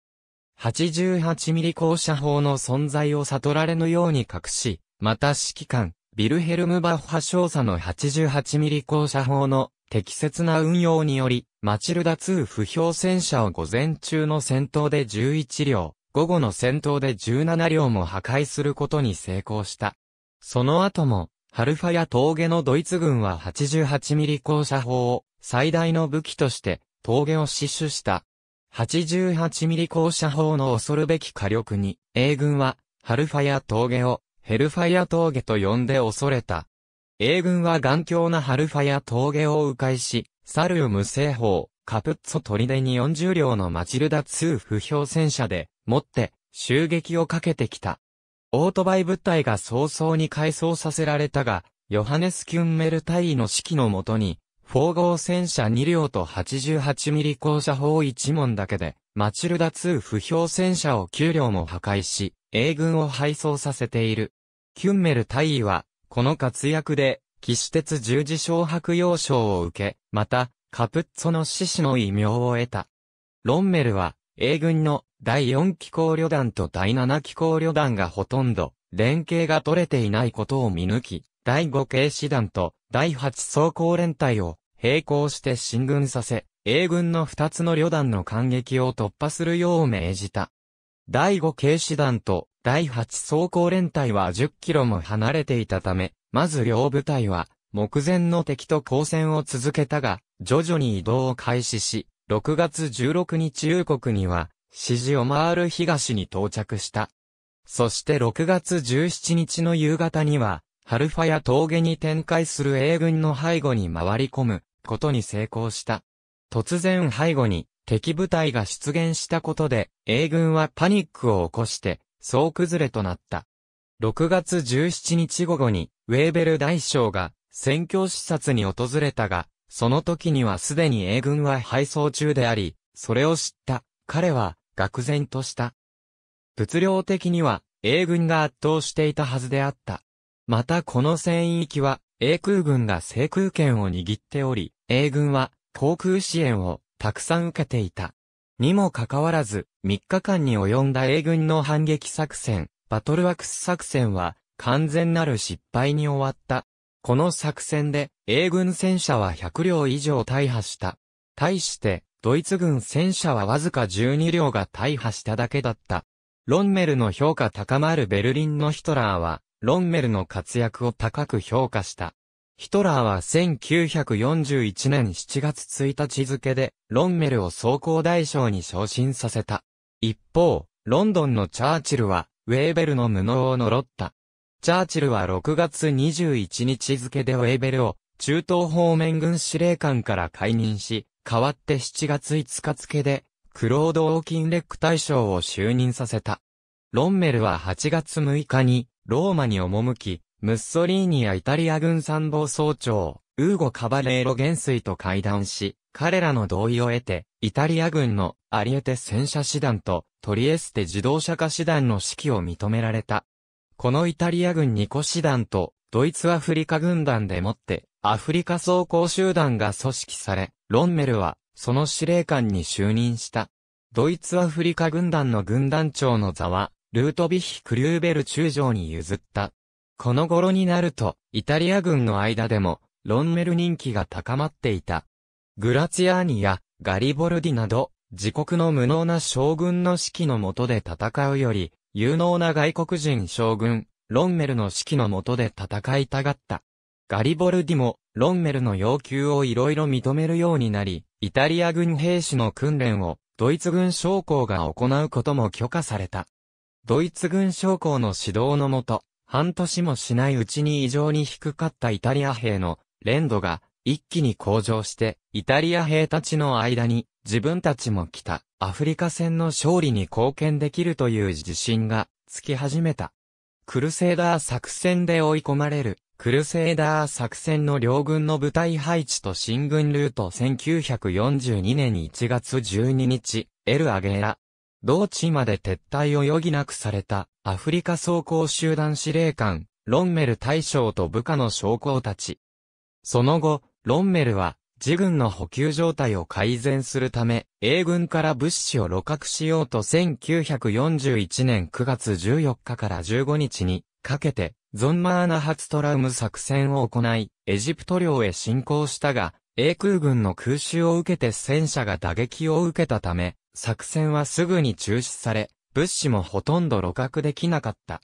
8 8ミリ降車砲の存在を悟られぬように隠し、また指揮官、ビルヘルム・バッハ少佐の8 8ミリ降車砲の適切な運用により、マチルダ2不評戦車を午前中の戦闘で11両、午後の戦闘で17両も破壊することに成功した。その後も、ハルファや峠のドイツ軍は8 8ミリ降車砲を最大の武器として峠を死守した。8 8ミリ降車砲の恐るべき火力に、英軍は、ハルファや峠をヘルファイア峠と呼んで恐れた。英軍は頑強なハルファヤ峠を迂回し、サルウム西方、カプッツォ砦に40両のマチルダ2不評戦車で、持って、襲撃をかけてきた。オートバイ部隊が早々に改装させられたが、ヨハネス・キュンメル大尉の指揮のもとに、4号戦車2両と8 8ミリ高射砲1門だけで、マチルダ2不評戦車を給料も破壊し、英軍を敗走させている。キュンメル大尉は、この活躍で、騎士鉄十字章白洋賞を受け、また、カプッツォの獅子の異名を得た。ロンメルは、英軍の第4機構旅団と第7機構旅団がほとんど、連携が取れていないことを見抜き、第5警視団と第8装甲連隊を並行して進軍させ、英軍の二つの旅団の間撃を突破するよう命じた。第五警視団と第八装甲連隊は10キロも離れていたため、まず両部隊は目前の敵と交戦を続けたが、徐々に移動を開始し、6月16日夕刻には、指示を回る東に到着した。そして6月17日の夕方には、ハルファや峠に展開する英軍の背後に回り込むことに成功した。突然背後に敵部隊が出現したことで、英軍はパニックを起こして、総崩れとなった。6月17日午後に、ウェーベル大将が、戦況視察に訪れたが、その時にはすでに英軍は敗走中であり、それを知った、彼は、愕然とした。物量的には、英軍が圧倒していたはずであった。またこの戦域は、英空軍が制空権を握っており、英軍は、航空支援をたくさん受けていた。にもかかわらず、3日間に及んだ英軍の反撃作戦、バトルワックス作戦は、完全なる失敗に終わった。この作戦で、英軍戦車は100両以上大破した。対して、ドイツ軍戦車はわずか12両が大破しただけだった。ロンメルの評価高まるベルリンのヒトラーは、ロンメルの活躍を高く評価した。ヒトラーは1941年7月1日付で、ロンメルを総工大将に昇進させた。一方、ロンドンのチャーチルは、ウェーベルの無能を呪った。チャーチルは6月21日付でウェーベルを、中東方面軍司令官から解任し、代わって7月5日付で、クロード・オーキンレック大将を就任させた。ロンメルは8月6日に、ローマに赴き、ムッソリーニやイタリア軍参謀総長、ウーゴ・カバレーロ元帥と会談し、彼らの同意を得て、イタリア軍のアリエテ戦車師団とトリエステ自動車化師団の指揮を認められた。このイタリア軍2個師団とドイツアフリカ軍団でもってアフリカ装甲集団が組織され、ロンメルはその司令官に就任した。ドイツアフリカ軍団の軍団長の座は、ルートビヒ・クリューベル中将に譲った。この頃になると、イタリア軍の間でも、ロンメル人気が高まっていた。グラツィアーニやガリボルディなど、自国の無能な将軍の指揮の下で戦うより、有能な外国人将軍、ロンメルの指揮の下で戦いたがった。ガリボルディも、ロンメルの要求をいろいろ認めるようになり、イタリア軍兵士の訓練を、ドイツ軍将校が行うことも許可された。ドイツ軍将校の指導のもと、半年もしないうちに異常に低かったイタリア兵の連度が一気に向上して、イタリア兵たちの間に自分たちも来たアフリカ戦の勝利に貢献できるという自信がつき始めた。クルセーダー作戦で追い込まれる、クルセーダー作戦の両軍の部隊配置と進軍ルート1942年1月12日、エルアゲーラ、同地まで撤退を余儀なくされたアフリカ総合集団司令官、ロンメル大将と部下の将校たち。その後、ロンメルは、自軍の補給状態を改善するため、英軍から物資を露獲しようと1941年9月14日から15日にかけて、ゾンマーナ発トラウム作戦を行い、エジプト領へ侵攻したが、英空軍の空襲を受けて戦車が打撃を受けたため、作戦はすぐに中止され、物資もほとんど露獲できなかった。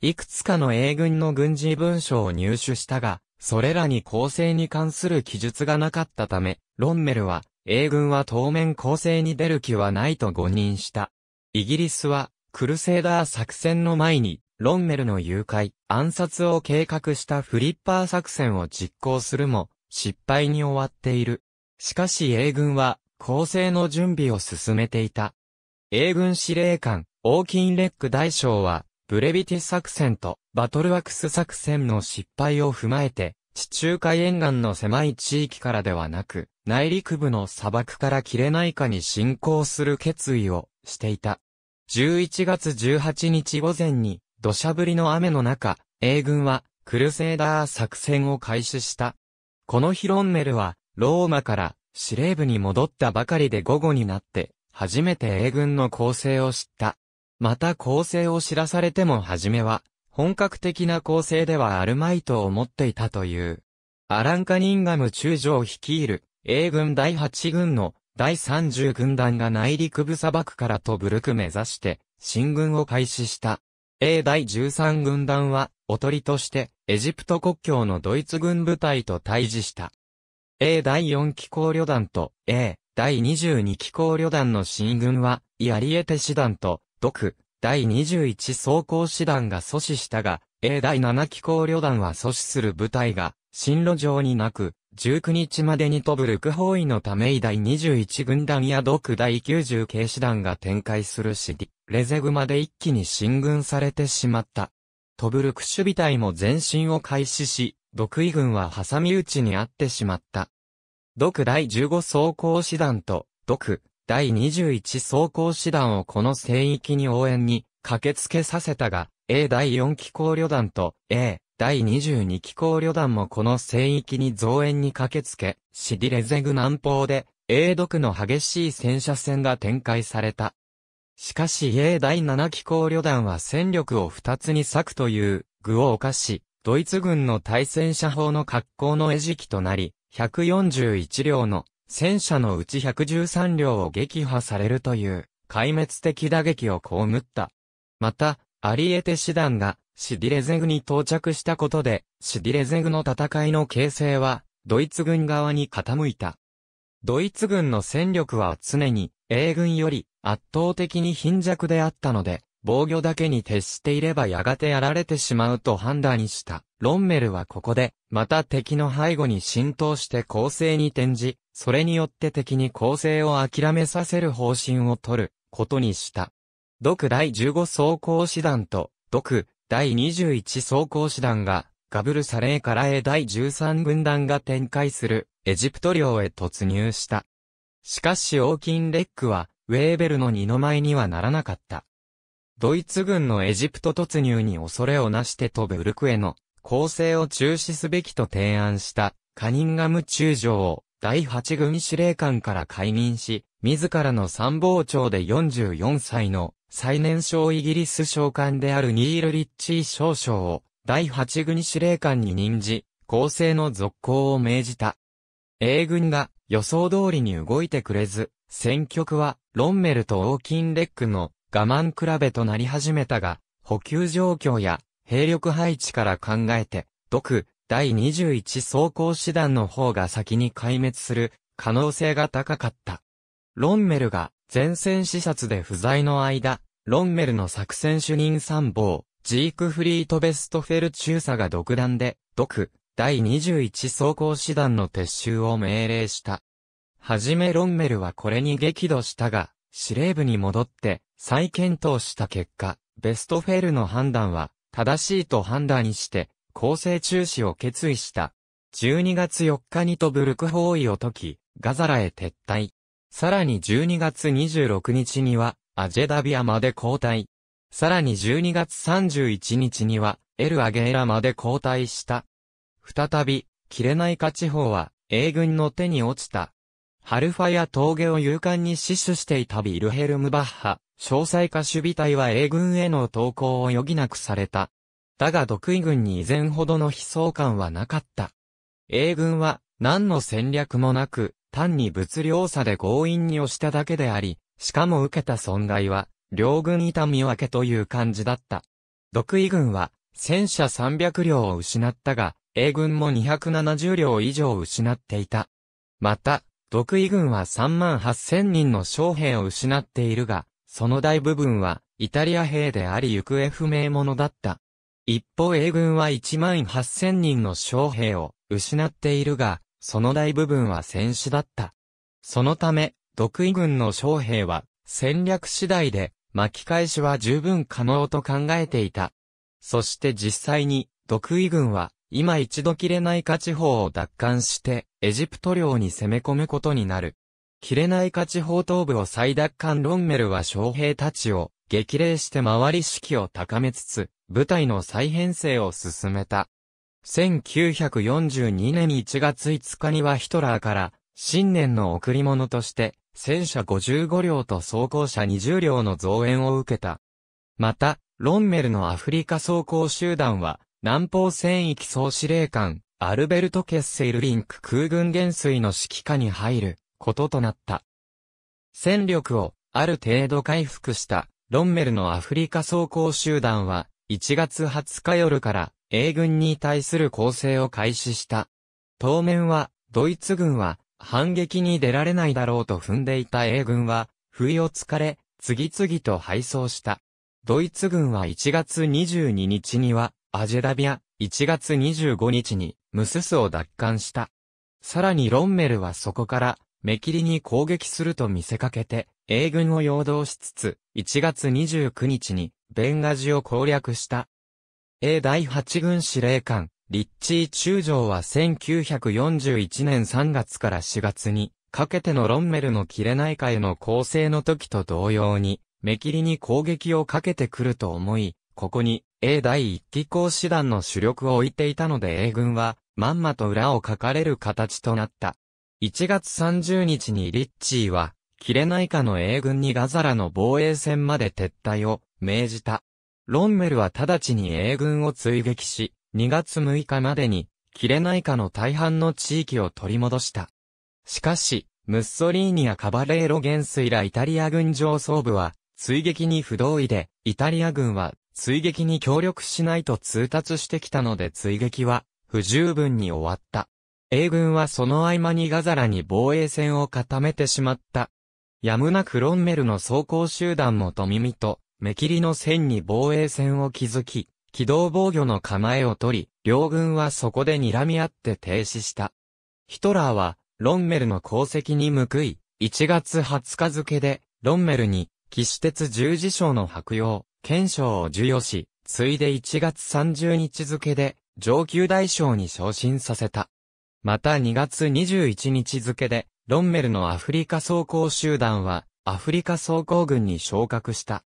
いくつかの英軍の軍事文書を入手したが、それらに構成に関する記述がなかったため、ロンメルは、英軍は当面攻勢に出る気はないと誤認した。イギリスは、クルセーダー作戦の前に、ロンメルの誘拐、暗殺を計画したフリッパー作戦を実行するも、失敗に終わっている。しかし英軍は、構成の準備を進めていた。英軍司令官、オーキンレック大将は、ブレビティ作戦とバトルワックス作戦の失敗を踏まえて、地中海沿岸の狭い地域からではなく、内陸部の砂漠から切れないかに侵攻する決意をしていた。11月18日午前に土砂降りの雨の中、英軍はクルセーダー作戦を開始した。この日ロンメルはローマから司令部に戻ったばかりで午後になって、初めて英軍の構成を知った。また構成を知らされても初めは、本格的な構成ではあるまいと思っていたという。アラン・カニンガム中将率いる、英軍第8軍の第30軍団が内陸部砂漠からトブルク目指して、進軍を開始した。A 第13軍団は、おとりとして、エジプト国境のドイツ軍部隊と対峙した。A 第4機構旅団と A 第22機構旅団の進軍は、り得手師団と、ク第21装甲師団が阻止したが、A 第7機構旅団は阻止する部隊が、進路上になく、19日までにトブルク包囲のため第21軍団やク第90系師団が展開するシデレゼグまで一気に進軍されてしまった。トブルク守備隊も前進を開始し、独位軍は挟み撃ちにあってしまった。独第15装甲師団と、独第21装甲師団をこの聖域に応援に駆けつけさせたが、A 第4機構旅団と A 第22機構旅団もこの聖域に増援に駆けつけ、シディレゼグ南方で A 独の激しい戦車戦が展開された。しかし A 第7機構旅団は戦力を2つに割くという、具を犯し、ドイツ軍の対戦車砲の格好の餌食となり、141両の戦車のうち113両を撃破されるという壊滅的打撃を被った。また、アリエテ師団がシディレゼグに到着したことで、シディレゼグの戦いの形勢は、ドイツ軍側に傾いた。ドイツ軍の戦力は常に、英軍より圧倒的に貧弱であったので、防御だけに徹していればやがてやられてしまうと判断した。ロンメルはここで、また敵の背後に浸透して攻勢に転じ、それによって敵に攻勢を諦めさせる方針を取ることにした。独第15装甲師団と、独第21装甲師団が、ガブルサレーからへ第13軍団が展開するエジプト領へ突入した。しかし王金レックは、ウェーベルの二の前にはならなかった。ドイツ軍のエジプト突入に恐れをなして飛ぶウルクへの攻勢を中止すべきと提案したカニンガム中将を第8軍司令官から解任し、自らの参謀長で44歳の最年少イギリス将官であるニール・リッチー少将を第8軍司令官に任じ、攻勢の続行を命じた。英軍が予想通りに動いてくれず、戦局はロンメルとオーキンレックの我慢比べとなり始めたが、補給状況や兵力配置から考えて、独第21装甲師団の方が先に壊滅する可能性が高かった。ロンメルが前線視察で不在の間、ロンメルの作戦主任参謀、ジークフリート・ベストフェル中佐が独断で、独第21装甲師団の撤収を命令した。はじめロンメルはこれに激怒したが、司令部に戻って、再検討した結果、ベストフェルの判断は正しいと判断して、公正中止を決意した。12月4日にトブルク包囲を解き、ガザラへ撤退。さらに12月26日には、アジェダビアまで交代。さらに12月31日には、エルアゲーラまで交代した。再び、キレナイカ地方は、英軍の手に落ちた。ハルファや峠を勇敢に死守していたビルヘルム・バッハ、詳細化守備隊は英軍への投降を余儀なくされた。だが独位軍に以前ほどの悲壮感はなかった。英軍は何の戦略もなく、単に物量差で強引に押しただけであり、しかも受けた損害は、両軍痛み分けという感じだった。独位軍は、戦車300両を失ったが、英軍も270両以上失っていた。また、独位軍は3万8000人の将兵を失っているが、その大部分はイタリア兵であり行方不明者だった。一方英軍は1万8000人の将兵を失っているが、その大部分は戦死だった。そのため、独位軍の将兵は戦略次第で巻き返しは十分可能と考えていた。そして実際に、独位軍は今一度切れないか地方を奪還して、エジプト領に攻め込むことになる。切れない勝ち方頭部を最奪還ロンメルは将兵たちを激励して回り士気を高めつつ、部隊の再編成を進めた。1942年1月5日にはヒトラーから、新年の贈り物として、戦車55両と装甲車20両の増援を受けた。また、ロンメルのアフリカ装甲集団は、南方戦域総司令官、アルベルト・ケッセイルリンク空軍元帥の指揮下に入る。こととなった。戦力をある程度回復したロンメルのアフリカ装甲集団は1月20日夜から英軍に対する攻勢を開始した。当面はドイツ軍は反撃に出られないだろうと踏んでいた英軍は不意をつかれ次々と敗走した。ドイツ軍は1月22日にはアジェダビア、1月25日にムススを奪還した。さらにロンメルはそこから目切りに攻撃すると見せかけて、英軍を陽動しつつ、1月29日に、ベンガジを攻略した。英第8軍司令官、リッチー中将は1941年3月から4月に、かけてのロンメルの切れない会の構成の時と同様に、目切りに攻撃をかけてくると思い、ここに、英第1機構師団の主力を置いていたので英軍は、まんまと裏をかかれる形となった。1月30日にリッチーは、キレナイカの英軍にガザラの防衛線まで撤退を命じた。ロンメルは直ちに英軍を追撃し、2月6日までに、キレナイカの大半の地域を取り戻した。しかし、ムッソリーニやカバレーロ元帥らイタリア軍上層部は、追撃に不同意で、イタリア軍は、追撃に協力しないと通達してきたので追撃は、不十分に終わった。英軍はその合間にガザラに防衛線を固めてしまった。やむなくロンメルの装甲集団も富見と、目切りの線に防衛線を築き、機動防御の構えを取り、両軍はそこで睨み合って停止した。ヒトラーは、ロンメルの功績に報い、1月20日付で、ロンメルに、騎士鉄十字章の白用、剣章を授与し、ついで1月30日付で、上級大将に昇進させた。また2月21日付で、ロンメルのアフリカ装甲集団は、アフリカ装甲軍に昇格した。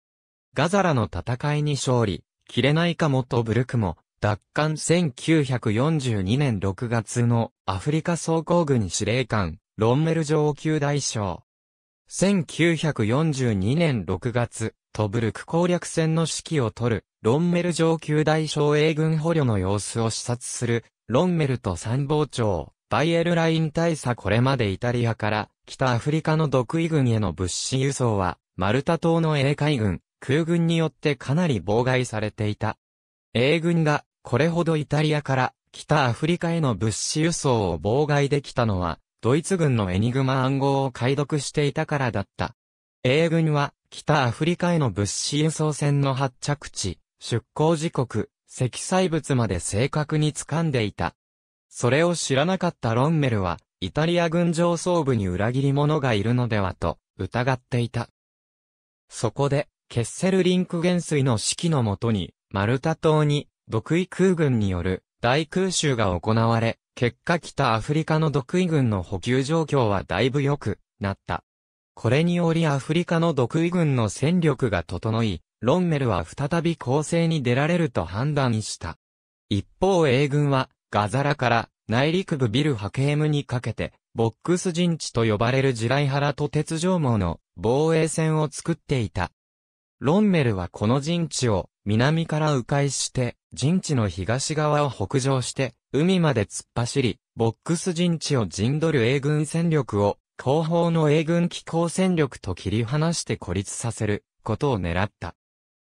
ガザラの戦いに勝利、キレナイカ元ブルクも、奪還1942年6月のアフリカ装甲軍司令官、ロンメル上級大将。1942年6月、トブルク攻略戦の指揮を取る、ロンメル上級大将英軍捕虜の様子を視察する、ロンメルと参謀長、バイエルライン大佐これまでイタリアから北アフリカの独位軍への物資輸送は、マルタ島の英海軍、空軍によってかなり妨害されていた。英軍がこれほどイタリアから北アフリカへの物資輸送を妨害できたのは、ドイツ軍のエニグマ暗号を解読していたからだった。英軍は北アフリカへの物資輸送船の発着地、出港時刻、積載物まで正確に掴んでいた。それを知らなかったロンメルは、イタリア軍上層部に裏切り者がいるのではと、疑っていた。そこで、ケッセルリンク元帥の指揮のもとに、マルタ島に、独位空軍による大空襲が行われ、結果北アフリカの独位軍の補給状況はだいぶ良くなった。これによりアフリカの独位軍の戦力が整い、ロンメルは再び攻勢に出られると判断した。一方英軍は、ガザラから内陸部ビルハケームにかけて、ボックス陣地と呼ばれる地雷原と鉄条網の防衛線を作っていた。ロンメルはこの陣地を南から迂回して、陣地の東側を北上して、海まで突っ走り、ボックス陣地を陣取る英軍戦力を、後方の英軍機構戦力と切り離して孤立させることを狙った。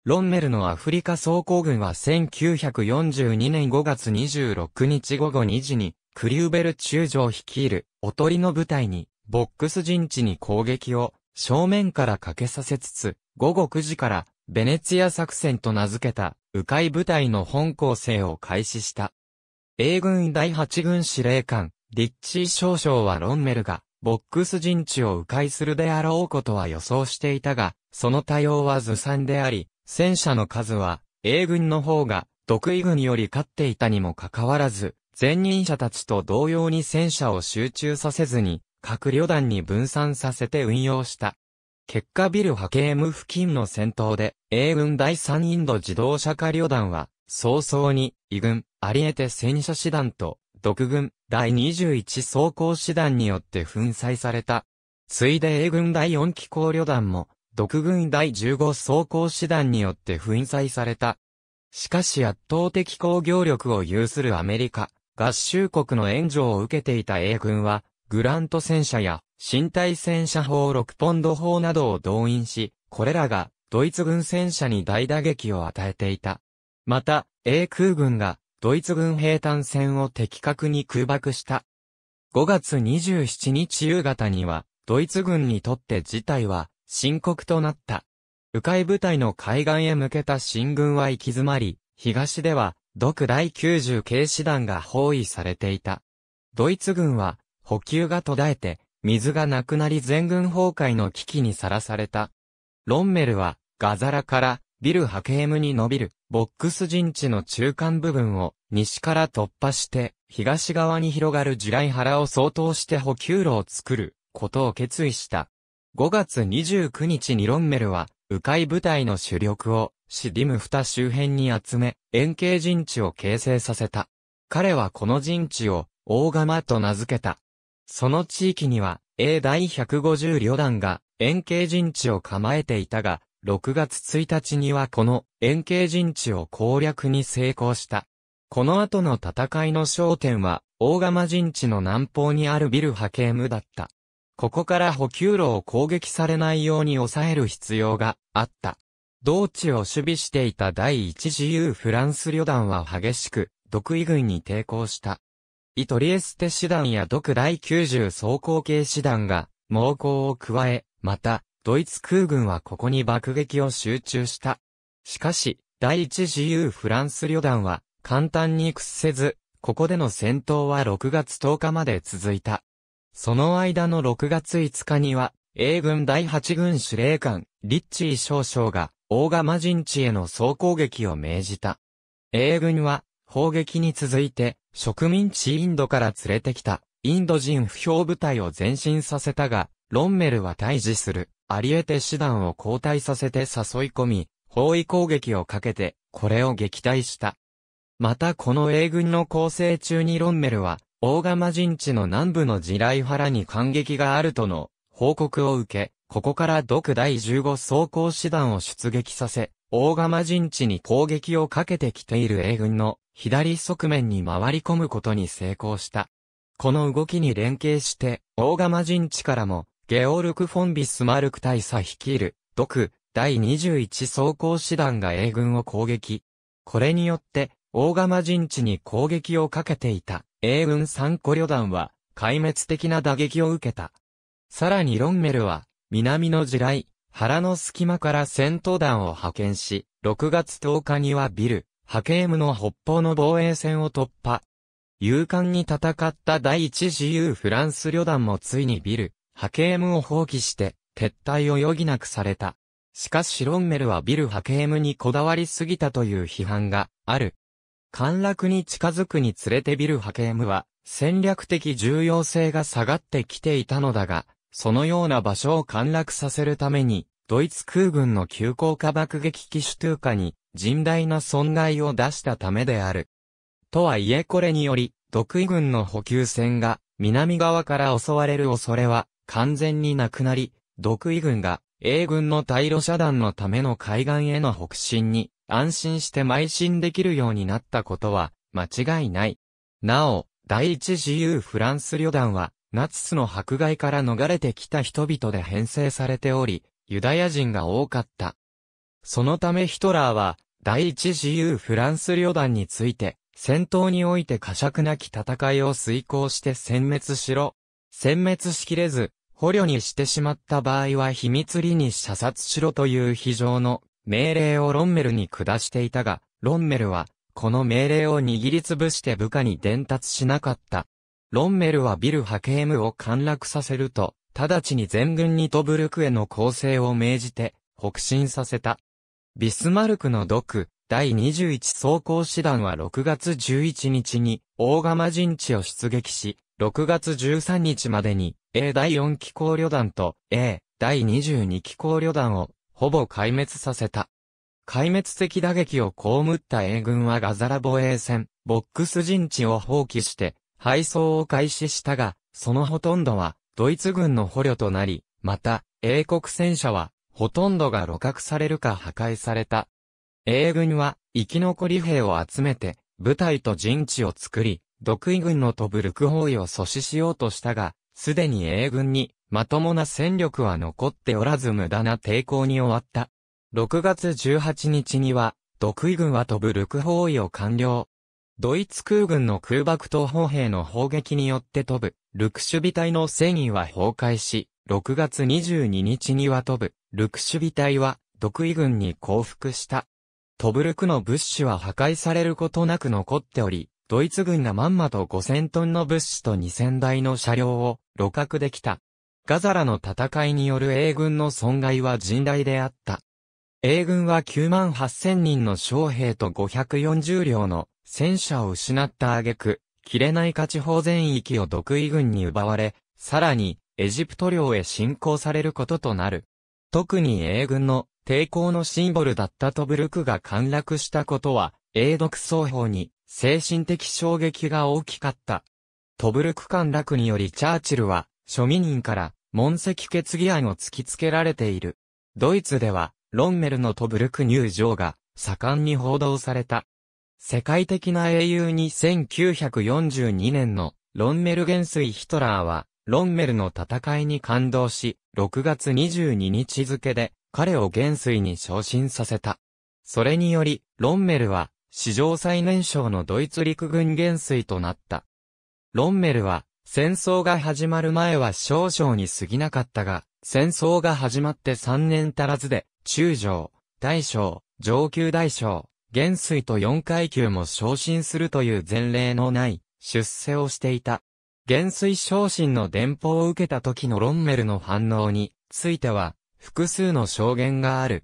ロンメルのアフリカ総工軍は1942年5月26日午後2時に、クリューベル中将率いる、おとりの部隊に、ボックス陣地に攻撃を、正面からかけさせつつ、午後9時から、ベネツィア作戦と名付けた、迂回部隊の本構成を開始した。英軍第8軍司令官、リッチー少将はロンメルが、ボックス陣地を迂回するであろうことは予想していたが、その対応はずさんであり、戦車の数は、英軍の方が、独位軍より勝っていたにもかかわらず、前任者たちと同様に戦車を集中させずに、各旅団に分散させて運用した。結果ビル波形ム付近の戦闘で、英軍第3インド自動車化旅団は、早々に、異軍、ありえて戦車師団と、独軍、第21装甲師団によって粉砕された。ついで英軍第4機構旅団も、独軍第15装甲師団によって粉砕された。しかし圧倒的工業力を有するアメリカ、合衆国の援助を受けていた英軍は、グラント戦車や新体戦車砲6ポンド砲などを動員し、これらがドイツ軍戦車に大打撃を与えていた。また、英空軍がドイツ軍兵艦船を的確に空爆した。5月27日夕方には、ドイツ軍にとって事態は深刻となった。迂回部隊の海岸へ向けた進軍は行き詰まり、東では、独第90警師団が包囲されていた。ドイツ軍は、補給が途絶えて、水がなくなり全軍崩壊の危機にさらされた。ロンメルは、ガザラから、ビルハケームに伸びる、ボックス陣地の中間部分を、西から突破して、東側に広がる地雷ラを相当して補給路を作る、ことを決意した。5月29日にロンメルは、迂回部隊の主力を、シディムフタ周辺に集め、円形陣地を形成させた。彼はこの陣地を、大釜と名付けた。その地域には、A 第150旅団が、円形陣地を構えていたが、6月1日にはこの円形陣地を攻略に成功した。この後の戦いの焦点は、大釜陣地の南方にあるビルハケームだった。ここから補給路を攻撃されないように抑える必要があった。同地を守備していた第一自由フランス旅団は激しく、独位軍に抵抗した。イトリエステ師団や独第90装甲系師団が猛攻を加え、また、ドイツ空軍はここに爆撃を集中した。しかし、第一自由フランス旅団は簡単に屈せず、ここでの戦闘は6月10日まで続いた。その間の6月5日には、英軍第8軍司令官、リッチー少将が、大釜陣地への総攻撃を命じた。英軍は、砲撃に続いて、植民地インドから連れてきた、インド人不評部隊を前進させたが、ロンメルは退治する、あり得て師団を交代させて誘い込み、包囲攻撃をかけて、これを撃退した。またこの英軍の構成中にロンメルは、大釜陣地の南部の地雷原に感激があるとの報告を受け、ここから独第15装甲師団を出撃させ、大釜陣地に攻撃をかけてきている英軍の左側面に回り込むことに成功した。この動きに連携して、大釜陣地からも、ゲオルク・フォンビスマルク大佐率いる、独、第21装甲師団が英軍を攻撃。これによって、大釜陣地に攻撃をかけていた、英軍三個旅団は、壊滅的な打撃を受けた。さらにロンメルは、南の地雷、腹の隙間から戦闘団を派遣し、6月10日にはビル、ハケームの北方の防衛線を突破。勇敢に戦った第一自由フランス旅団もついにビル、ハケームを放棄して、撤退を余儀なくされた。しかしロンメルはビルハケームにこだわりすぎたという批判がある。陥落に近づくにつれてビルハケームは戦略的重要性が下がってきていたのだが、そのような場所を陥落させるために、ドイツ空軍の急降下爆撃機シュトゥーカに甚大な損害を出したためである。とはいえこれにより、独位軍の補給船が南側から襲われる恐れは完全になくなり、独位軍が英軍の対路遮断のための海岸への北進に安心して邁進できるようになったことは間違いない。なお、第一自由フランス旅団は、ナチスの迫害から逃れてきた人々で編成されており、ユダヤ人が多かった。そのためヒトラーは、第一自由フランス旅団について、戦闘において過酌なき戦いを遂行して殲滅しろ。殲滅しきれず、捕虜にしてしまった場合は秘密裏に射殺しろという非常の命令をロンメルに下していたが、ロンメルは、この命令を握りつぶして部下に伝達しなかった。ロンメルはビルハケームを陥落させると、直ちに全軍にトブルクへの攻勢を命じて、北進させた。ビスマルクの毒、第21装甲師団は6月11日に、大釜陣地を出撃し、6月13日までに、A 第4機構旅団と A 第22機構旅団をほぼ壊滅させた。壊滅的打撃を被った英軍はガザラ防衛戦、ボックス陣地を放棄して、配送を開始したが、そのほとんどは、ドイツ軍の捕虜となり、また、英国戦車は、ほとんどが露獲されるか破壊された。英軍は、生き残り兵を集めて、部隊と陣地を作り、独位軍の飛ぶ陸包囲を阻止しようとしたが、すでに英軍にまともな戦力は残っておらず無駄な抵抗に終わった。6月18日には、独位軍は飛ぶルク包囲を完了。ドイツ空軍の空爆と方兵の砲撃によって飛ぶ、ルク守備隊の戦意は崩壊し、6月22日には飛ぶ、ルク守備隊は、独位軍に降伏した。トブルクの物資は破壊されることなく残っており、ドイツ軍がまんまと5000トンの物資と2000台の車両を、路角できた。ガザラの戦いによる英軍の損害は甚大であった。英軍は9万8000人の将兵と540両の戦車を失った挙句、切れない価値法全域を独位軍に奪われ、さらに、エジプト領へ侵攻されることとなる。特に英軍の抵抗のシンボルだったトブルクが陥落したことは、英独双方に精神的衝撃が大きかった。トブルク陥落によりチャーチルは、庶民人から問責決議案を突きつけられている。ドイツでは、ロンメルのトブルク入場が盛んに報道された。世界的な英雄に1942年のロンメル元帥ヒトラーは、ロンメルの戦いに感動し、6月22日付で彼を元帥に昇進させた。それにより、ロンメルは史上最年少のドイツ陸軍元帥となった。ロンメルは戦争が始まる前は少々に過ぎなかったが、戦争が始まって3年足らずで、中将、大将、上級大将、元帥と4階級も昇進するという前例のない出世をしていた。元帥昇進の電報を受けた時のロンメルの反応については、複数の証言がある。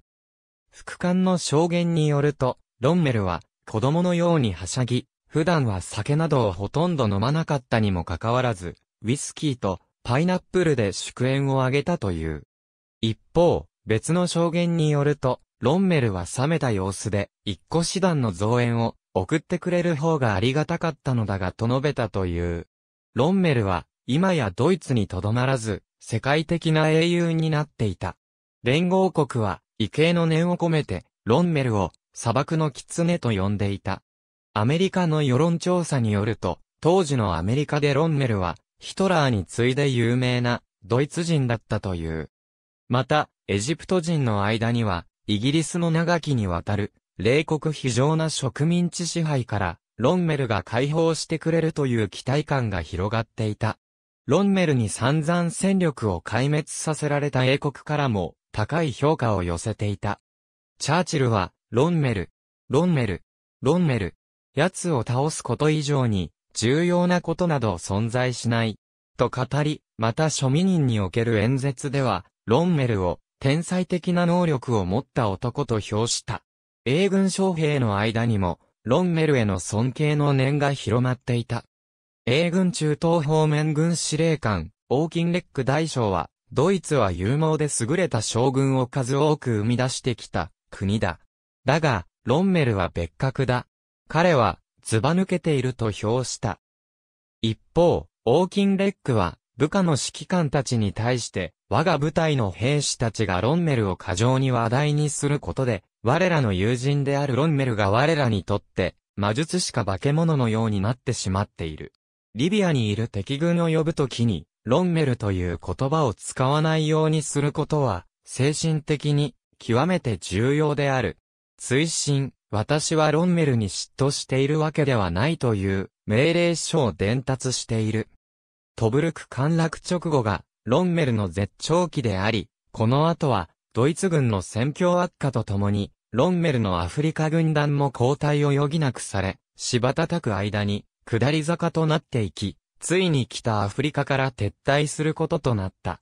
副官の証言によると、ロンメルは子供のようにはしゃぎ、普段は酒などをほとんど飲まなかったにもかかわらず、ウィスキーとパイナップルで祝宴を挙げたという。一方、別の証言によると、ロンメルは冷めた様子で、一個師団の増援を送ってくれる方がありがたかったのだがと述べたという。ロンメルは、今やドイツにとどまらず、世界的な英雄になっていた。連合国は、異形の念を込めて、ロンメルを、砂漠の狐と呼んでいた。アメリカの世論調査によると、当時のアメリカでロンメルは、ヒトラーに次いで有名な、ドイツ人だったという。また、エジプト人の間には、イギリスの長きにわたる、冷酷非常な植民地支配から、ロンメルが解放してくれるという期待感が広がっていた。ロンメルに散々戦力を壊滅させられた英国からも、高い評価を寄せていた。チャーチルは、ロンメル、ロンメル、ロンメル、奴を倒すこと以上に、重要なことなど存在しない。と語り、また庶民人における演説では、ロンメルを、天才的な能力を持った男と評した。英軍将兵の間にも、ロンメルへの尊敬の念が広まっていた。英軍中東方面軍司令官、オーキンレック大将は、ドイツは勇猛で優れた将軍を数多く生み出してきた、国だ。だが、ロンメルは別格だ。彼は、ずば抜けていると評した。一方、オーキンレックは、部下の指揮官たちに対して、我が部隊の兵士たちがロンメルを過剰に話題にすることで、我らの友人であるロンメルが我らにとって、魔術師か化け物のようになってしまっている。リビアにいる敵軍を呼ぶときに、ロンメルという言葉を使わないようにすることは、精神的に、極めて重要である。追伸、私はロンメルに嫉妬しているわけではないという命令書を伝達している。トブルク陥落直後がロンメルの絶頂期であり、この後はドイツ軍の戦況悪化とともに、ロンメルのアフリカ軍団も交代を余儀なくされ、しばたたく間に下り坂となっていき、ついに北アフリカから撤退することとなった。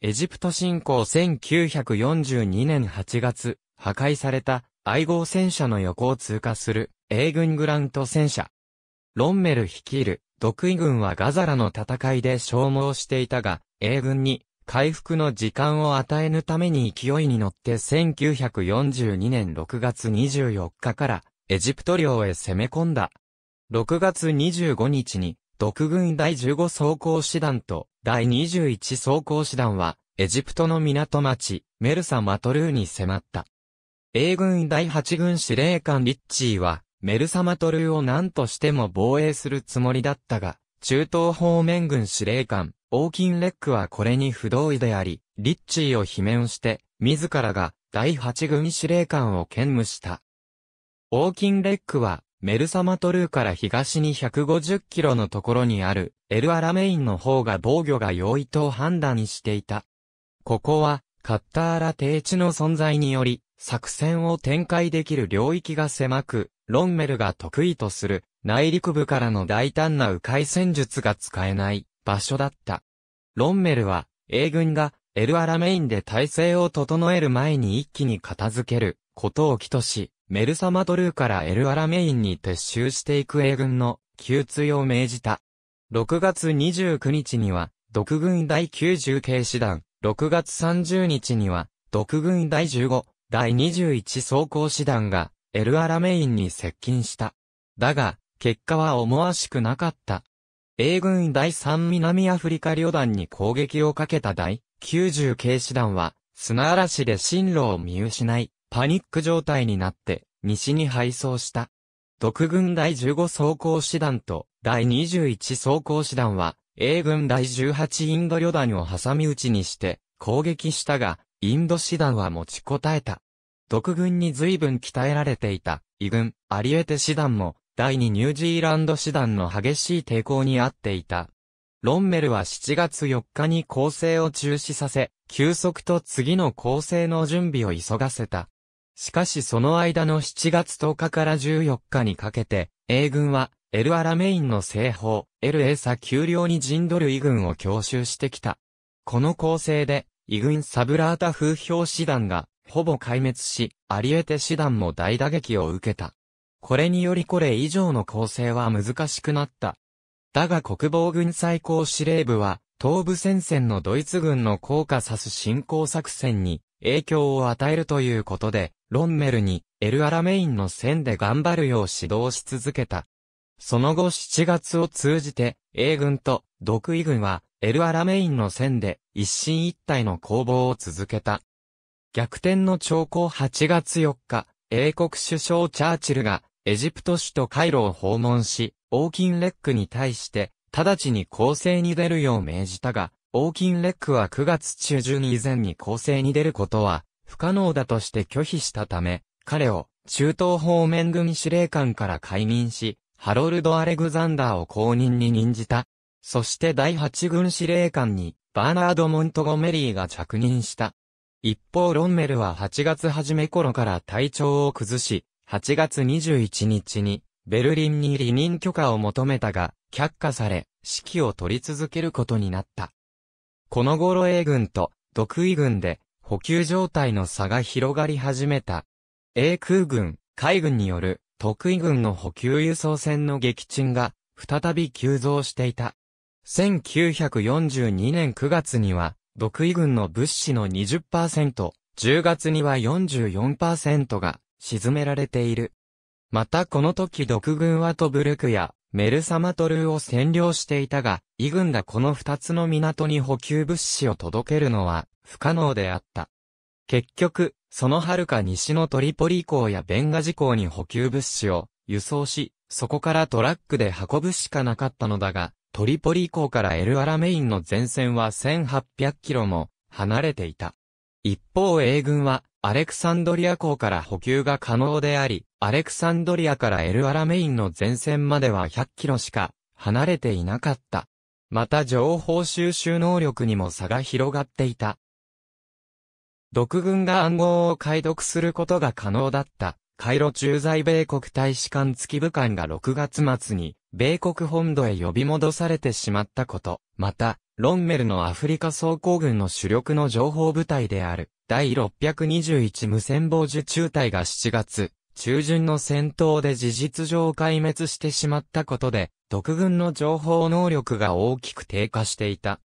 エジプト侵攻1942年8月、破壊された愛号戦車の横を通過する、英軍グラント戦車。ロンメル率いる、独位軍はガザラの戦いで消耗していたが、英軍に回復の時間を与えぬために勢いに乗って1942年6月24日からエジプト領へ攻め込んだ。6月25日に、独軍第15装甲師団と第21装甲師団は、エジプトの港町、メルサ・マトルーに迫った。米軍第8軍司令官リッチーは、メルサマトルを何としても防衛するつもりだったが、中東方面軍司令官、オーキンレックはこれに不同意であり、リッチーを罷免して、自らが第8軍司令官を兼務した。オーキンレックは、メルサマトルーから東に150キロのところにある、エルアラメインの方が防御が容易と判断していた。ここは、カッターラ低地の存在により、作戦を展開できる領域が狭く、ロンメルが得意とする内陸部からの大胆な迂回戦術が使えない場所だった。ロンメルは、英軍がエルアラメインで体制を整える前に一気に片付けることを起とし、メルサマドルーからエルアラメインに撤収していく英軍の給追を命じた。6月29日には、独軍第90系視団、6月30日には、独軍第15第21装甲師団が、エルアラメインに接近した。だが、結果は思わしくなかった。英軍第3南アフリカ旅団に攻撃をかけた第90系師団は、砂嵐で進路を見失い、パニック状態になって、西に敗走した。独軍第15装甲師団と第21装甲師団は、英軍第18インド旅団を挟み撃ちにして、攻撃したが、インド師団は持ちこたえた。独軍に随分鍛えられていた、異軍、アリエテ師団も、第二ニュージーランド師団の激しい抵抗にあっていた。ロンメルは7月4日に攻勢を中止させ、休息と次の攻勢の準備を急がせた。しかしその間の7月10日から14日にかけて、英軍は、エルアラメインの西方、エルエーサ丘陵に陣取るイ軍を強襲してきた。この攻勢で、イグン・サブラータ風評師団が、ほぼ壊滅し、アリエテ師団も大打撃を受けた。これによりこれ以上の構成は難しくなった。だが国防軍最高司令部は、東部戦線のドイツ軍の降下さす進行作戦に影響を与えるということで、ロンメルにエルアラメインの線で頑張るよう指導し続けた。その後7月を通じて、英軍と独位軍はエルアラメインの線で一進一退の攻防を続けた。逆転の兆候8月4日、英国首相チャーチルがエジプト首都カイロを訪問し、オーキンレックに対して直ちに攻勢に出るよう命じたが、オーキンレックは9月中旬以前に攻勢に出ることは不可能だとして拒否したため、彼を中東方面軍司令官から解任し、ハロルド・アレグザンダーを公認に任じた。そして第8軍司令官にバーナード・モントゴメリーが着任した。一方ロンメルは8月初め頃から体調を崩し、8月21日にベルリンに離任許可を求めたが、却下され、指揮を取り続けることになった。この頃 A 軍と独位軍で補給状態の差が広がり始めた。A 空軍、海軍による特異軍の補給輸送船の撃沈が再び急増していた。1942年9月には、独位軍の物資の20%、10月には44%が沈められている。またこの時独軍はトブルクやメルサマトルを占領していたが、異軍がこの二つの港に補給物資を届けるのは不可能であった。結局、その遥か西のトリポリ港やベンガジ港に補給物資を輸送し、そこからトラックで運ぶしかなかったのだが、トリポリ港からエルアラメインの前線は1800キロも離れていた。一方英軍はアレクサンドリア港から補給が可能であり、アレクサンドリアからエルアラメインの前線までは100キロしか離れていなかった。また情報収集能力にも差が広がっていた。独軍が暗号を解読することが可能だったカイロ駐在米国大使館付き部官が6月末に、米国本土へ呼び戻されてしまったこと、また、ロンメルのアフリカ装甲軍の主力の情報部隊である、第621無線防受中隊が7月、中旬の戦闘で事実上壊滅してしまったことで、独軍の情報能力が大きく低下していた。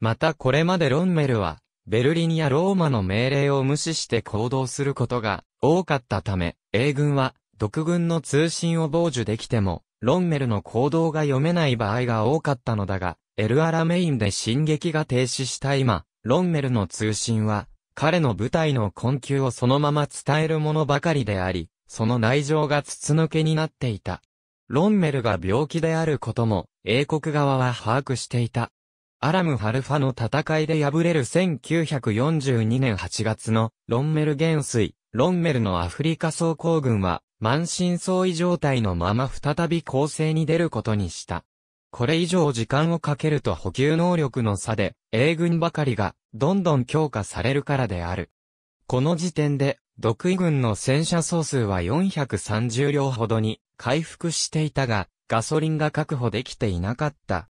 またこれまでロンメルは、ベルリンやローマの命令を無視して行動することが多かったため、英軍は、独軍の通信を傍受できても、ロンメルの行動が読めない場合が多かったのだが、エルアラメインで進撃が停止した今、ロンメルの通信は、彼の部隊の困窮をそのまま伝えるものばかりであり、その内情が筒抜けになっていた。ロンメルが病気であることも、英国側は把握していた。アラム・ハルファの戦いで敗れる1942年8月のロンメル元帥、ロンメルのアフリカ総工軍は、満身創痍状態のまま再び攻勢に出ることにした。これ以上時間をかけると補給能力の差で、英軍ばかりが、どんどん強化されるからである。この時点で、独位軍の戦車総数は430両ほどに回復していたが、ガソリンが確保できていなかった。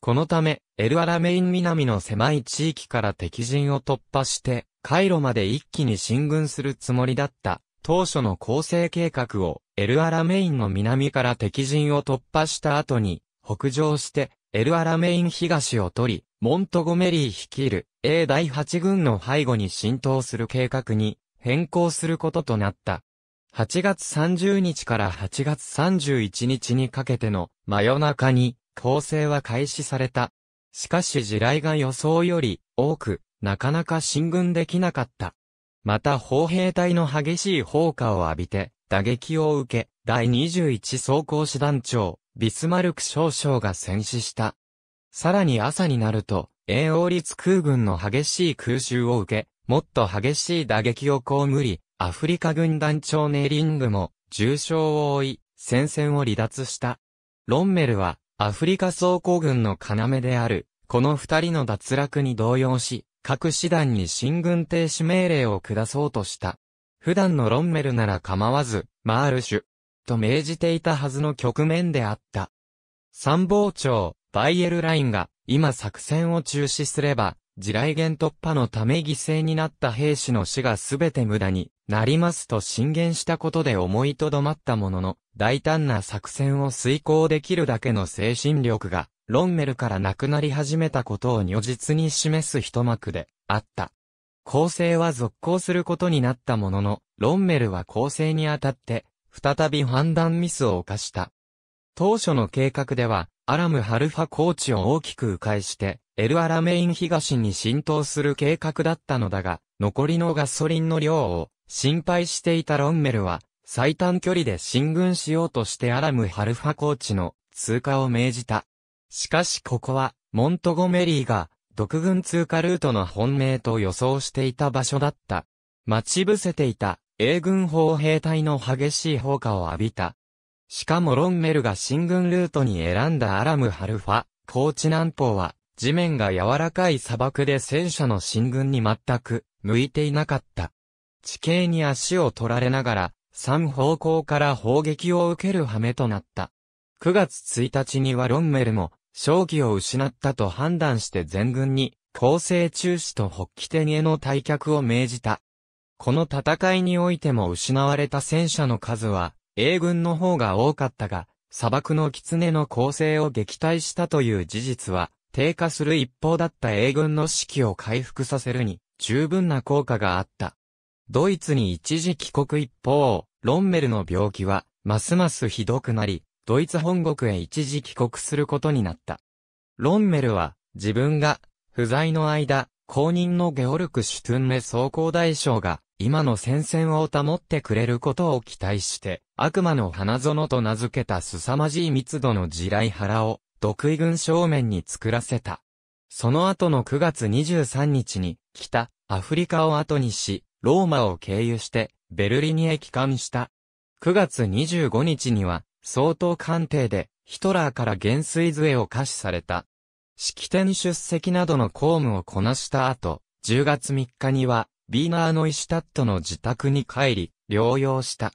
このため、エルアラメイン南の狭い地域から敵陣を突破して、カイロまで一気に進軍するつもりだった当初の構成計画をエルアラメインの南から敵陣を突破した後に北上してエルアラメイン東を取り、モントゴメリー率いる A 第8軍の背後に浸透する計画に変更することとなった。8月30日から8月31日にかけての真夜中に攻勢は開始された。しかし地雷が予想より多くなかなか進軍できなかった。また砲兵隊の激しい砲火を浴びて、打撃を受け、第21装甲師団長、ビスマルク少将が戦死した。さらに朝になると、英王立空軍の激しい空襲を受け、もっと激しい打撃を被り、アフリカ軍団長ネリングも重傷を負い、戦線を離脱した。ロンメルは、アフリカ装甲軍の要である、この二人の脱落に動揺し、各師団に進軍停止命令を下そうとした。普段のロンメルなら構わず、マールシュ、と命じていたはずの局面であった。参謀長、バイエルラインが、今作戦を中止すれば、地雷原突破のため犠牲になった兵士の死が全て無駄になりますと進言したことで思いとどまったものの、大胆な作戦を遂行できるだけの精神力がロンメルから亡くなり始めたことを如実に示す一幕であった。構成は続行することになったものの、ロンメルは構成にあたって、再び判断ミスを犯した。当初の計画では、アラムハルファコーチを大きく迂回して、エルアラメイン東に浸透する計画だったのだが、残りのガソリンの量を心配していたロンメルは、最短距離で進軍しようとしてアラムハルファコーチの通過を命じた。しかしここは、モントゴメリーが、独軍通過ルートの本命と予想していた場所だった。待ち伏せていた、英軍砲兵隊の激しい砲火を浴びた。しかもロンメルが進軍ルートに選んだアラムハルファ、高知南方は、地面が柔らかい砂漠で戦車の進軍に全く、向いていなかった。地形に足を取られながら、三方向から砲撃を受ける羽目となった。9月1日にはロンメルも、勝機を失ったと判断して全軍に、攻勢中止と北起点への退却を命じた。この戦いにおいても失われた戦車の数は、英軍の方が多かったが、砂漠の狐の攻勢を撃退したという事実は、低下する一方だった英軍の士気を回復させるに、十分な効果があった。ドイツに一時帰国一方、ロンメルの病気は、ますますひどくなり、ドイツ本国へ一時帰国することになった。ロンメルは、自分が、不在の間、公認のゲオルク・シュトゥンメ総工大将が、今の戦線を保ってくれることを期待して、悪魔の花園と名付けた凄まじい密度の地雷腹を、独位軍正面に作らせた。その後の9月23日に、北、アフリカを後にし、ローマを経由して、ベルリンへ帰還した。9月25日には、総統官邸でヒトラーから元帥杖を可視された。式典出席などの公務をこなした後、10月3日には、ビーナーノイシュタットの自宅に帰り、療養した。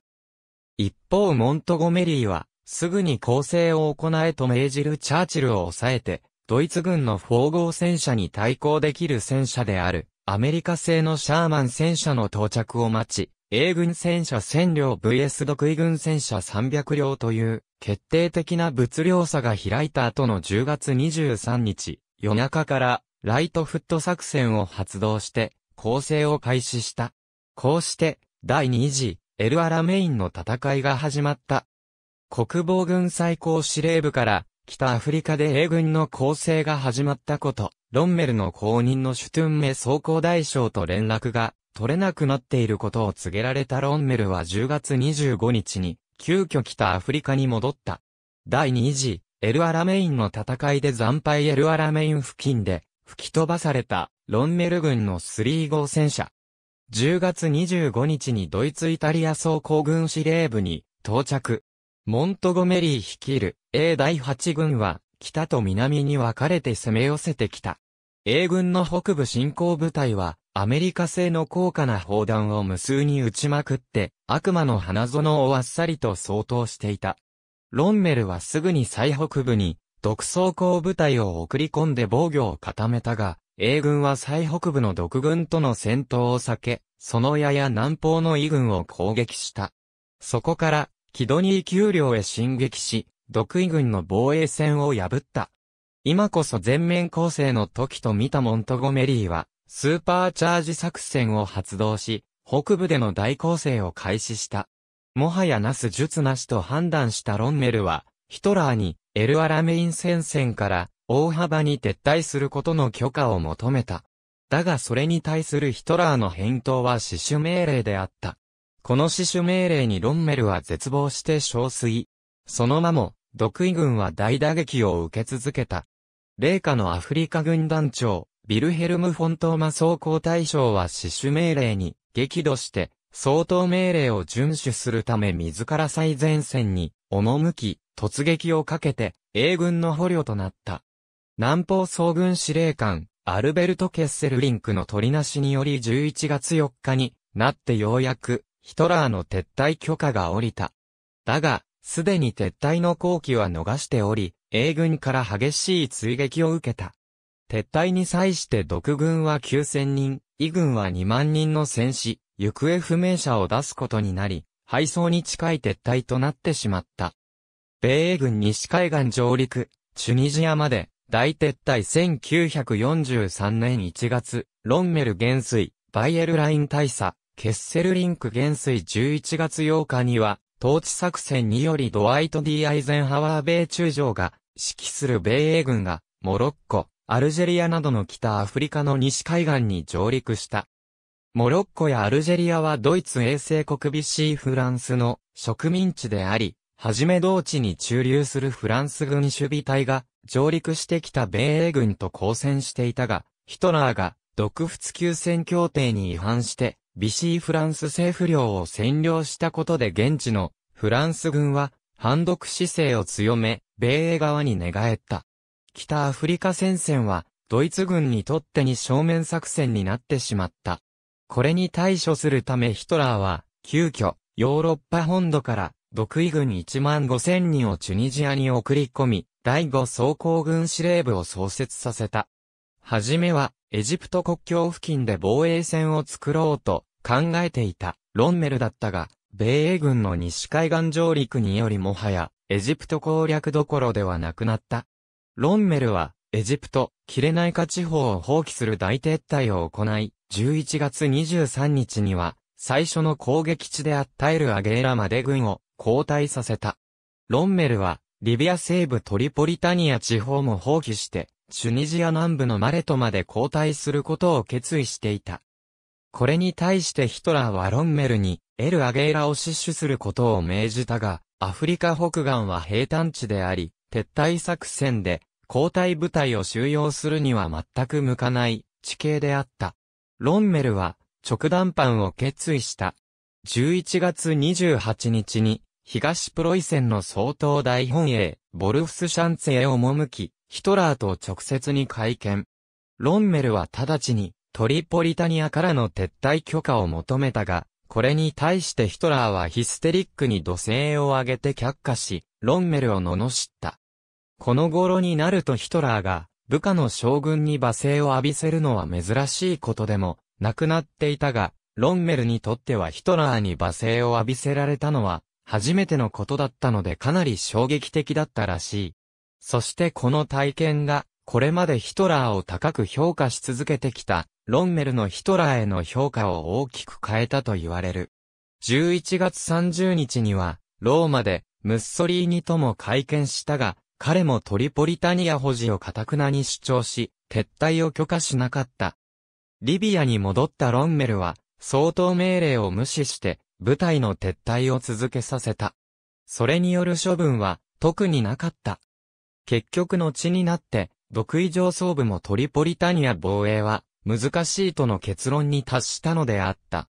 一方モントゴメリーは、すぐに攻勢を行えと命じるチャーチルを抑えて、ドイツ軍の縫合戦車に対抗できる戦車である、アメリカ製のシャーマン戦車の到着を待ち、英軍戦車1000両 VS 独位軍戦車300両という決定的な物量差が開いた後の10月23日、夜中からライトフット作戦を発動して攻勢を開始した。こうして第2次エルアラメインの戦いが始まった。国防軍最高司令部から北アフリカで英軍の攻勢が始まったこと、ロンメルの公認のシュトゥンメ総合大将と連絡が取れなくなっていることを告げられたロンメルは10月25日に、急遽北アフリカに戻った。第2次、エルアラメインの戦いで惨敗エルアラメイン付近で、吹き飛ばされた、ロンメル軍の3号戦車。10月25日にドイツイタリア総行軍司令部に到着。モントゴメリー率いる A 第8軍は北と南に分かれて攻め寄せてきた。A 軍の北部進行部隊はアメリカ製の高価な砲弾を無数に撃ちまくって、悪魔の花園をあっさりと相当していた。ロンメルはすぐに最北部に、独走行部隊を送り込んで防御を固めたが、英軍は最北部の独軍との戦闘を避け、その矢や南方の異軍を攻撃した。そこから、キドニー丘陵へ進撃し、独異軍の防衛線を破った。今こそ全面攻勢の時と見たモントゴメリーは、スーパーチャージ作戦を発動し、北部での大攻勢を開始した。もはやなす術なしと判断したロンメルは、ヒトラーにエルアラメイン戦線から大幅に撤退することの許可を求めた。だがそれに対するヒトラーの返答は死守命令であった。この死守命令にロンメルは絶望して憔悴。そのまも、独位軍は大打撃を受け続けた。霊下のアフリカ軍団長、ビルヘルム・フォントーマ総校大将は死守命令に激怒して、相当命令を遵守するため自ら最前線に赴き、突撃をかけて英軍の捕虜となった。南方総軍司令官、アルベルト・ケッセルリンクの取りなしにより11月4日になってようやくヒトラーの撤退許可が下りた。だが、すでに撤退の後期は逃しており、英軍から激しい追撃を受けた。撤退に際して独軍は9000人、異軍は2万人の戦死、行方不明者を出すことになり、敗走に近い撤退となってしまった。米英軍西海岸上陸、チュニジアまで、大撤退1943年1月、ロンメル元帥、バイエルライン大佐、ケッセルリンク元帥11月8日には、統治作戦によりドワイト・ディ・アイゼンハワー米中将が、指揮する米英軍が、モロッコ、アルジェリアなどの北アフリカの西海岸に上陸した。モロッコやアルジェリアはドイツ衛星国ビシーフランスの植民地であり、はじめ同地に駐留するフランス軍守備隊が上陸してきた米英軍と交戦していたが、ヒトラーが独仏休戦協定に違反して、ビシーフランス政府領を占領したことで現地のフランス軍は反独姿勢を強め、米英側に寝返った。北アフリカ戦線は、ドイツ軍にとってに正面作戦になってしまった。これに対処するためヒトラーは、急遽、ヨーロッパ本土から、独位軍1万5千人をチュニジアに送り込み、第5装甲軍司令部を創設させた。はじめは、エジプト国境付近で防衛線を作ろうと考えていたロンメルだったが、米英軍の西海岸上陸によりもはや、エジプト攻略どころではなくなった。ロンメルは、エジプト、キレナイカ地方を放棄する大撤退を行い、11月23日には、最初の攻撃地であったエルアゲーラまで軍を後退させた。ロンメルは、リビア西部トリポリタニア地方も放棄して、チュニジア南部のマレトまで後退することを決意していた。これに対してヒトラーはロンメルに、エル・アゲーラを死守することを命じたが、アフリカ北岸は平坦地であり、撤退作戦で交代部隊を収容するには全く向かない地形であった。ロンメルは直談判を決意した。11月28日に東プロイセンの総統大本営、ボルフスシャンツェへ赴き、ヒトラーと直接に会見。ロンメルは直ちにトリポリタニアからの撤退許可を求めたが、これに対してヒトラーはヒステリックに土星を上げて却下し、ロンメルを罵った。この頃になるとヒトラーが、部下の将軍に罵声を浴びせるのは珍しいことでも、なくなっていたが、ロンメルにとってはヒトラーに罵声を浴びせられたのは、初めてのことだったのでかなり衝撃的だったらしい。そしてこの体験が、これまでヒトラーを高く評価し続けてきた、ロンメルのヒトラーへの評価を大きく変えたと言われる。11月30日には、ローマで、ムッソリーニとも会見したが、彼もトリポリタニア保持を堅くなに主張し、撤退を許可しなかった。リビアに戻ったロンメルは、相当命令を無視して、部隊の撤退を続けさせた。それによる処分は、特になかった。結局の地になって、独位上層部もトリポリタニア防衛は、難しいとの結論に達したのであった。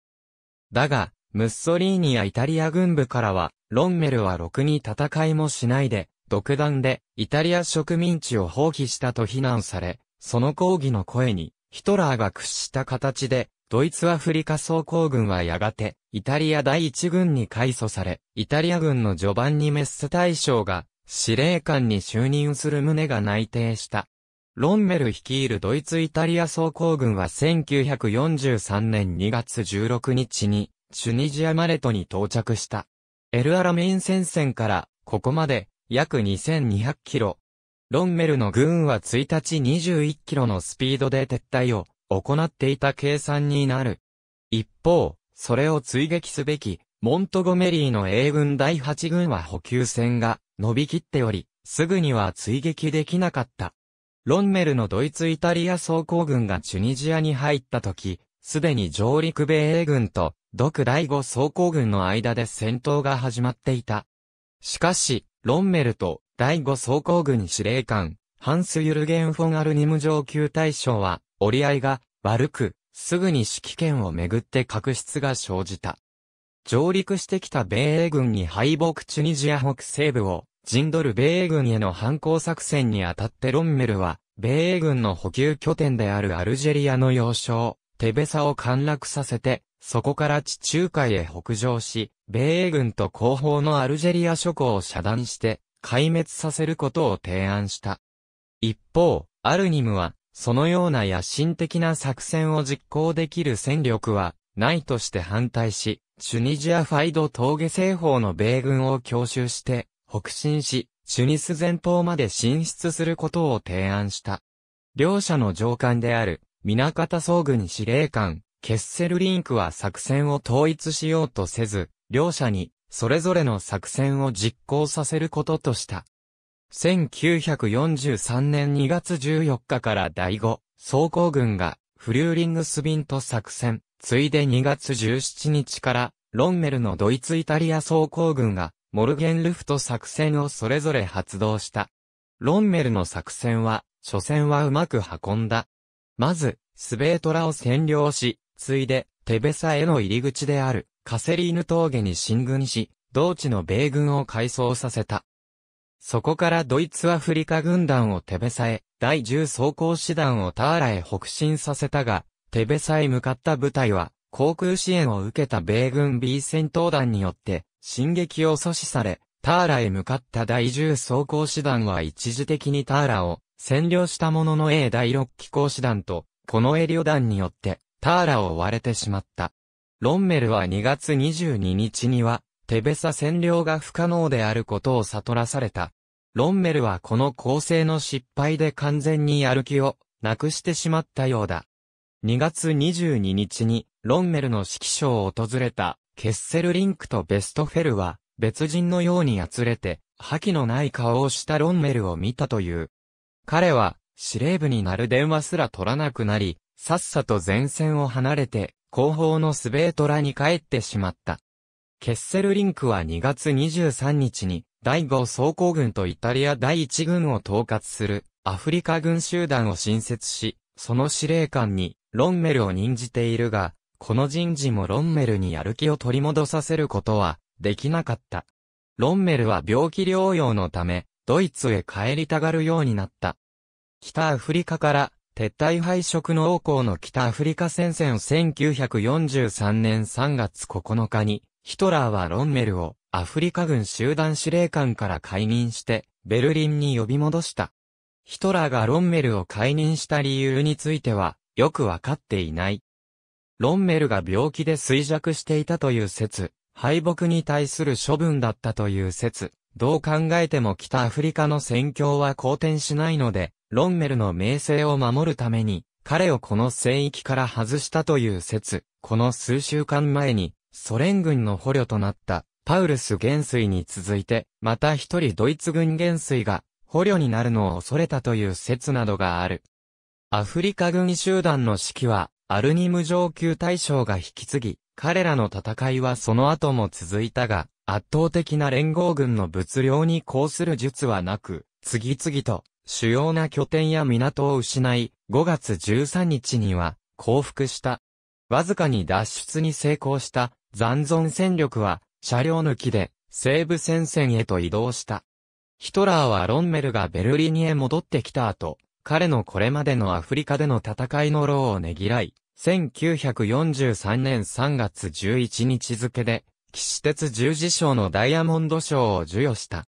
だが、ムッソリーニやイタリア軍部からは、ロンメルはろくに戦いもしないで、独断でイタリア植民地を放棄したと非難され、その抗議の声にヒトラーが屈した形で、ドイツアフリカ総工軍はやがて、イタリア第一軍に改組され、イタリア軍の序盤にメッセ大将が、司令官に就任する旨が内定した。ロンメル率いるドイツイタリア総工軍は1943年2月16日に、チュニジアマレトに到着した。エルアラメイン戦線から、ここまで、約2200キロ。ロンメルの軍は1日21キロのスピードで撤退を行っていた計算になる。一方、それを追撃すべき、モントゴメリーの英軍第8軍は補給線が伸びきっており、すぐには追撃できなかった。ロンメルのドイツ・イタリア装甲軍がチュニジアに入った時、すでに上陸米英軍と、独第5装甲軍の間で戦闘が始まっていた。しかし、ロンメルト、第5装甲軍司令官、ハンス・ユルゲン・フォン・アルニム上級大将は、折り合いが悪く、すぐに指揮権をめぐって確執が生じた。上陸してきた米英軍に敗北チュニジア北西部をジンドル米英軍への反抗作戦にあたってロンメルは、米英軍の補給拠点であるアルジェリアの要衝、テベサを陥落させて、そこから地中海へ北上し、米英軍と後方のアルジェリア諸侯を遮断して、壊滅させることを提案した。一方、アルニムは、そのような野心的な作戦を実行できる戦力は、ないとして反対し、チュニジアファイド峠西方の米軍を強襲して、北進し、チュニス前方まで進出することを提案した。両者の上官である、南方総軍司令官、ケッセルリンクは作戦を統一しようとせず、両者に、それぞれの作戦を実行させることとした。1943年2月14日から第5、総工軍が、フリューリングスビント作戦、ついで2月17日から、ロンメルのドイツ・イタリア総工軍が、モルゲンルフト作戦をそれぞれ発動した。ロンメルの作戦は、初戦はうまく運んだ。まず、スベートラを占領し、ついで、テベサへの入り口である、カセリーヌ峠に進軍し、同地の米軍を改装させた。そこからドイツアフリカ軍団をテベサへ、第10装甲師団をターラへ北進させたが、テベサへ向かった部隊は、航空支援を受けた米軍 B 戦闘団によって、進撃を阻止され、ターラへ向かった第10装甲師団は一時的にターラを占領したものの A 第6機構師団と、このエリオ団によって、ターラを追われてしまった。ロンメルは2月22日には、テベサ占領が不可能であることを悟らされた。ロンメルはこの構成の失敗で完全にやる気をなくしてしまったようだ。2月22日にロンメルの指揮所を訪れたケッセルリンクとベストフェルは別人のようにやつれて覇気のない顔をしたロンメルを見たという。彼は司令部になる電話すら取らなくなり、さっさと前線を離れて後方のスベートラに帰ってしまった。ケッセルリンクは2月23日に第5装甲軍とイタリア第1軍を統括するアフリカ軍集団を新設し、その司令官にロンメルを任じているが、この人事もロンメルにやる気を取り戻させることはできなかった。ロンメルは病気療養のため、ドイツへ帰りたがるようになった。北アフリカから撤退敗色の王校の北アフリカ戦線1943年3月9日に、ヒトラーはロンメルをアフリカ軍集団司令官から解任して、ベルリンに呼び戻した。ヒトラーがロンメルを解任した理由については、よくわかっていない。ロンメルが病気で衰弱していたという説、敗北に対する処分だったという説、どう考えても北アフリカの戦況は好転しないので、ロンメルの名声を守るために、彼をこの聖域から外したという説、この数週間前に、ソ連軍の捕虜となった、パウルス元帥に続いて、また一人ドイツ軍元帥が、捕虜になるのを恐れたという説などがある。アフリカ軍集団の指揮は、アルニム上級大将が引き継ぎ、彼らの戦いはその後も続いたが、圧倒的な連合軍の物量に抗する術はなく、次々と主要な拠点や港を失い、5月13日には降伏した。わずかに脱出に成功した残存戦力は車両抜きで西部戦線へと移動した。ヒトラーはロンメルがベルリニへ戻ってきた後、彼のこれまでのアフリカでの戦いの労をねぎらい、1943年3月11日付で、騎士鉄十字章のダイヤモンド賞を授与した。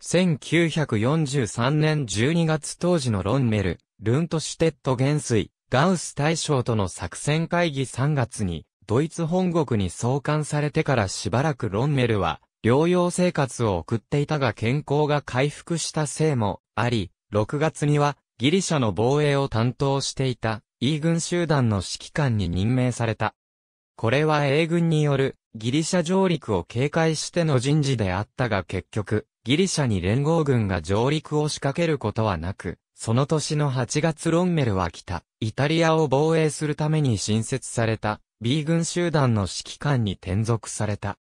1943年12月当時のロンメル、ルントシュテット元帥、ガウス大将との作戦会議3月に、ドイツ本国に送還されてからしばらくロンメルは、療養生活を送っていたが健康が回復したせいもあり、6月には、ギリシャの防衛を担当していた、E 軍集団の指揮官に任命された。これは英軍によるギリシャ上陸を警戒しての人事であったが結局、ギリシャに連合軍が上陸を仕掛けることはなく、その年の8月ロンメルは来た、イタリアを防衛するために新設された B 軍集団の指揮官に転属された。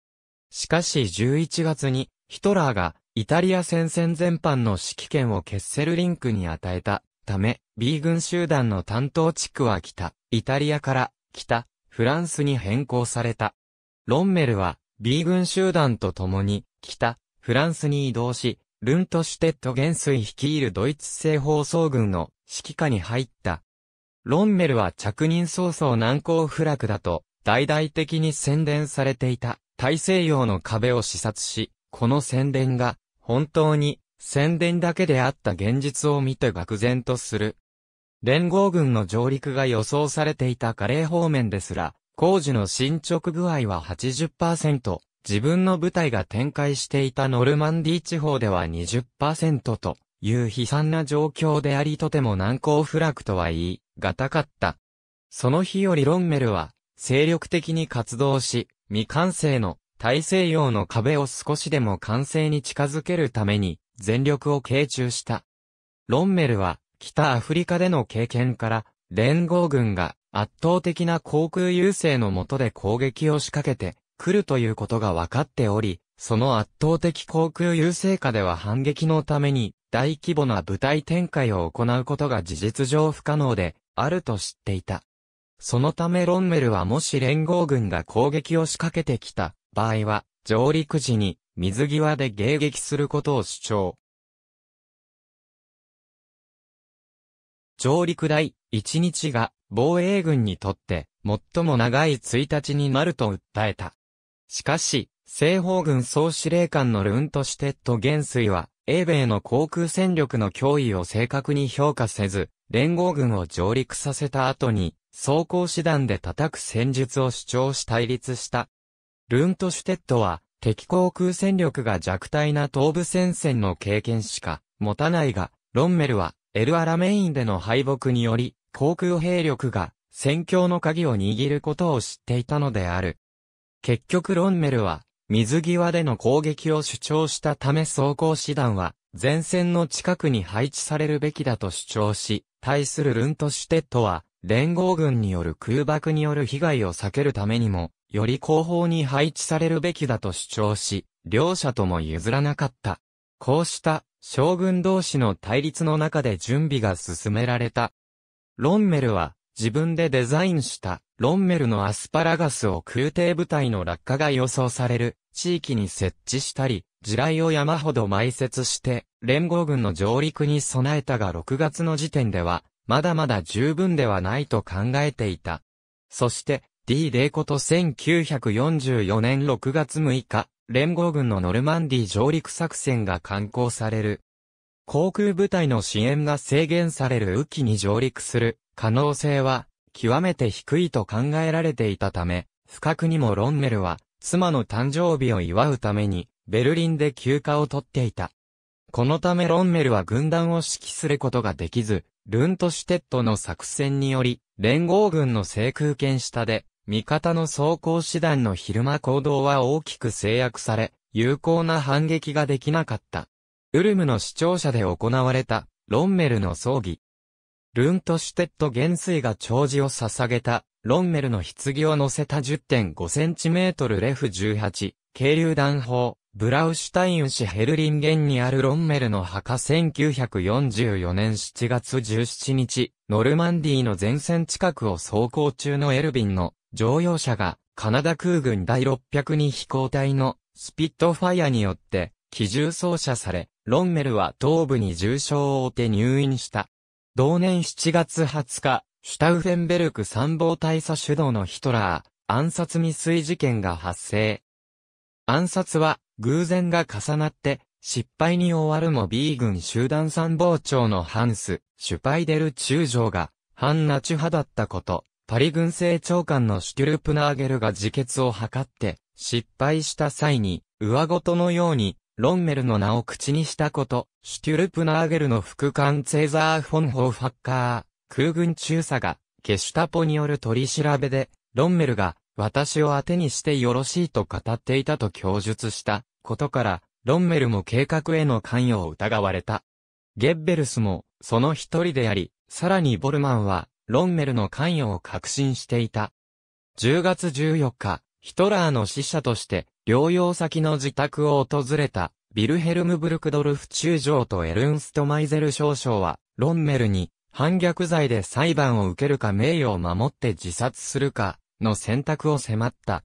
しかし11月にヒトラーがイタリア戦線全般の指揮権をケッセルリンクに与えたため、B 軍集団の担当地区は来た、イタリアから北、フランスに変更された。ロンメルは B 軍集団と共に北、フランスに移動し、ルントシュテット元帥率いるドイツ製放送軍の指揮下に入った。ロンメルは着任早々難航不落だと、大々的に宣伝されていた大西洋の壁を視察し、この宣伝が本当に宣伝だけであった現実を見て愕然とする。連合軍の上陸が予想されていたカレー方面ですら、工事の進捗具合は80%、自分の部隊が展開していたノルマンディ地方では20%という悲惨な状況でありとても難攻不落とは言い、がたかった。その日よりロンメルは、精力的に活動し、未完成の大西洋の壁を少しでも完成に近づけるために、全力を傾注した。ロンメルは、北アフリカでの経験から、連合軍が圧倒的な航空優勢の下で攻撃を仕掛けて、来るということが分かっており、その圧倒的航空優勢下では反撃のために大規模な部隊展開を行うことが事実上不可能であると知っていた。そのためロンメルはもし連合軍が攻撃を仕掛けてきた場合は上陸時に水際で迎撃することを主張。上陸第1日が防衛軍にとって最も長い1日になると訴えた。しかし、西方軍総司令官のルントシュテット元帥は、英米の航空戦力の脅威を正確に評価せず、連合軍を上陸させた後に、装甲手段で叩く戦術を主張し対立した。ルントシュテットは、敵航空戦力が弱体な東部戦線の経験しか持たないが、ロンメルは、エルアラメインでの敗北により、航空兵力が戦況の鍵を握ることを知っていたのである。結局ロンメルは、水際での攻撃を主張したため装甲師団は、前線の近くに配置されるべきだと主張し、対するルントシュテットは、連合軍による空爆による被害を避けるためにも、より後方に配置されるべきだと主張し、両者とも譲らなかった。こうした、将軍同士の対立の中で準備が進められた。ロンメルは、自分でデザインしたロンメルのアスパラガスを空挺部隊の落下が予想される地域に設置したり、地雷を山ほど埋設して、連合軍の上陸に備えたが6月の時点では、まだまだ十分ではないと考えていた。そして、D デーコと1944年6月6日、連合軍のノルマンディ上陸作戦が刊行される。航空部隊の支援が制限される雨季に上陸する可能性は極めて低いと考えられていたため、不覚にもロンメルは妻の誕生日を祝うためにベルリンで休暇を取っていた。このためロンメルは軍団を指揮することができず、ルントシュテットの作戦により、連合軍の制空権下で、味方の装甲師団の昼間行動は大きく制約され、有効な反撃ができなかった。ウルムの視聴者で行われた、ロンメルの葬儀。ルントシュテット元帥が長寿を捧げた、ロンメルの棺を乗せた1 0 5トルレフ18、軽流弾砲、ブラウシュタイン市ヘルリンゲンにあるロンメルの墓1944年7月17日、ノルマンディの前線近くを走行中のエルビンの乗用車がカナダ空軍第602飛行隊のスピットファイアによって機銃操射され、ロンメルは頭部に重傷を負って入院した。同年7月20日、シュタウフェンベルク参謀大佐主導のヒトラー、暗殺未遂事件が発生。暗殺は、偶然が重なって、失敗に終わるも B 軍集団参謀長のハンス、シュパイデル中将が、反ナチュ派だったこと、パリ軍政長官のシュテュルプナーゲルが自決を図って、失敗した際に、上ごとのように、ロンメルの名を口にしたこと、シュトゥルプナーゲルの副官ツェザー・フォン・ホーファッカー、空軍中佐が、ゲシュタポによる取り調べで、ロンメルが、私を当てにしてよろしいと語っていたと供述したことから、ロンメルも計画への関与を疑われた。ゲッベルスも、その一人であり、さらにボルマンは、ロンメルの関与を確信していた。10月14日、ヒトラーの死者として、療養先の自宅を訪れた、ビルヘルムブルクドルフ中将とエルンスト・マイゼル少将は、ロンメルに、反逆罪で裁判を受けるか名誉を守って自殺するか、の選択を迫った。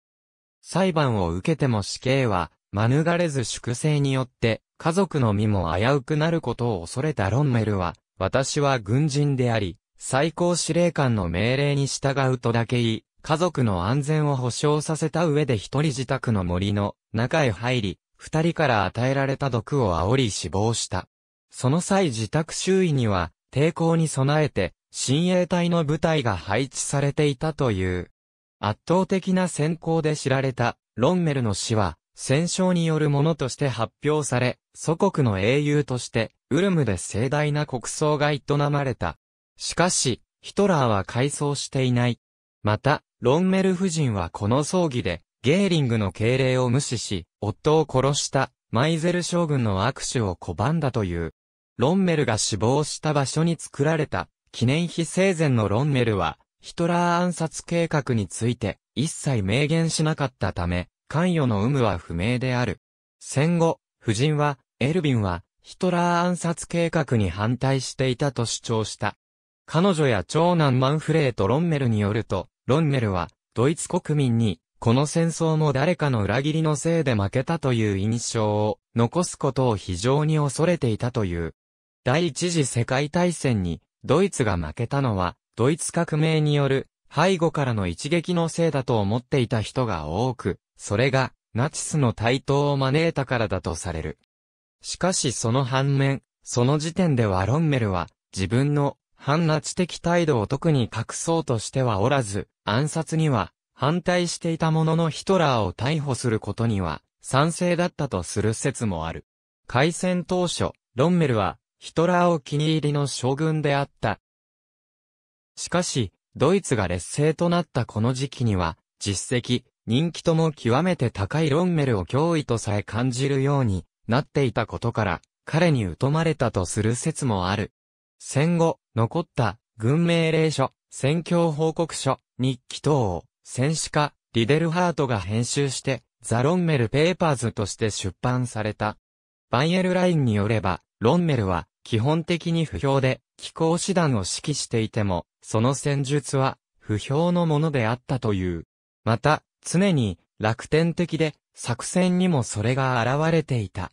裁判を受けても死刑は、免れず粛清によって、家族の身も危うくなることを恐れたロンメルは、私は軍人であり、最高司令官の命令に従うとだけ言い、家族の安全を保障させた上で一人自宅の森の中へ入り、二人から与えられた毒を煽り死亡した。その際自宅周囲には、抵抗に備えて、親衛隊の部隊が配置されていたという。圧倒的な先行で知られた、ロンメルの死は、戦勝によるものとして発表され、祖国の英雄として、ウルムで盛大な国葬が営まれた。しかし、ヒトラーは改装していない。また、ロンメル夫人はこの葬儀で、ゲーリングの敬礼を無視し、夫を殺した、マイゼル将軍の握手を拒んだという。ロンメルが死亡した場所に作られた、記念碑生前のロンメルは、ヒトラー暗殺計画について、一切明言しなかったため、関与の有無は不明である。戦後、夫人は、エルビンは、ヒトラー暗殺計画に反対していたと主張した。彼女や長男マンフレート・ロンメルによると、ロンメルは、ドイツ国民に、この戦争も誰かの裏切りのせいで負けたという印象を残すことを非常に恐れていたという。第一次世界大戦にドイツが負けたのはドイツ革命による背後からの一撃のせいだと思っていた人が多く、それがナチスの台頭を招いたからだとされる。しかしその反面、その時点ではロンメルは自分の反拉致的態度を特に隠そうとしてはおらず、暗殺には反対していたもののヒトラーを逮捕することには賛成だったとする説もある。開戦当初、ロンメルはヒトラーを気に入りの将軍であった。しかし、ドイツが劣勢となったこの時期には、実績、人気とも極めて高いロンメルを脅威とさえ感じるようになっていたことから、彼に疎まれたとする説もある。戦後、残った、軍命令書、戦況報告書、日記等を、戦士家、リデルハートが編集して、ザ・ロンメル・ペーパーズとして出版された。バイエルラインによれば、ロンメルは、基本的に不評で、気候師団を指揮していても、その戦術は、不評のものであったという。また、常に、楽天的で、作戦にもそれが現れていた。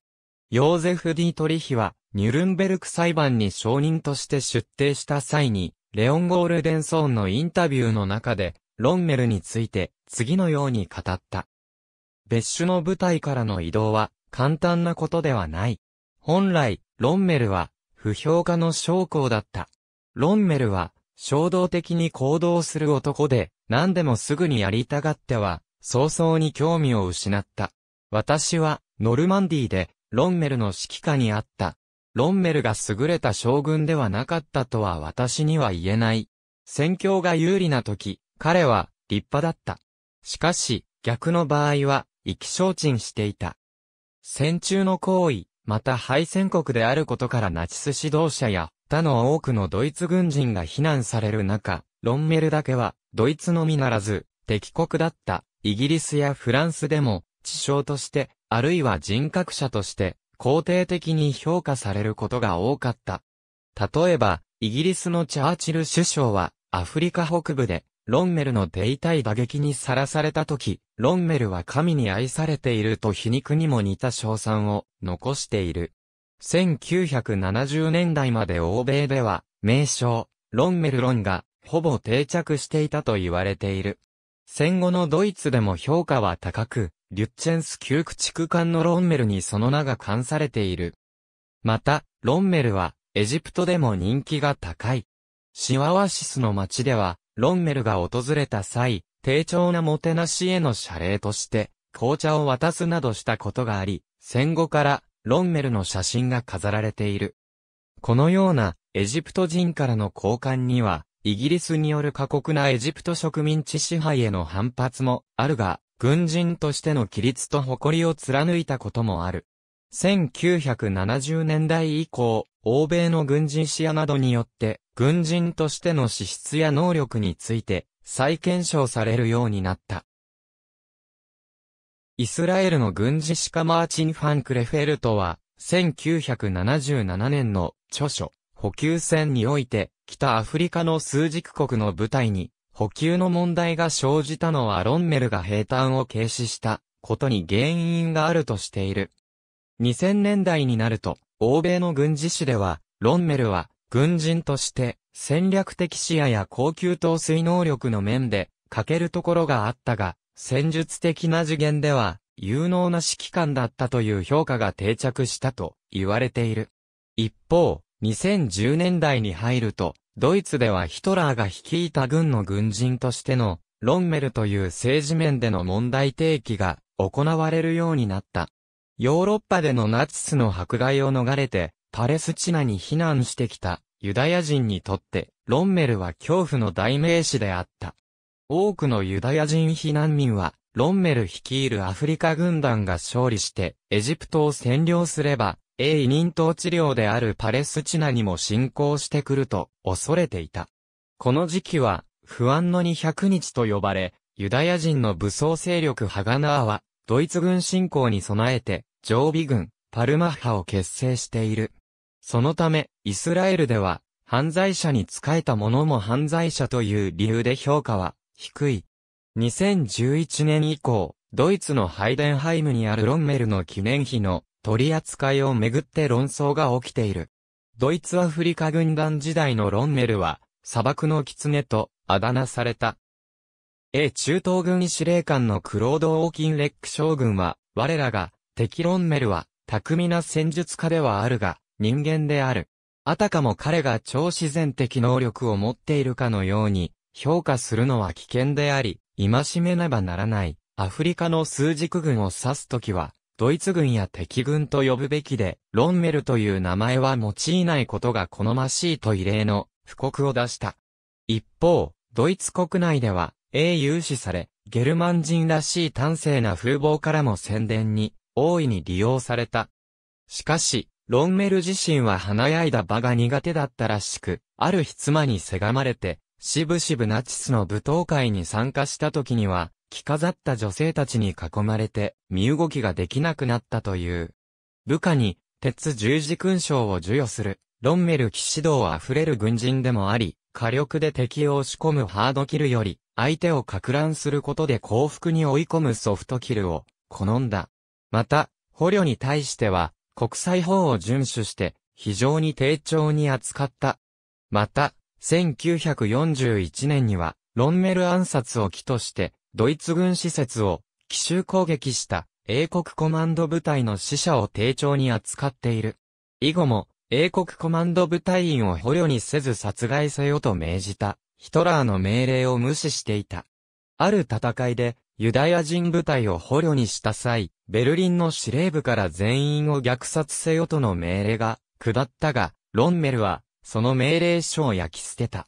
ヨーゼフ・ディ・トリヒは、ニュルンベルク裁判に証人として出廷した際に、レオン・ゴールデンソーンのインタビューの中で、ロンメルについて、次のように語った。別種の部隊からの移動は、簡単なことではない。本来、ロンメルは、不評家の将校だった。ロンメルは、衝動的に行動する男で、何でもすぐにやりたがっては、早々に興味を失った。私は、ノルマンディーで、ロンメルの指揮下にあった、ロンメルが優れた将軍ではなかったとは私には言えない。戦況が有利な時、彼は立派だった。しかし、逆の場合は、意気消沈していた。戦中の行為、また敗戦国であることからナチス指導者や他の多くのドイツ軍人が非難される中、ロンメルだけは、ドイツのみならず、敵国だった、イギリスやフランスでも、地匠として、あるいは人格者として、肯定的に評価されることが多かった。例えば、イギリスのチャーチル首相は、アフリカ北部で、ロンメルの出たい打撃にさらされた時、ロンメルは神に愛されていると皮肉にも似た称賛を残している。1970年代まで欧米では、名称、ロンメル論が、ほぼ定着していたと言われている。戦後のドイツでも評価は高く、リュッチェンス旧区逐艦のロンメルにその名が冠されている。また、ロンメルは、エジプトでも人気が高い。シワワシスの町では、ロンメルが訪れた際、低調なもてなしへの謝礼として、紅茶を渡すなどしたことがあり、戦後からロンメルの写真が飾られている。このようなエジプト人からの交換には、イギリスによる過酷なエジプト植民地支配への反発もあるが、軍人としての規律と誇りを貫いたこともある。1970年代以降、欧米の軍人視野などによって、軍人としての資質や能力について、再検証されるようになった。イスラエルの軍事史家マーチン・ファンクレフェルトは、1977年の著書、補給戦において、北アフリカの数軸国の部隊に、補給の問題が生じたのはロンメルが平坦を軽視したことに原因があるとしている。2000年代になると、欧米の軍事史では、ロンメルは軍人として戦略的視野や高級統水能力の面で欠けるところがあったが、戦術的な次元では有能な指揮官だったという評価が定着したと言われている。一方、2010年代に入ると、ドイツではヒトラーが率いた軍の軍人としての、ロンメルという政治面での問題提起が行われるようになった。ヨーロッパでのナチスの迫害を逃れて、パレスチナに避難してきたユダヤ人にとって、ロンメルは恐怖の代名詞であった。多くのユダヤ人避難民は、ロンメル率いるアフリカ軍団が勝利して、エジプトを占領すれば、A 委任統治領であるパレスチナにも侵攻してくると恐れていた。この時期は不安の200日と呼ばれ、ユダヤ人の武装勢力ハガナーはドイツ軍侵攻に備えて常備軍パルマッハを結成している。そのためイスラエルでは犯罪者に仕えた者も犯罪者という理由で評価は低い。2011年以降、ドイツのハイデンハイムにあるロンメルの記念碑の取り扱いをめぐって論争が起きている。ドイツアフリカ軍団時代のロンメルは、砂漠の狐とあだ名された。A 中東軍司令官のクロード・オーキンレック将軍は、我らが、敵ロンメルは、巧みな戦術家ではあるが、人間である。あたかも彼が超自然的能力を持っているかのように、評価するのは危険であり、戒めねばならない。アフリカの数軸軍を指すときは、ドイツ軍や敵軍と呼ぶべきで、ロンメルという名前は用いないことが好ましいと異例の、布告を出した。一方、ドイツ国内では、英雄視され、ゲルマン人らしい端正な風貌からも宣伝に、大いに利用された。しかし、ロンメル自身は華やいだ場が苦手だったらしく、ある日妻にせがまれて、しぶしぶナチスの舞踏会に参加した時には、着飾った女性たちに囲まれて身動きができなくなったという。部下に鉄十字勲章を授与する、ロンメル騎士道あふれる軍人でもあり、火力で敵を押し込むハードキルより、相手を撹乱することで幸福に追い込むソフトキルを好んだ。また、捕虜に対しては、国際法を遵守して、非常に丁重に扱った。また、1941年には、ロンメル暗殺を起として、ドイツ軍施設を奇襲攻撃した英国コマンド部隊の死者を丁重に扱っている。以後も英国コマンド部隊員を捕虜にせず殺害せよと命じたヒトラーの命令を無視していた。ある戦いでユダヤ人部隊を捕虜にした際、ベルリンの司令部から全員を虐殺せよとの命令が下ったが、ロンメルはその命令書を焼き捨てた。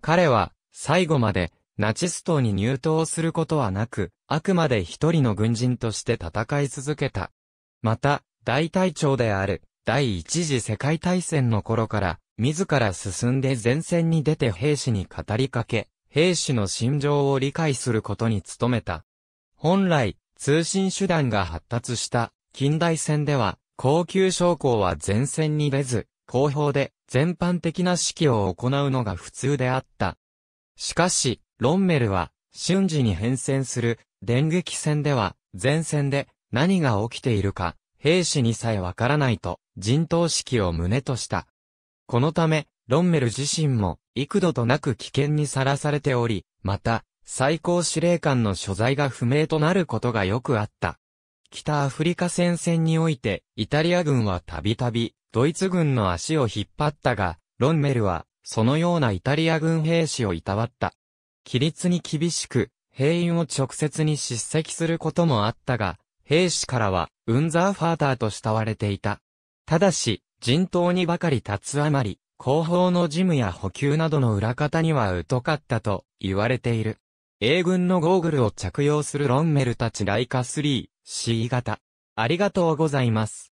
彼は最後までナチス党に入党することはなく、あくまで一人の軍人として戦い続けた。また、大隊長である、第一次世界大戦の頃から、自ら進んで前線に出て兵士に語りかけ、兵士の心情を理解することに努めた。本来、通信手段が発達した近代戦では、高級将校は前線に出ず、後方で全般的な指揮を行うのが普通であった。しかし、ロンメルは、瞬時に変遷する電撃戦では、前線で何が起きているか、兵士にさえわからないと、陣頭指揮を旨とした。このため、ロンメル自身も、幾度となく危険にさらされており、また、最高司令官の所在が不明となることがよくあった。北アフリカ戦線において、イタリア軍はたびたび、ドイツ軍の足を引っ張ったが、ロンメルは、そのようなイタリア軍兵士をいたわった。規律に厳しく、兵員を直接に叱責することもあったが、兵士からは、ウンザーファーターと慕われていた。ただし、人頭にばかり立つあまり、後方の事務や補給などの裏方には疎かったと言われている。英軍のゴーグルを着用するロンメルたちライカ 3C 型。ありがとうございます。